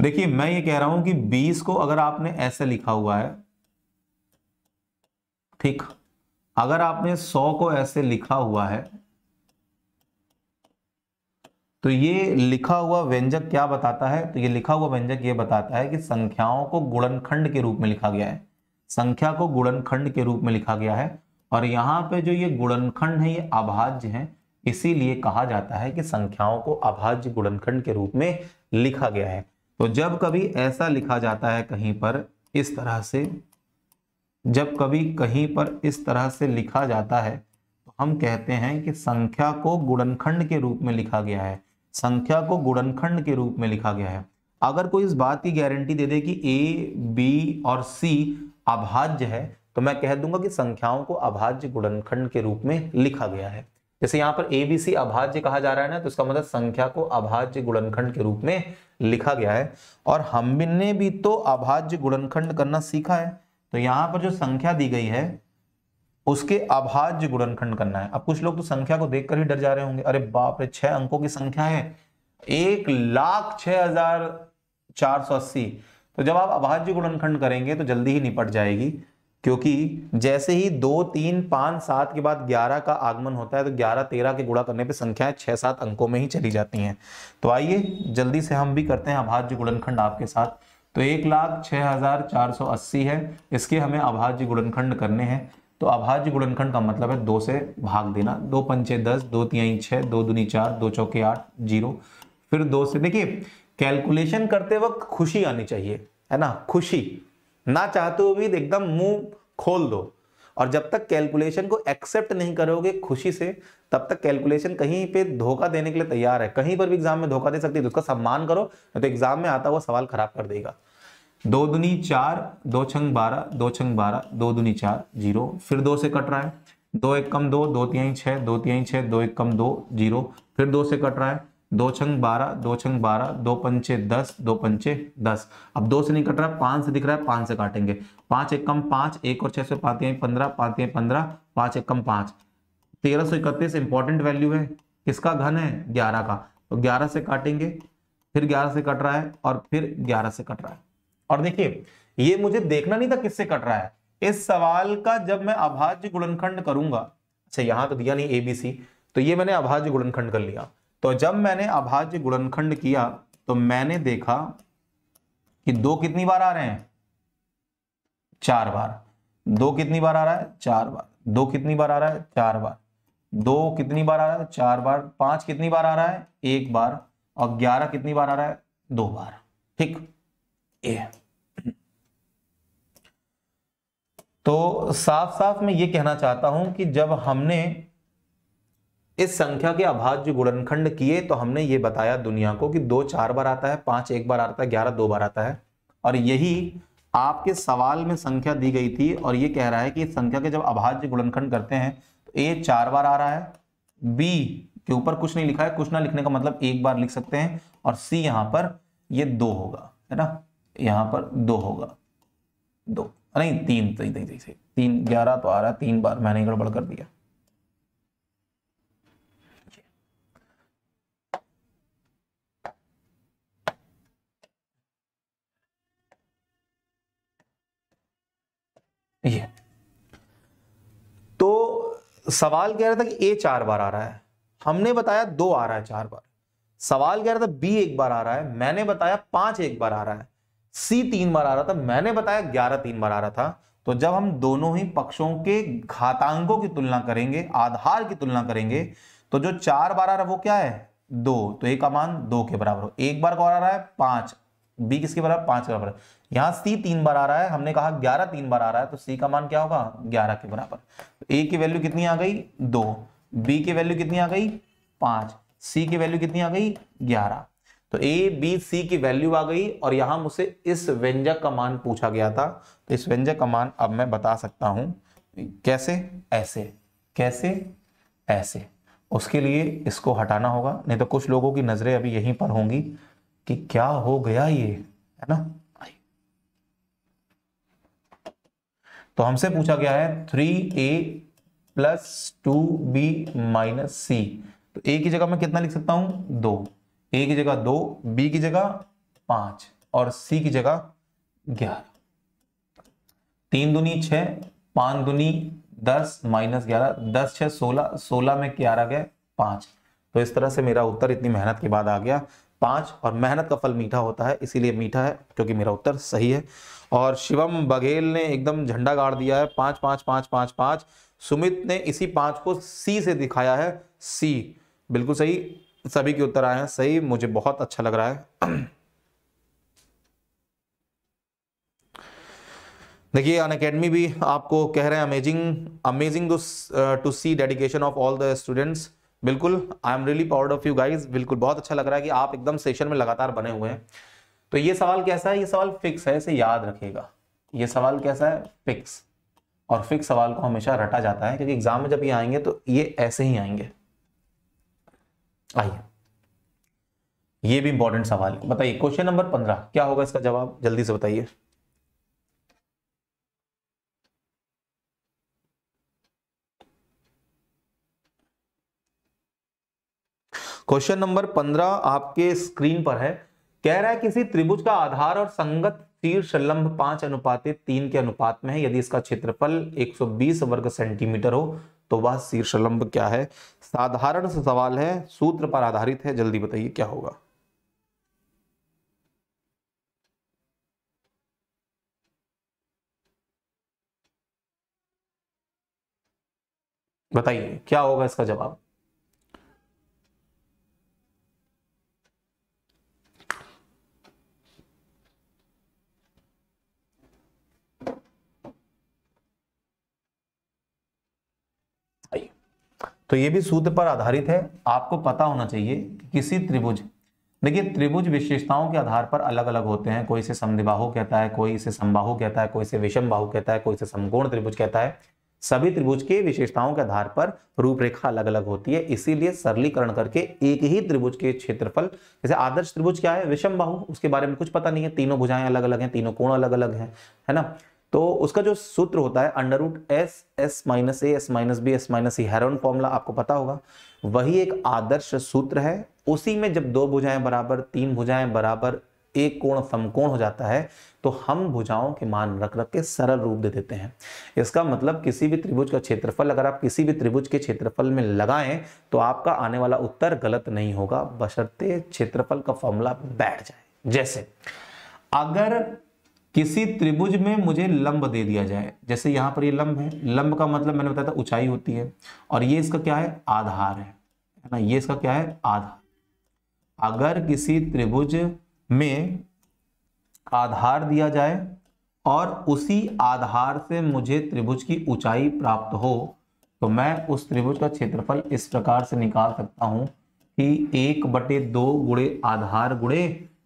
देखिए मैं ये कह रहा हूं कि 20 को अगर आपने ऐसे लिखा हुआ है ठीक अगर आपने 100 को ऐसे लिखा हुआ है तो ये लिखा हुआ व्यंजक क्या बताता है तो ये लिखा हुआ व्यंजक ये बताता है कि संख्याओं को गुणनखंड के रूप में लिखा गया है संख्या को गुणनखंड के रूप में लिखा गया है और यहां पे जो ये गुणनखंड है ये अभाज्य है इसीलिए कहा जाता है कि संख्याओं को अभाज्य गुणनखंड के रूप में लिखा गया है तो जब कभी ऐसा लिखा जाता है कहीं पर इस तरह से जब कभी कहीं पर इस तरह से लिखा जाता है तो हम कहते हैं कि संख्या को गुणनखंड के रूप में लिखा गया है संख्या को गुणनखंड के रूप में लिखा गया है अगर कोई इस बात की गारंटी दे दे कि ए बी और सी अभाज्य है तो मैं कह दूंगा कि संख्याओं को अभाज्य गुणनखंड के रूप में लिखा गया है जैसे यहां पर एबीसी अभाज्य कहा जा रहा है ना तो इसका मतलब संख्या को अभाज्य गुणनखंड के रूप में लिखा गया है और हमने भी तो अभाज्य गुणनखंड करना सीखा है तो यहां पर जो संख्या दी गई है उसके अभाज्य गुणनखंड करना है अब कुछ लोग तो संख्या को देखकर ही डर जा रहे होंगे अरे बाप रे छह अंकों की संख्या है एक लाख छह हजार चार सौ अस्सी तो जब आप अभाज्य गुणनखंड करेंगे तो जल्दी ही निपट जाएगी क्योंकि जैसे ही दो तीन पाँच सात के बाद ग्यारह का आगमन होता है तो ग्यारह तेरह के गुणा करने पे संख्याएं छह सात अंकों में ही चली जाती हैं तो आइए जल्दी से हम भी करते हैं अभाज्य गुणनखंड आपके साथ तो एक लाख छह हज़ार चार सौ अस्सी है इसके हमें अभाज्य गुणनखंड करने हैं तो अभाज्य गुणनखंड का मतलब है दो से भाग देना दो पंचे दस दो तीन छह दो दूनी चार दो चौके आठ जीरो फिर दो से देखिए कैलकुलेशन करते वक्त खुशी आनी चाहिए है ना खुशी ना चाहते हुए भी एकदम मुंह खोल दो और जब तक कैलकुलेशन को एक्सेप्ट नहीं करोगे खुशी से तब तक कैलकुलेशन कहीं पे धोखा देने के लिए तैयार है कहीं पर भी एग्जाम में धोखा दे सकती है तो उसका सम्मान करो तो एग्जाम में आता हुआ सवाल खराब कर देगा दो दुनी चार दो छंग बारह दो छंग बारह दो दुनी चार जीरो फिर दो से कट रहा है दो एक कम दो दो तिहाई छह दो तिहाई छह दो एक कम दो जीरो फिर दो से कट रहा है दो छंग बारह दो छंग बारह दो पंचे दस दो पंचे दस अब दो से नहीं कट रहा पांच से दिख रहा है पांच से काटेंगे पांच एक कम पांच एक और छह से पाते पंद्रह पाते पंद्रह पांच एक कम पांच तेरह सौ इकतीस इंपॉर्टेंट वैल्यू है किसका घन है ग्यारह का तो ग्यारह से काटेंगे फिर ग्यारह से कट रहा है और फिर ग्यारह से कट रहा है और देखिए ये मुझे देखना नहीं था किससे कट रहा है इस सवाल का जब मैं अभाज्य गुणनखंड करूंगा अच्छा यहां तो दिया नहीं एबीसी तो ये मैंने अभाज्य गुणनखंड कर लिया तो जब मैंने अभाज्य गुणनखंड किया तो मैंने देखा कि दो कितनी बार आ रहे हैं चार बार दो कितनी बार आ रहा है चार बार दो कितनी बार आ रहा है चार बार दो कितनी बार आ रहा है चार बार पांच कितनी बार आ रहा है एक बार और ग्यारह कितनी बार आ रहा है दो बार ठीक ये तो साफ साफ मैं ये कहना चाहता हूं कि जब हमने इस संख्या के अभाज्य गुणनखंड किए तो हमने ये बताया दुनिया को कि दो चार बार आता है पांच एक बार आता है ग्यारह दो बार आता है और यही आपके सवाल में संख्या दी गई थी और ये कह रहा है कि इस संख्या के जब अभाज्य गुणनखंड करते हैं तो ए चार बार आ रहा है बी के ऊपर कुछ नहीं लिखा है कुछ ना लिखने का मतलब एक बार लिख सकते हैं और सी यहाँ पर ये दो होगा है ना यहां पर दो होगा दो नहीं तीन तीन तीन ग्यारह तो आ रहा है तीन बार मैंने गड़बड़ कर दिया ये तो सवाल कह रहा था कि ए चार बार आ रहा है हमने बताया दो आ रहा है चार बार सवाल कह रहा था बी एक बार आ रहा है मैंने बताया पांच एक बार आ रहा है सी तीन बार आ रहा था मैंने बताया ग्यारह तीन बार आ रहा था तो जब हम दोनों ही पक्षों के घातांकों की तुलना करेंगे आधार की तुलना करेंगे तो जो चार बार आ रहा है वो क्या है दो तो एक का मान दो के बराबर हो एक बार कौन आ रहा है पांच बी किसके बराबर पांच के बराबर यहाँ सी तीन बार आ रहा है हमने कहा ग्यारह तीन बार आ रहा है तो सी का मान क्या होगा ग्यारह के बराबर तो ए की वैल्यू कितनी आ गई दो बी की वैल्यू कितनी आ गई पांच सी की वैल्यू कितनी आ गई ग्यारह तो ए बी सी की वैल्यू आ गई और यहां मुझसे इस व्यंजक का मान पूछा गया था तो इस व्यंजक का मान अब मैं बता सकता हूं कैसे ऐसे कैसे ऐसे उसके लिए इसको हटाना होगा नहीं तो कुछ लोगों की नजरें अभी यहीं पर होंगी कि क्या हो गया ये है ना तो हमसे पूछा गया है three A plus two B minus C तो ए की जगह मैं कितना लिख सकता हूं दो ए की जगह दो बी की जगह पांच और सी की जगह ग्यारह तीन दुनी छ पांच दुनी दस माइनस ग्यारह दस छह सोलह सोलह में क्या आ गया पांच तो इस तरह से मेरा उत्तर इतनी मेहनत के बाद आ गया पाँच और मेहनत का फल मीठा होता है इसीलिए मीठा है क्योंकि मेरा उत्तर सही है और शिवम बघेल ने एकदम झंडा गाड़ दिया है पाँच पाँच पाँच पाँच पाँच सुमित ने इसी पाँच को सी से दिखाया है सी बिल्कुल सही सभी के उत्तर आए हैं सही मुझे बहुत अच्छा लग रहा है देखिए अन अकेडमी भी आपको कह रहे हैं amazing amazing to see dedication of all the students बिल्कुल I am really proud of you guys बिल्कुल बहुत अच्छा लग रहा है कि आप एकदम सेशन में लगातार बने हुए हैं तो ये सवाल कैसा है ये सवाल फिक्स है इसे याद रखिएगा ये सवाल कैसा है फिक्स और फिक्स सवाल को हमेशा रटा जाता है क्योंकि एग्जाम में जब ये आएंगे तो ये ऐसे ही आएंगे आइए ये भी इंपॉर्टेंट सवाल है बताइए क्वेश्चन नंबर पंद्रह क्या होगा इसका जवाब जल्दी से बताइए क्वेश्चन नंबर पंद्रह आपके स्क्रीन पर है कह रहा है किसी त्रिभुज का आधार और संगत शीर्ष लंब पांच अनुपात तीन के अनुपात में है यदि इसका क्षेत्रफल 120 वर्ग सेंटीमीटर हो तो वह शीर्ष लंब क्या है साधारण सवाल है सूत्र पर आधारित है जल्दी बताइए क्या होगा बताइए क्या होगा इसका जवाब तो ये भी सूत्र पर आधारित है आपको पता होना चाहिए कि किसी त्रिभुज देखिए त्रिभुज विशेषताओं के आधार पर अलग अलग होते हैं कोई इसे समिबाहु कहता है कोई इसे समबाहु कहता है कोई इसे विषम बाहु कहता है कोई इसे समकोण त्रिभुज कहता है सभी त्रिभुज के विशेषताओं के आधार पर रूपरेखा अलग अलग होती है इसीलिए सरलीकरण करके एक ही त्रिभुज के क्षेत्रफल जैसे आदर्श त्रिभुज क्या है विषम बाहु उसके बारे में कुछ पता नहीं है तीनों भुजाएं अलग अलग हैं तीनों कोण अलग अलग हैं है ना तो उसका जो सूत्र होता है under root S S minus A S minus B S minus C Heron formula आपको पता होगा वही एक आदर्श सूत्र है उसी में जब दो भुजाएं बराबर तीन भुजाएं बराबर एक कोण समकोण हो जाता है तो हम भुजाओं के मान रख रख के सरल रूप दे देते हैं इसका मतलब किसी भी त्रिभुज का क्षेत्रफल अगर आप किसी भी त्रिभुज के क्षेत्रफल में लगाएं तो आपका आने वाला उत्तर गलत नहीं होगा बशर्ते क्षेत्रफल का फॉर्मूला बैठ जाए जैसे अगर किसी त्रिभुज में मुझे लंब दे दिया जाए जैसे यहाँ पर ये लंब है लंब का मतलब मैंने बताया था ऊंचाई होती है और ये इसका क्या है आधार है है ना ये इसका क्या है आधार अगर किसी त्रिभुज में आधार दिया जाए और उसी आधार से मुझे त्रिभुज की ऊंचाई प्राप्त हो तो मैं उस त्रिभुज का क्षेत्रफल इस प्रकार से निकाल सकता हूं कि एक बटे दो गुड़े आधार गुड़े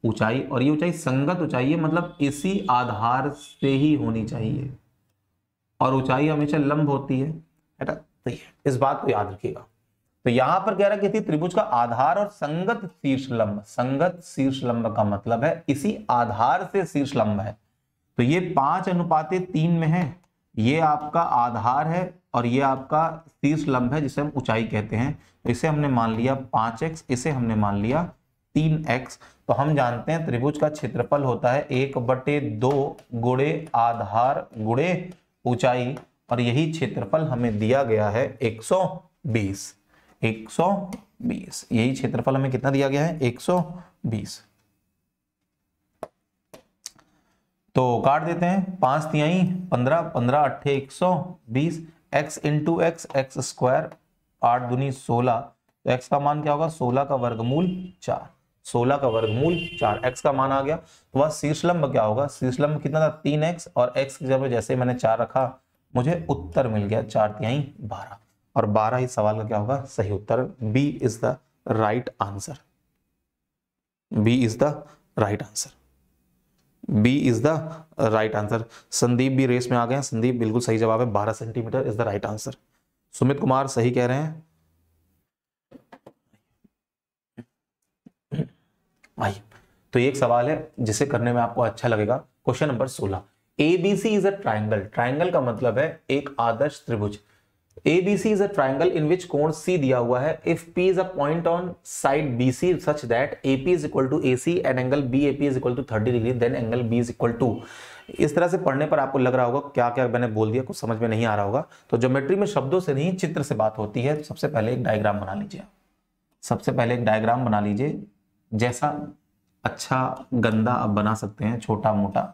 ऊंचाई और ये ऊंचाई संगत ऊंचाई है मतलब इसी आधार से ही होनी चाहिए और ऊंचाई हमेशा लंब होती है तो इस बात को याद रखिएगा तो यहां पर कह रहा कि त्रिभुज का आधार और संगत शीर्ष लंब संगत शीर्ष लंब का मतलब है इसी आधार से शीर्ष लंब है तो ये पांच अनुपाते तीन में है ये आपका आधार है और ये आपका शीर्ष लंब है जिसे हम ऊंचाई कहते हैं तो इसे हमने मान लिया पांच एक्स इसे हमने मान लिया तीन एक्स तो हम जानते हैं त्रिभुज का क्षेत्रफल होता है एक बटे दो गुड़े आधार गुड़े ऊंचाई और यही क्षेत्रफल हमें दिया गया है 120 120 यही क्षेत्रफल हमें कितना दिया गया है 120 तो काट देते हैं पांच तिहाई पंद्रह पंद्रह अट्ठे एक सौ बीस x into x x square आठ दुनी सोलह तो एक्स का मान क्या होगा सोलह का वर्गमूल चार सोलह का वर्गमूल चार एक्स का मान आ गया तो वह शीर्षलंब क्या होगा शीर्षलंब कितना था तीन एक्स और एक्स की जगह जैसे मैंने चार रखा मुझे उत्तर मिल गया चार तिहाई बारह और बारह इस सवाल का क्या होगा सही उत्तर B is the right answer B is the right answer B is the right answer Sandeep भी रेस में आ गए संदीप बिल्कुल सही जवाब है बारह centimetre is the right answer Sumit Kumar सही कह रहे हैं आइए तो एक सवाल है जिसे करने में आपको अच्छा लगेगा क्वेश्चन नंबर सोलह ABC is a triangle triangle का मतलब है एक आदर्श त्रिभुज ABC is a triangle in which कोण सी दिया हुआ है if P is a point on side B C such that A P is equal to A C and angle B A P is equal to thirty degree then angle B is equal to इस तरह से पढ़ने पर आपको लग रहा होगा क्या क्या मैंने बोल दिया कुछ समझ में नहीं आ रहा होगा तो ज्योमेट्री में शब्दों से नहीं चित्र से बात होती है सबसे पहले एक डायग्राम बना लीजिए सबसे पहले एक डायग्राम बना लीजिए जैसा अच्छा गंदा आप बना सकते हैं छोटा मोटा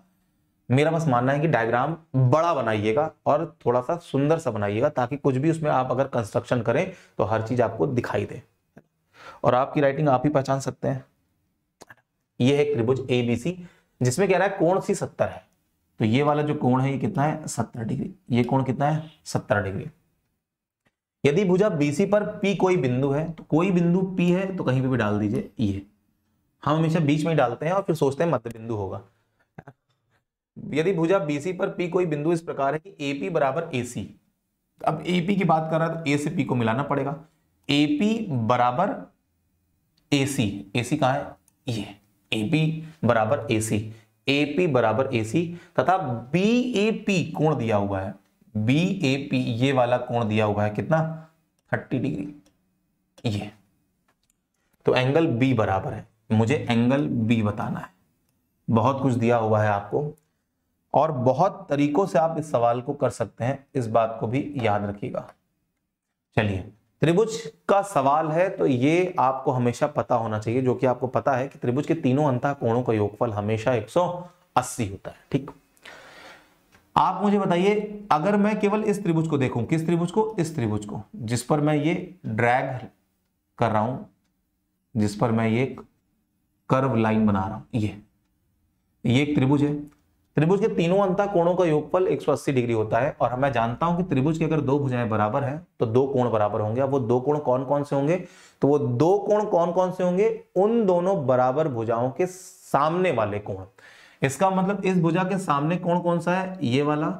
मेरा बस मानना है कि डायग्राम बड़ा बनाइएगा और थोड़ा सा सुंदर सा बनाइएगा ताकि कुछ भी उसमें आप अगर कंस्ट्रक्शन करें तो हर चीज आपको दिखाई दे और आपकी राइटिंग आप ही पहचान सकते हैं यह है त्रिभुज ए बी सी जिसमें कह रहा है कोण सी सत्तर है तो ये वाला जो कोण है ये कितना है सत्तर डिग्री ये कोण कितना है सत्तर डिग्री यदि भुजा बीसी पर पी कोई बिंदु है तो कोई बिंदु पी है तो कहीं पर भी डाल दीजिए ये हम हमेशा बीच में डालते हैं और फिर सोचते हैं मध्य बिंदु होगा यदि भुजा सी पर पी कोई बिंदु इस प्रकार है कि ए पी बराबर ए सी अब ए पी की बात कर रहा है तो ए से पी को मिलाना पड़ेगा ए पी बराबर ए सी ए सी कहाँ है ये ए पी बराबर ए सी ए पी बराबर ए सी तथा बी ए पी कोण दिया हुआ है बी ए पी ये वाला कोण दिया हुआ है कितना थर्टी डिग्री ये तो एंगल बी बराबर है मुझे एंगल बी बताना है बहुत कुछ दिया हुआ है आपको और बहुत तरीकों से आप इस सवाल को कर सकते हैं इस बात को भी याद रखिएगा चलिए त्रिभुज का सवाल है तो ये आपको हमेशा पता होना चाहिए जो कि आपको पता है कि त्रिभुज के तीनों अंतः कोणों का योगफल हमेशा 180 होता है ठीक आप मुझे बताइए अगर मैं केवल इस त्रिभुज को देखूं किस त्रिभुज को इस त्रिभुज को जिस पर मैं ये ड्रैग कर रहा हूं जिस पर मैं ये कर्व लाइन बना रहा हूं ये ये एक त्रिभुज है त्रिभुज के तीनों अंता कोणों का योगफल 180 डिग्री होता है और मैं जानता हूं कि त्रिभुज के अगर दो भुजाएं बराबर हैं तो दो कोण बराबर होंगे अब वो दो कोण कौन कौन से होंगे तो वो दो कोण कौन कौन से होंगे उन दोनों बराबर भुजाओं के सामने वाले कोण इसका मतलब इस भुजा के सामने कोण कौन सा है ये वाला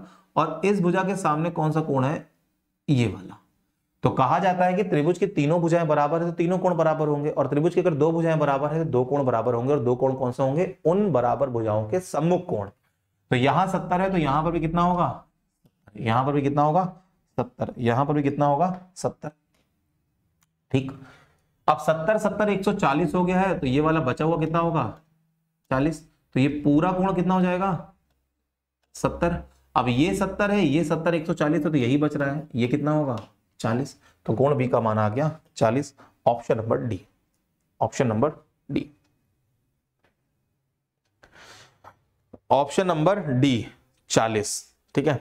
और इस भुजा के सामने कौन सा कोण है ये वाला तो कहा जाता है कि त्रिभुज की तीनों भुजाएं बराबर है तो तीनों कोण बराबर होंगे और त्रिभुज के अगर दो भुजाएं बराबर है तो दो कोण बराबर होंगे और दो कोण कौन से होंगे उन बराबर भुजाओं के सम्मुख कोण तो यहां सत्तर है तो यहां पर भी कितना होगा यहां पर भी कितना होगा सत्तर यहां पर भी कितना होगा सत्तर ठीक अब सत्तर सत्तर एक सौ चालीस हो गया है तो ये वाला बचा हुआ कितना होगा चालीस तो ये पूरा कोण कितना हो जाएगा सत्तर अब ये सत्तर है ये सत्तर एक सौ चालीस है तो यही बच रहा है ये कितना होगा चालीस तो गुण बी का मान आ गया चालीस option number D option number D option number D चालीस ठीक है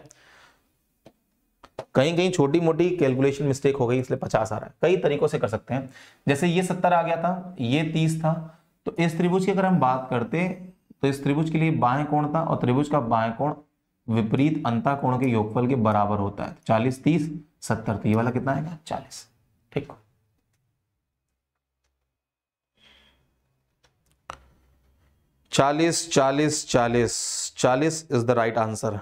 कहीं कहीं छोटी मोटी कैलकुलेशन मिस्टेक हो गई इसलिए पचास आ रहा है कई तरीकों से कर सकते हैं जैसे ये सत्तर आ गया था ये तीस था तो इस त्रिभुज की अगर हम बात करते तो इस त्रिभुज के लिए बाएं कोण था और त्रिभुज का बाएं कोण विपरीत अंता कोण के योगफल के बराबर होता है चालीस तीस सत्तर तो ये वाला कितना आएगा चालीस ठीक चालीस चालीस चालीस चालीस इज द राइट आंसर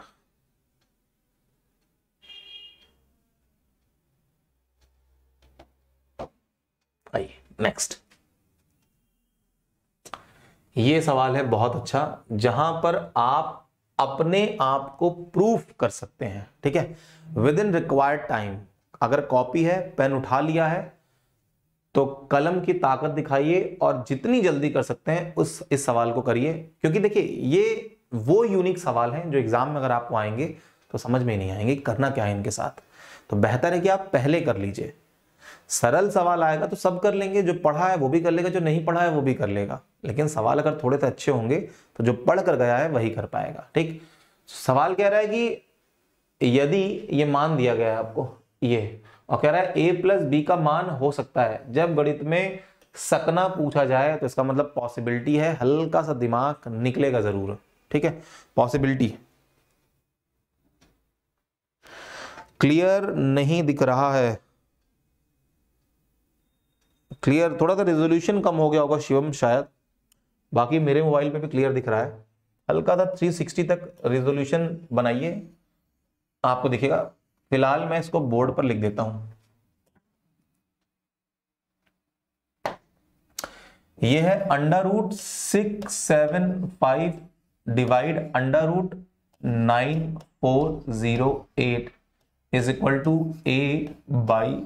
आइए नेक्स्ट ये सवाल है बहुत अच्छा जहां पर आप अपने आप को प्रूफ कर सकते हैं ठीक है विद इन रिक्वायर्ड टाइम अगर कॉपी है पेन उठा लिया है तो कलम की ताकत दिखाइए और जितनी जल्दी कर सकते हैं उस इस सवाल को करिए क्योंकि देखिए ये वो यूनिक सवाल हैं जो एग्जाम में अगर आप आएंगे तो समझ में नहीं आएंगे करना क्या है इनके साथ तो बेहतर है कि आप पहले कर लीजिए सरल सवाल आएगा तो सब कर लेंगे जो पढ़ा है वो भी कर लेगा जो नहीं पढ़ा है वो भी कर लेगा लेकिन सवाल अगर थोड़े से अच्छे होंगे तो जो पढ़ कर गया है वही कर पाएगा ठीक तो सवाल कह रहा है कि यदि ये मान दिया गया है आपको ये और कह रहा है ए प्लस बी का मान हो सकता है जब गणित में सकना पूछा जाए तो इसका मतलब पॉसिबिलिटी है हल्का सा दिमाग निकलेगा जरूर ठीक है पॉसिबिलिटी क्लियर नहीं दिख रहा है क्लियर थोड़ा सा रेजोल्यूशन कम हो गया होगा शिवम शायद बाकी मेरे मोबाइल में भी क्लियर दिख रहा है हल्का सा 360 तक रेजोल्यूशन बनाइए आपको दिखेगा फिलहाल मैं इसको बोर्ड पर लिख देता हूं यह है under root six seven five divide under root nine four zero eight is equal to A by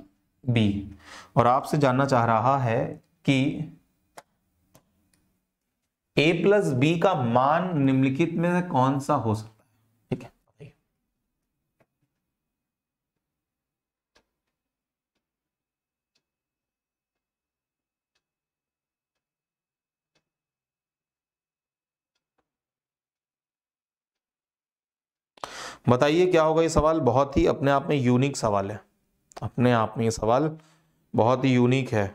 B और आपसे जानना चाह रहा है कि ए प्लस बी का मान निम्नलिखित में से कौन सा हो सकता है ठीक है बताइए क्या होगा ये सवाल बहुत ही अपने आप में यूनिक सवाल है अपने आप में ये सवाल बहुत ही यूनिक है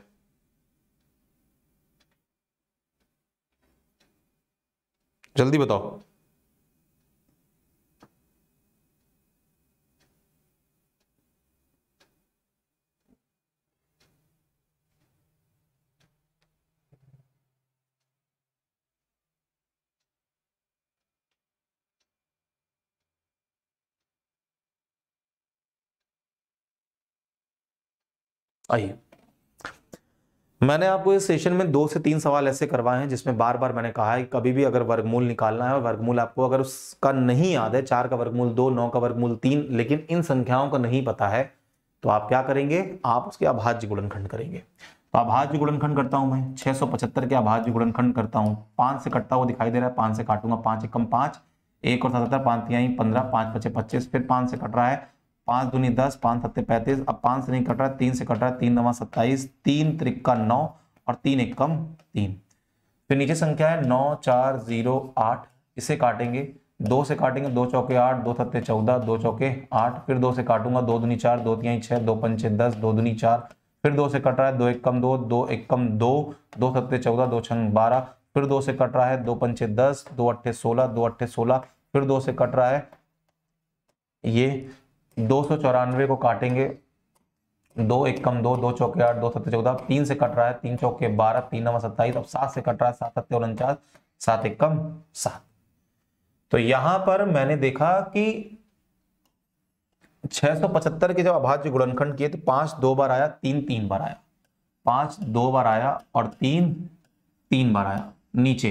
जल्दी बताओ आइए मैंने आपको इस सेशन में दो से तीन सवाल ऐसे करवाए हैं जिसमें बार बार मैंने कहा है कभी भी अगर वर्गमूल निकालना है और वर्गमूल आपको अगर उसका नहीं याद है चार का वर्गमूल दो नौ का वर्गमूल तीन लेकिन इन संख्याओं का नहीं पता है तो आप क्या करेंगे आप उसके अभाज्य गुणनखंड करेंगे तो अभाज्य गुणनखंड करता हूं मैं छह के अभाज्य गुणनखंड करता हूं पांच से कटता हुआ दिखाई दे रहा है पांच से काटूंगा पांच कम पांच एक और सतहत्तर पांच तिहाई पंद्रह पांच पच्चीस पच्चीस फिर पांच से कट रहा है पांच दूनी दस पांच सत्ते पैंतीस अब पांच से नहीं कट रहा तीन से कट रहा तीन नवा सत्ताईस तीन त्रिक्का नौ और तीन कम तीन फिर नीचे संख्या है नौ चार जीरो आठ इसे काटेंगे दो से काटेंगे दो चौके आठ दो सत्ते चौदह दो चौके आठ फिर दो से काटूंगा दो दूनी चार दो तिहाई छह दो पंचे दस दो दूनी चार फिर दो से कट रहा है दो एक कम दो दो एक कम दो दो सत्ते चौदह दो छंग बारह फिर दो से कट रहा है दो पंचे दस दो अट्ठे सोलह दो अट्ठे सोलह फिर दो से कट रहा है ये दो सौ चौरानवे को काटेंगे दो एक कम दो दो चौके आठ दो सत्तर चौदह तीन से कट रहा है तीन चौके बारह तीन नवा सत्ताईस अब सात से कट रहा है सात सत्तर उनचास सात एक कम सात तो यहां पर मैंने देखा कि छह सौ पचहत्तर के जब अभाज्य गुणनखंड किए तो पांच दो बार आया तीन तीन बार आया पांच दो बार आया और तीन तीन बार आया नीचे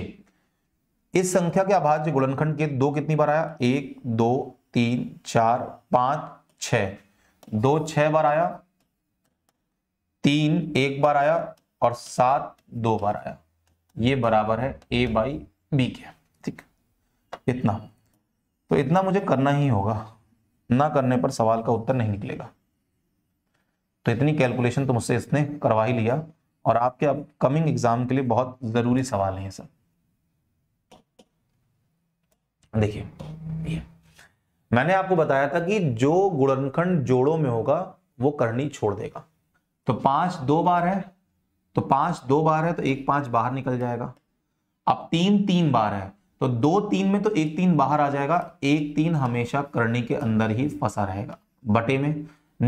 इस संख्या के अभाज्य गुणनखंड के दो कितनी बार आया एक दो तीन चार पांच छ दो छह बार आया तीन एक बार आया और सात दो बार आया ये बराबर है ए बाई बी के ठीक इतना तो इतना मुझे करना ही होगा ना करने पर सवाल का उत्तर नहीं निकलेगा तो इतनी कैलकुलेशन तो मुझसे इसने करवा ही लिया और आपके अपकमिंग एग्जाम के लिए बहुत जरूरी सवाल है सर देखिए ये मैंने आपको बताया था कि जो गुणनखंड जोड़ों में होगा वो करनी छोड़ देगा तो पांच दो बार है तो पांच दो बार है तो एक पांच बाहर निकल जाएगा अब तीन तीन बार है तो दो तीन में तो एक तीन बाहर आ जाएगा एक तीन हमेशा करनी के अंदर ही फंसा रहेगा बटे में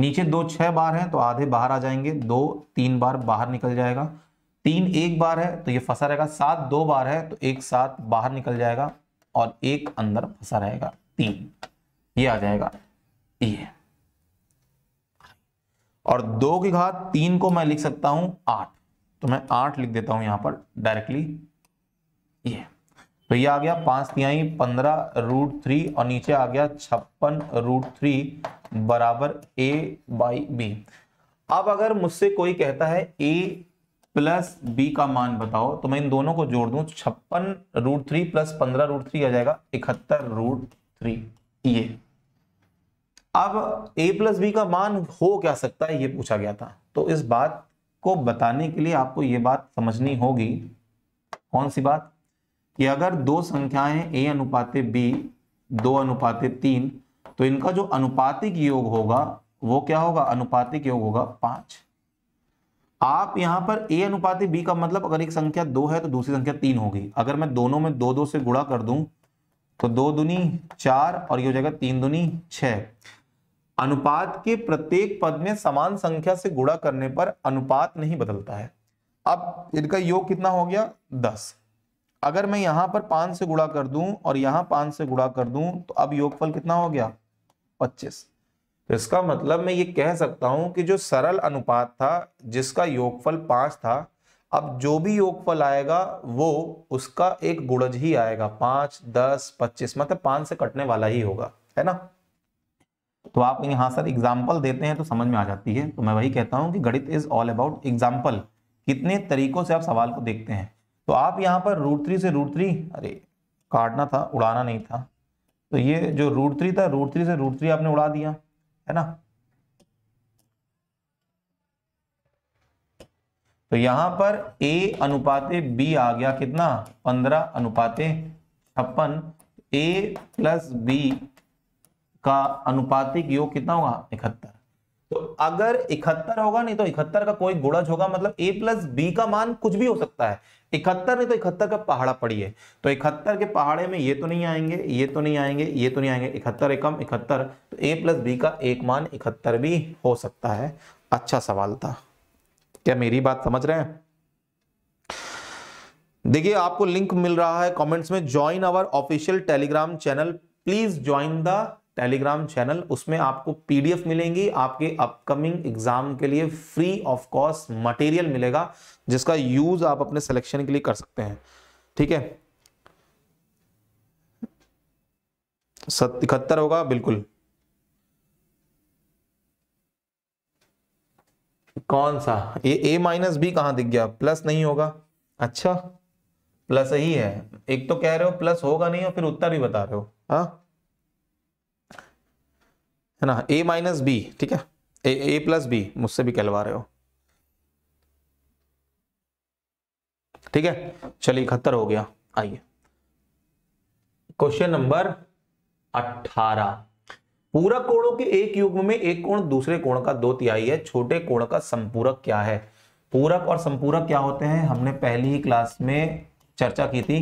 नीचे दो छह बार है तो आधे बाहर आ जाएंगे दो तीन बार बाहर निकल जाएगा तीन एक बार है तो ये फंसा रहेगा सात दो बार है तो एक साथ बाहर निकल जाएगा और एक अंदर फंसा रहेगा तीन ये आ जाएगा ये और दो की घात तीन को मैं लिख सकता हूं आठ तो मैं आठ लिख देता हूं यहां पर डायरेक्टली ये तो ये आ गया पांच तिहाई पंद्रह रूट थ्री और नीचे आ गया छप्पन रूट थ्री बराबर ए बाई बी अब अगर मुझसे कोई कहता है ए प्लस बी का मान बताओ तो मैं इन दोनों को जोड़ दू छप्पन रूट थ्री प्लस पंद्रह रूट थ्री आ जाएगा इकहत्तर रूट थ्री ये अब a प्लस बी का मान हो क्या सकता है ये पूछा गया था तो इस बात को बताने के लिए आपको ये बात समझनी होगी कौन सी बात कि अगर दो संख्याएं a अनुपाते b दो अनुपाते तीन तो इनका जो अनुपातिक योग होगा वो क्या होगा अनुपातिक योग होगा पांच आप यहां पर a अनुपात b का मतलब अगर एक संख्या दो है तो दूसरी संख्या तीन होगी अगर मैं दोनों में दो दो से गुणा कर दूं तो दो दुनी चार और ये हो जाएगा तीन दुनी छह अनुपात के प्रत्येक पद में समान संख्या से गुणा करने पर अनुपात नहीं बदलता है अब इनका योग कितना हो गया दस अगर मैं यहां पर पांच से गुणा कर दूं और यहां पांच से गुणा कर दूं तो अब योगफल कितना हो गया पच्चीस तो इसका मतलब मैं ये कह सकता हूं कि जो सरल अनुपात था जिसका योगफल पांच था अब जो भी योगफल आएगा वो उसका एक गुणज ही आएगा पांच दस पच्चीस मतलब पांच से कटने वाला ही होगा है ना तो आप यहाँ सर एग्जाम्पल देते हैं तो समझ में आ जाती है तो मैं वही कहता हूँ कि गणित इज ऑल अबाउट एग्जाम्पल कितने तरीकों से आप सवाल को देखते हैं तो आप यहाँ पर रूट थ्री से रूट थ्री अरे काटना था उड़ाना नहीं था तो ये जो रूट थ्री था रूट थ्री से रूट थ्री आपने उड़ा दिया है ना तो यहां पर ए अनुपाते बी आ गया कितना पंद्रह अनुपाते छप्पन ए प्लस बी का अनुपातिक योग कितना होगा इकहत्तर तो अगर इकहत्तर होगा नहीं तो इकहत्तर का कोई गुणज होगा मतलब ए प्लस बी का मान कुछ भी हो सकता है इकहत्तर नहीं तो इकहत्तर का पहाड़ा पड़ी है तो इकहत्तर के पहाड़े में ये तो नहीं आएंगे ये तो नहीं आएंगे ये तो नहीं आएंगे इकहत्तर एकम इकहत्तर तो ए प्लस बी का एक मान इकहत्तर भी हो सकता है अच्छा सवाल था क्या मेरी बात समझ रहे हैं देखिए आपको लिंक मिल रहा है कमेंट्स में join our official Telegram channel please join the Telegram channel उसमें आपको पीडीएफ मिलेंगी आपके अपकमिंग एग्जाम के लिए फ्री ऑफ कॉस्ट मटेरियल मिलेगा जिसका यूज आप अपने सिलेक्शन के लिए कर सकते हैं ठीक है इकहत्तर होगा बिल्कुल कौन सा ये ए माइनस बी कहां दिख गया प्लस नहीं होगा अच्छा प्लस ही है एक तो कह रहे हो प्लस होगा नहीं और फिर उत्तर भी बता रहे हो हाँ है ना ए माइनस बी ठीक है ए ए प्लस बी मुझसे भी कहलवा रहे हो ठीक है चलिए इकहत्तर हो गया आइए क्वेश्चन नंबर अठारह पूरक कोणों के एक युग्म में एक कोण दूसरे कोण का दो तिहाई है छोटे कोण का संपूरक क्या है पूरक और संपूरक क्या होते हैं हमने पहली ही क्लास में चर्चा की थी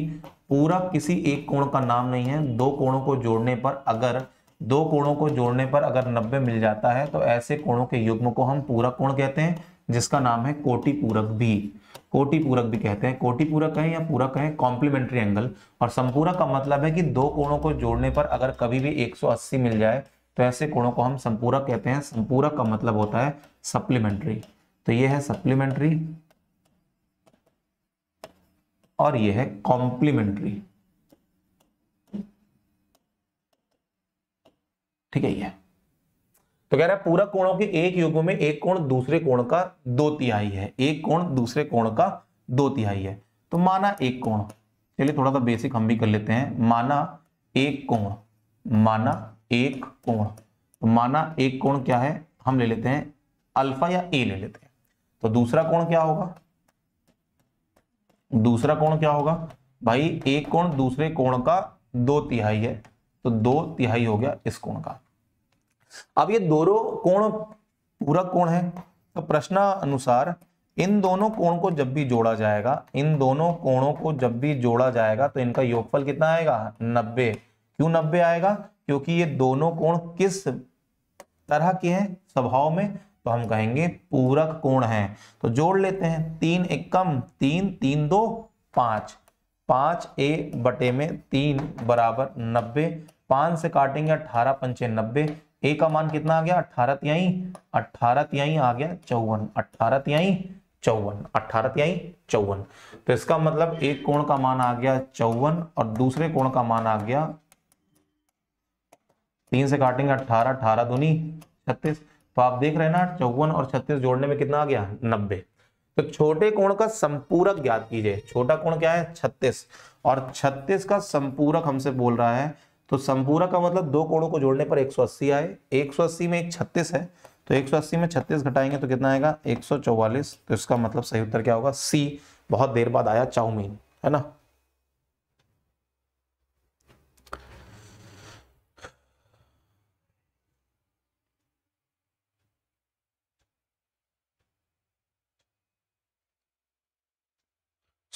पूरक किसी एक कोण का नाम नहीं है दो कोणों को जोड़ने पर अगर दो कोणों को जोड़ने पर अगर 90 मिल जाता है तो ऐसे कोणों के युग्म को हम पूरक कोण कहते हैं जिसका नाम है कोटि पूरक भी कोटि पूरक भी कहते हैं कोटि पूरक कहें या पूरक कहें कॉम्प्लीमेंट्री एंगल और संपूरक का मतलब है कि दो कोणों को जोड़ने पर अगर कभी भी 180 मिल जाए तो ऐसे कोणों को हम संपूरक कहते हैं संपूरक का मतलब होता है सप्लीमेंट्री तो यह है सप्लीमेंट्री और यह है कॉम्प्लीमेंट्री ठीक है ये तो कह रहा है पूरा कोणों के एक युग में एक कोण दूसरे कोण का दो तिहाई है एक कोण दूसरे कोण का दो तिहाई है तो माना एक कोण चलिए थोड़ा सा बेसिक हम भी कर लेते हैं माना एक कोण माना एक कोण तो माना एक कोण क्या है हम ले लेते हैं अल्फा या ए ले लेते हैं तो दूसरा कोण क्या होगा दूसरा कोण क्या होगा भाई एक कोण दूसरे कोण का दो तिहाई है तो दो तिहाई हो गया इस कोण का अब ये दोनों कोण पूरक कोण है तो प्रश्न अनुसार इन दोनों कोण को जब भी जोड़ा जाएगा इन दोनों कोणों को जब भी जोड़ा जाएगा तो इनका योगफल कितना आएगा नब्बे क्यों नब्बे आएगा क्योंकि ये दोनों कोण किस तरह के हैं स्वभाव में तो हम कहेंगे पूरक कोण है तो जोड़ लेते हैं तीन एकम तीन तीन दो पांच पांच ए बटे में तीन बराबर नब्बे पांच से काटेंगे अठारह पंचे नब्बे ए का मान कितना आ गया अठारह तिहाई अठारह तिहाई आ गया चौवन अठारह तिहाई चौवन अट्ठारह तिहाई चौवन तो इसका मतलब एक कोण का मान आ गया चौवन और दूसरे कोण का मान आ गया तीन से काटेंगे अट्ठारह अठारह दूनी छत्तीस तो आप देख रहे हैं ना चौवन और छत्तीस जोड़ने में कितना आ गया नब्बे तो छोटे कोण का संपूरक ज्ञात कीजिए छोटा कोण क्या है छत्तीस और छत्तीस का संपूरक हमसे बोल रहा है तो संपूरक का मतलब दो कोणों को जोड़ने पर 180 आए 180 में एक 36 है तो 180 में 36 घटाएंगे तो कितना आएगा 144 तो इसका मतलब सही उत्तर क्या होगा सी बहुत देर बाद आया चाउमीन है ना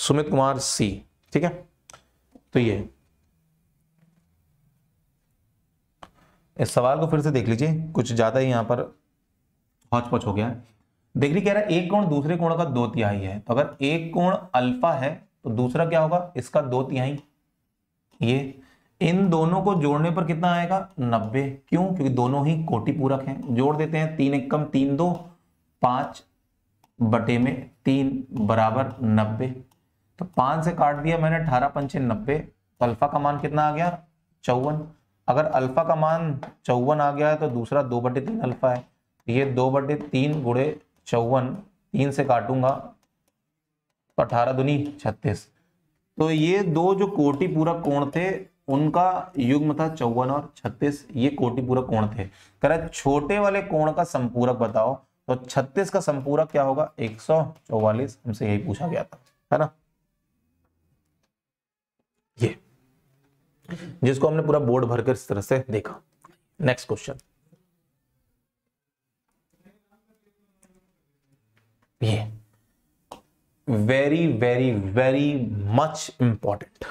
सुमित कुमार सी ठीक है तो ये इस सवाल को फिर से देख लीजिए कुछ ज़्यादा ही यहाँ पर हौच हो गया है रही कह रहा है एक कोण दूसरे कोण का दो तिहाई है तो अगर एक कोण अल्फा है तो दूसरा क्या होगा इसका दो तिहाई ये इन दोनों को जोड़ने पर कितना आएगा नब्बे क्यों क्योंकि दोनों ही कोटि पूरक हैं जोड़ देते हैं तीन एक कम तीन दो पांच बटे में तीन बराबर नब्बे तो पांच से काट दिया मैंने अठारह पंचे नब्बे तो अल्फा का मान कितना आ गया चौवन अगर अल्फा का मान चौवन आ गया है तो दूसरा दो बटे तीन अल्फा है तो ये दो बटे तीन गुड़े चौवन तीन से काटूंगा तो अठारह दुनी छत्तीस तो ये दो जो कोटिपूरक पूरा कोण थे उनका युग्म था चौवन और छत्तीस ये कोटिपूरक पूरा कोण थे कर छोटे वाले कोण का संपूरक बताओ तो छत्तीस का संपूरक क्या होगा एक हमसे यही पूछा गया था है ना ये जिसको हमने पूरा बोर्ड भरकर इस तरह से देखा नेक्स्ट क्वेश्चन ये very very very much important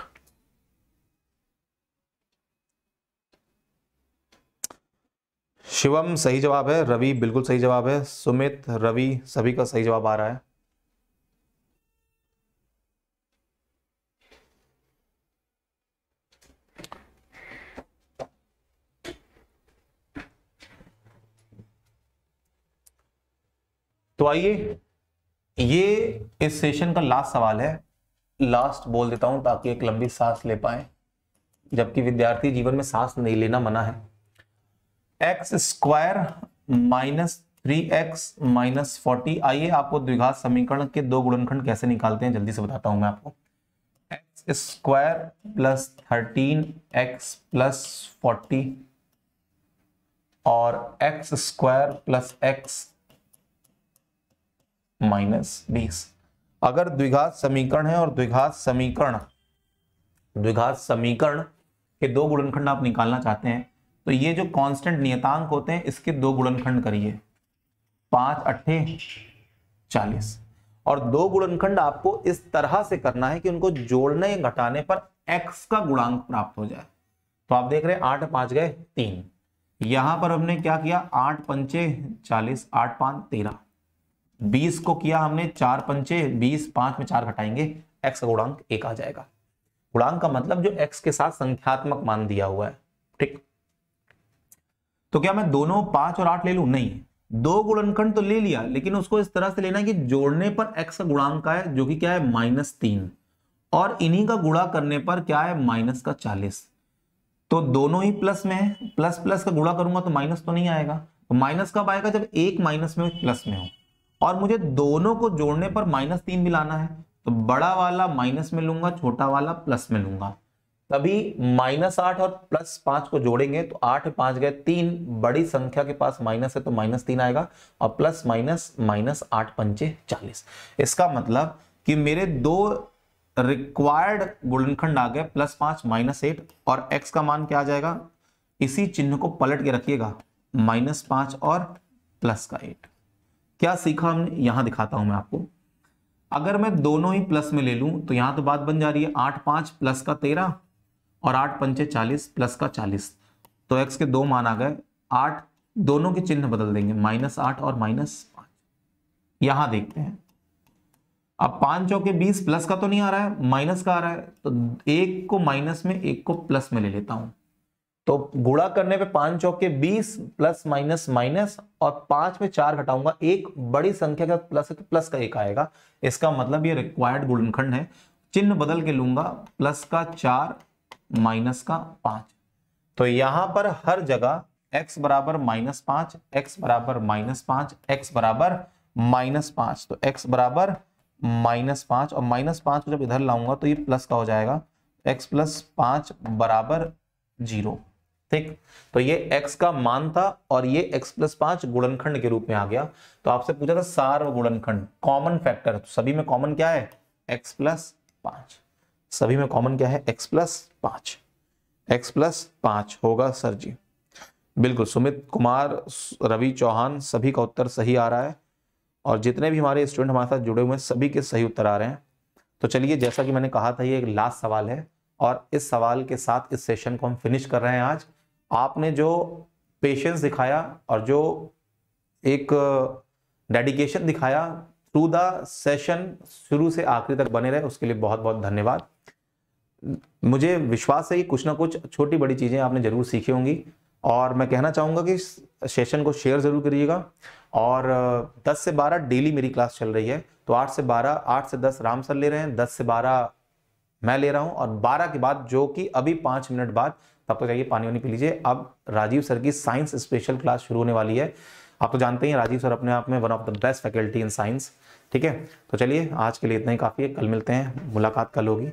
Shivam सही जवाब है रवि बिल्कुल सही जवाब है सुमित रवि सभी का सही जवाब आ रहा है तो आइए ये इस सेशन का लास्ट सवाल है लास्ट बोल देता हूं ताकि एक लंबी सांस ले पाए जबकि विद्यार्थी जीवन में सांस नहीं लेना मना है x square minus three x minus forty आइए आपको द्विघात समीकरण के दो गुणनखंड कैसे निकालते हैं जल्दी से बताता हूं मैं आपको x square plus thirteen x plus forty और x square plus x minus बीस अगर द्विघात समीकरण है और द्विघात समीकरण द्विघात समीकरण के दो गुणनखंड आप निकालना चाहते हैं तो ये जो कांस्टेंट नियतांक होते हैं इसके दो गुणनखंड करिए पांच अट्ठे चालीस और दो गुणनखंड आपको इस तरह से करना है कि उनको जोड़ने घटाने पर एक्स का गुणांक प्राप्त हो जाए तो आप देख रहे हैं आठ पांच गए तीन यहां पर हमने क्या किया आठ पंचे चालीस आठ पांच तेरह बीस को किया हमने चार पंचे बीस पांच में चार घटाएंगे एक्स का गुणांक एक आ जाएगा गुणांक का मतलब जो एक्स के साथ संख्यात्मक मान दिया हुआ है ठीक तो क्या मैं दोनों पांच और आठ ले लू नहीं दो गुणनखंड तो ले लिया लेकिन उसको इस तरह से लेना है कि जोड़ने पर एक्स गुणांक का है जो कि क्या है माइनस तीन और इन्हीं का गुणा करने पर क्या है माइनस का चालीस तो दोनों ही प्लस में है प्लस प्लस का गुणा करूंगा तो माइनस तो नहीं आएगा तो माइनस कब आएगा जब एक माइनस में प्लस में हो और मुझे दोनों को जोड़ने पर माइनस तीन भी लाना है तो बड़ा वाला माइनस में लूंगा छोटा वाला प्लस में लूंगा तभी माइनस आठ और प्लस पांच को जोड़ेंगे तो आठ पांच गए तीन बड़ी संख्या के पास माइनस है तो माइनस तीन आएगा और प्लस माइनस माइनस आठ पंचे चालीस इसका मतलब कि मेरे दो रिक्वायर्ड गुणनखंड आ गए प्लस पांच माइनस एट और एक्स का मान क्या आ जाएगा इसी चिन्ह को पलट के रखिएगा माइनस पांच और प्लस का एट क्या सीखा हमने यहां दिखाता हूं मैं आपको अगर मैं दोनों ही प्लस में ले लूं तो यहां तो बात बन जा रही है आठ पांच प्लस का तेरह और आठ पंचे चालीस प्लस का चालीस तो एक्स के दो मान आ गए आठ दोनों के चिन्ह बदल देंगे माइनस आठ और माइनस पांच यहां देखते हैं अब पांच चौके बीस प्लस का तो नहीं आ रहा है माइनस का आ रहा है तो एक को माइनस में एक को प्लस में ले लेता हूं तो गुड़ा करने पे पांच चौके बीस प्लस माइनस माइनस और पांच में चार घटाऊंगा एक बड़ी संख्या का प्लस है तो प्लस का एक आएगा इसका मतलब ये रिक्वायर्ड गुणनखंड है चिन्ह बदल के लूंगा प्लस का चार माइनस का पांच तो यहां पर हर जगह x बराबर माइनस पांच एक्स बराबर माइनस पांच एक्स बराबर माइनस पांच तो x बराबर माइनस पांच और माइनस पांच को जब इधर लाऊंगा तो ये प्लस का हो जाएगा x प्लस पांच बराबर जीरो ठीक तो ये x का मान था और ये x प्लस पांच गुणनखंड के रूप में आ गया तो आपसे पूछा था सार्व गुणनखंड कॉमन फैक्टर तो सभी में कॉमन क्या है x प्लस पांच सभी में कॉमन क्या है x प्लस पांच एक्स प्लस पांच होगा सर जी बिल्कुल सुमित कुमार रवि चौहान सभी का उत्तर सही आ रहा है और जितने भी हमारे स्टूडेंट हमारे साथ जुड़े हुए हैं सभी के सही उत्तर आ रहे हैं तो चलिए जैसा कि मैंने कहा था ये एक लास्ट सवाल है और इस सवाल के साथ इस सेशन को हम फिनिश कर रहे हैं आज आपने जो पेशेंस दिखाया और जो एक डेडिकेशन दिखाया टू द सेशन शुरू से आखिरी तक बने रहे उसके लिए बहुत बहुत धन्यवाद मुझे विश्वास है कि कुछ ना कुछ छोटी बड़ी चीज़ें आपने ज़रूर सीखी होंगी और मैं कहना चाहूंगा कि सेशन को शेयर ज़रूर करिएगा और 10 से 12 डेली मेरी क्लास चल रही है तो 8 से 12 8 से 10 राम सर ले रहे हैं 10 से 12 मैं ले रहा हूं और 12 के बाद जो कि अभी पांच मिनट बाद सबको चाहिए पानी वानी पी लीजिए अब राजीव सर की साइंस स्पेशल क्लास शुरू होने वाली है आप तो जानते हैं राजीव सर अपने आप में one of the best faculty in science ठीक है तो चलिए आज के लिए इतना ही काफ़ी है कल मिलते हैं मुलाकात कल होगी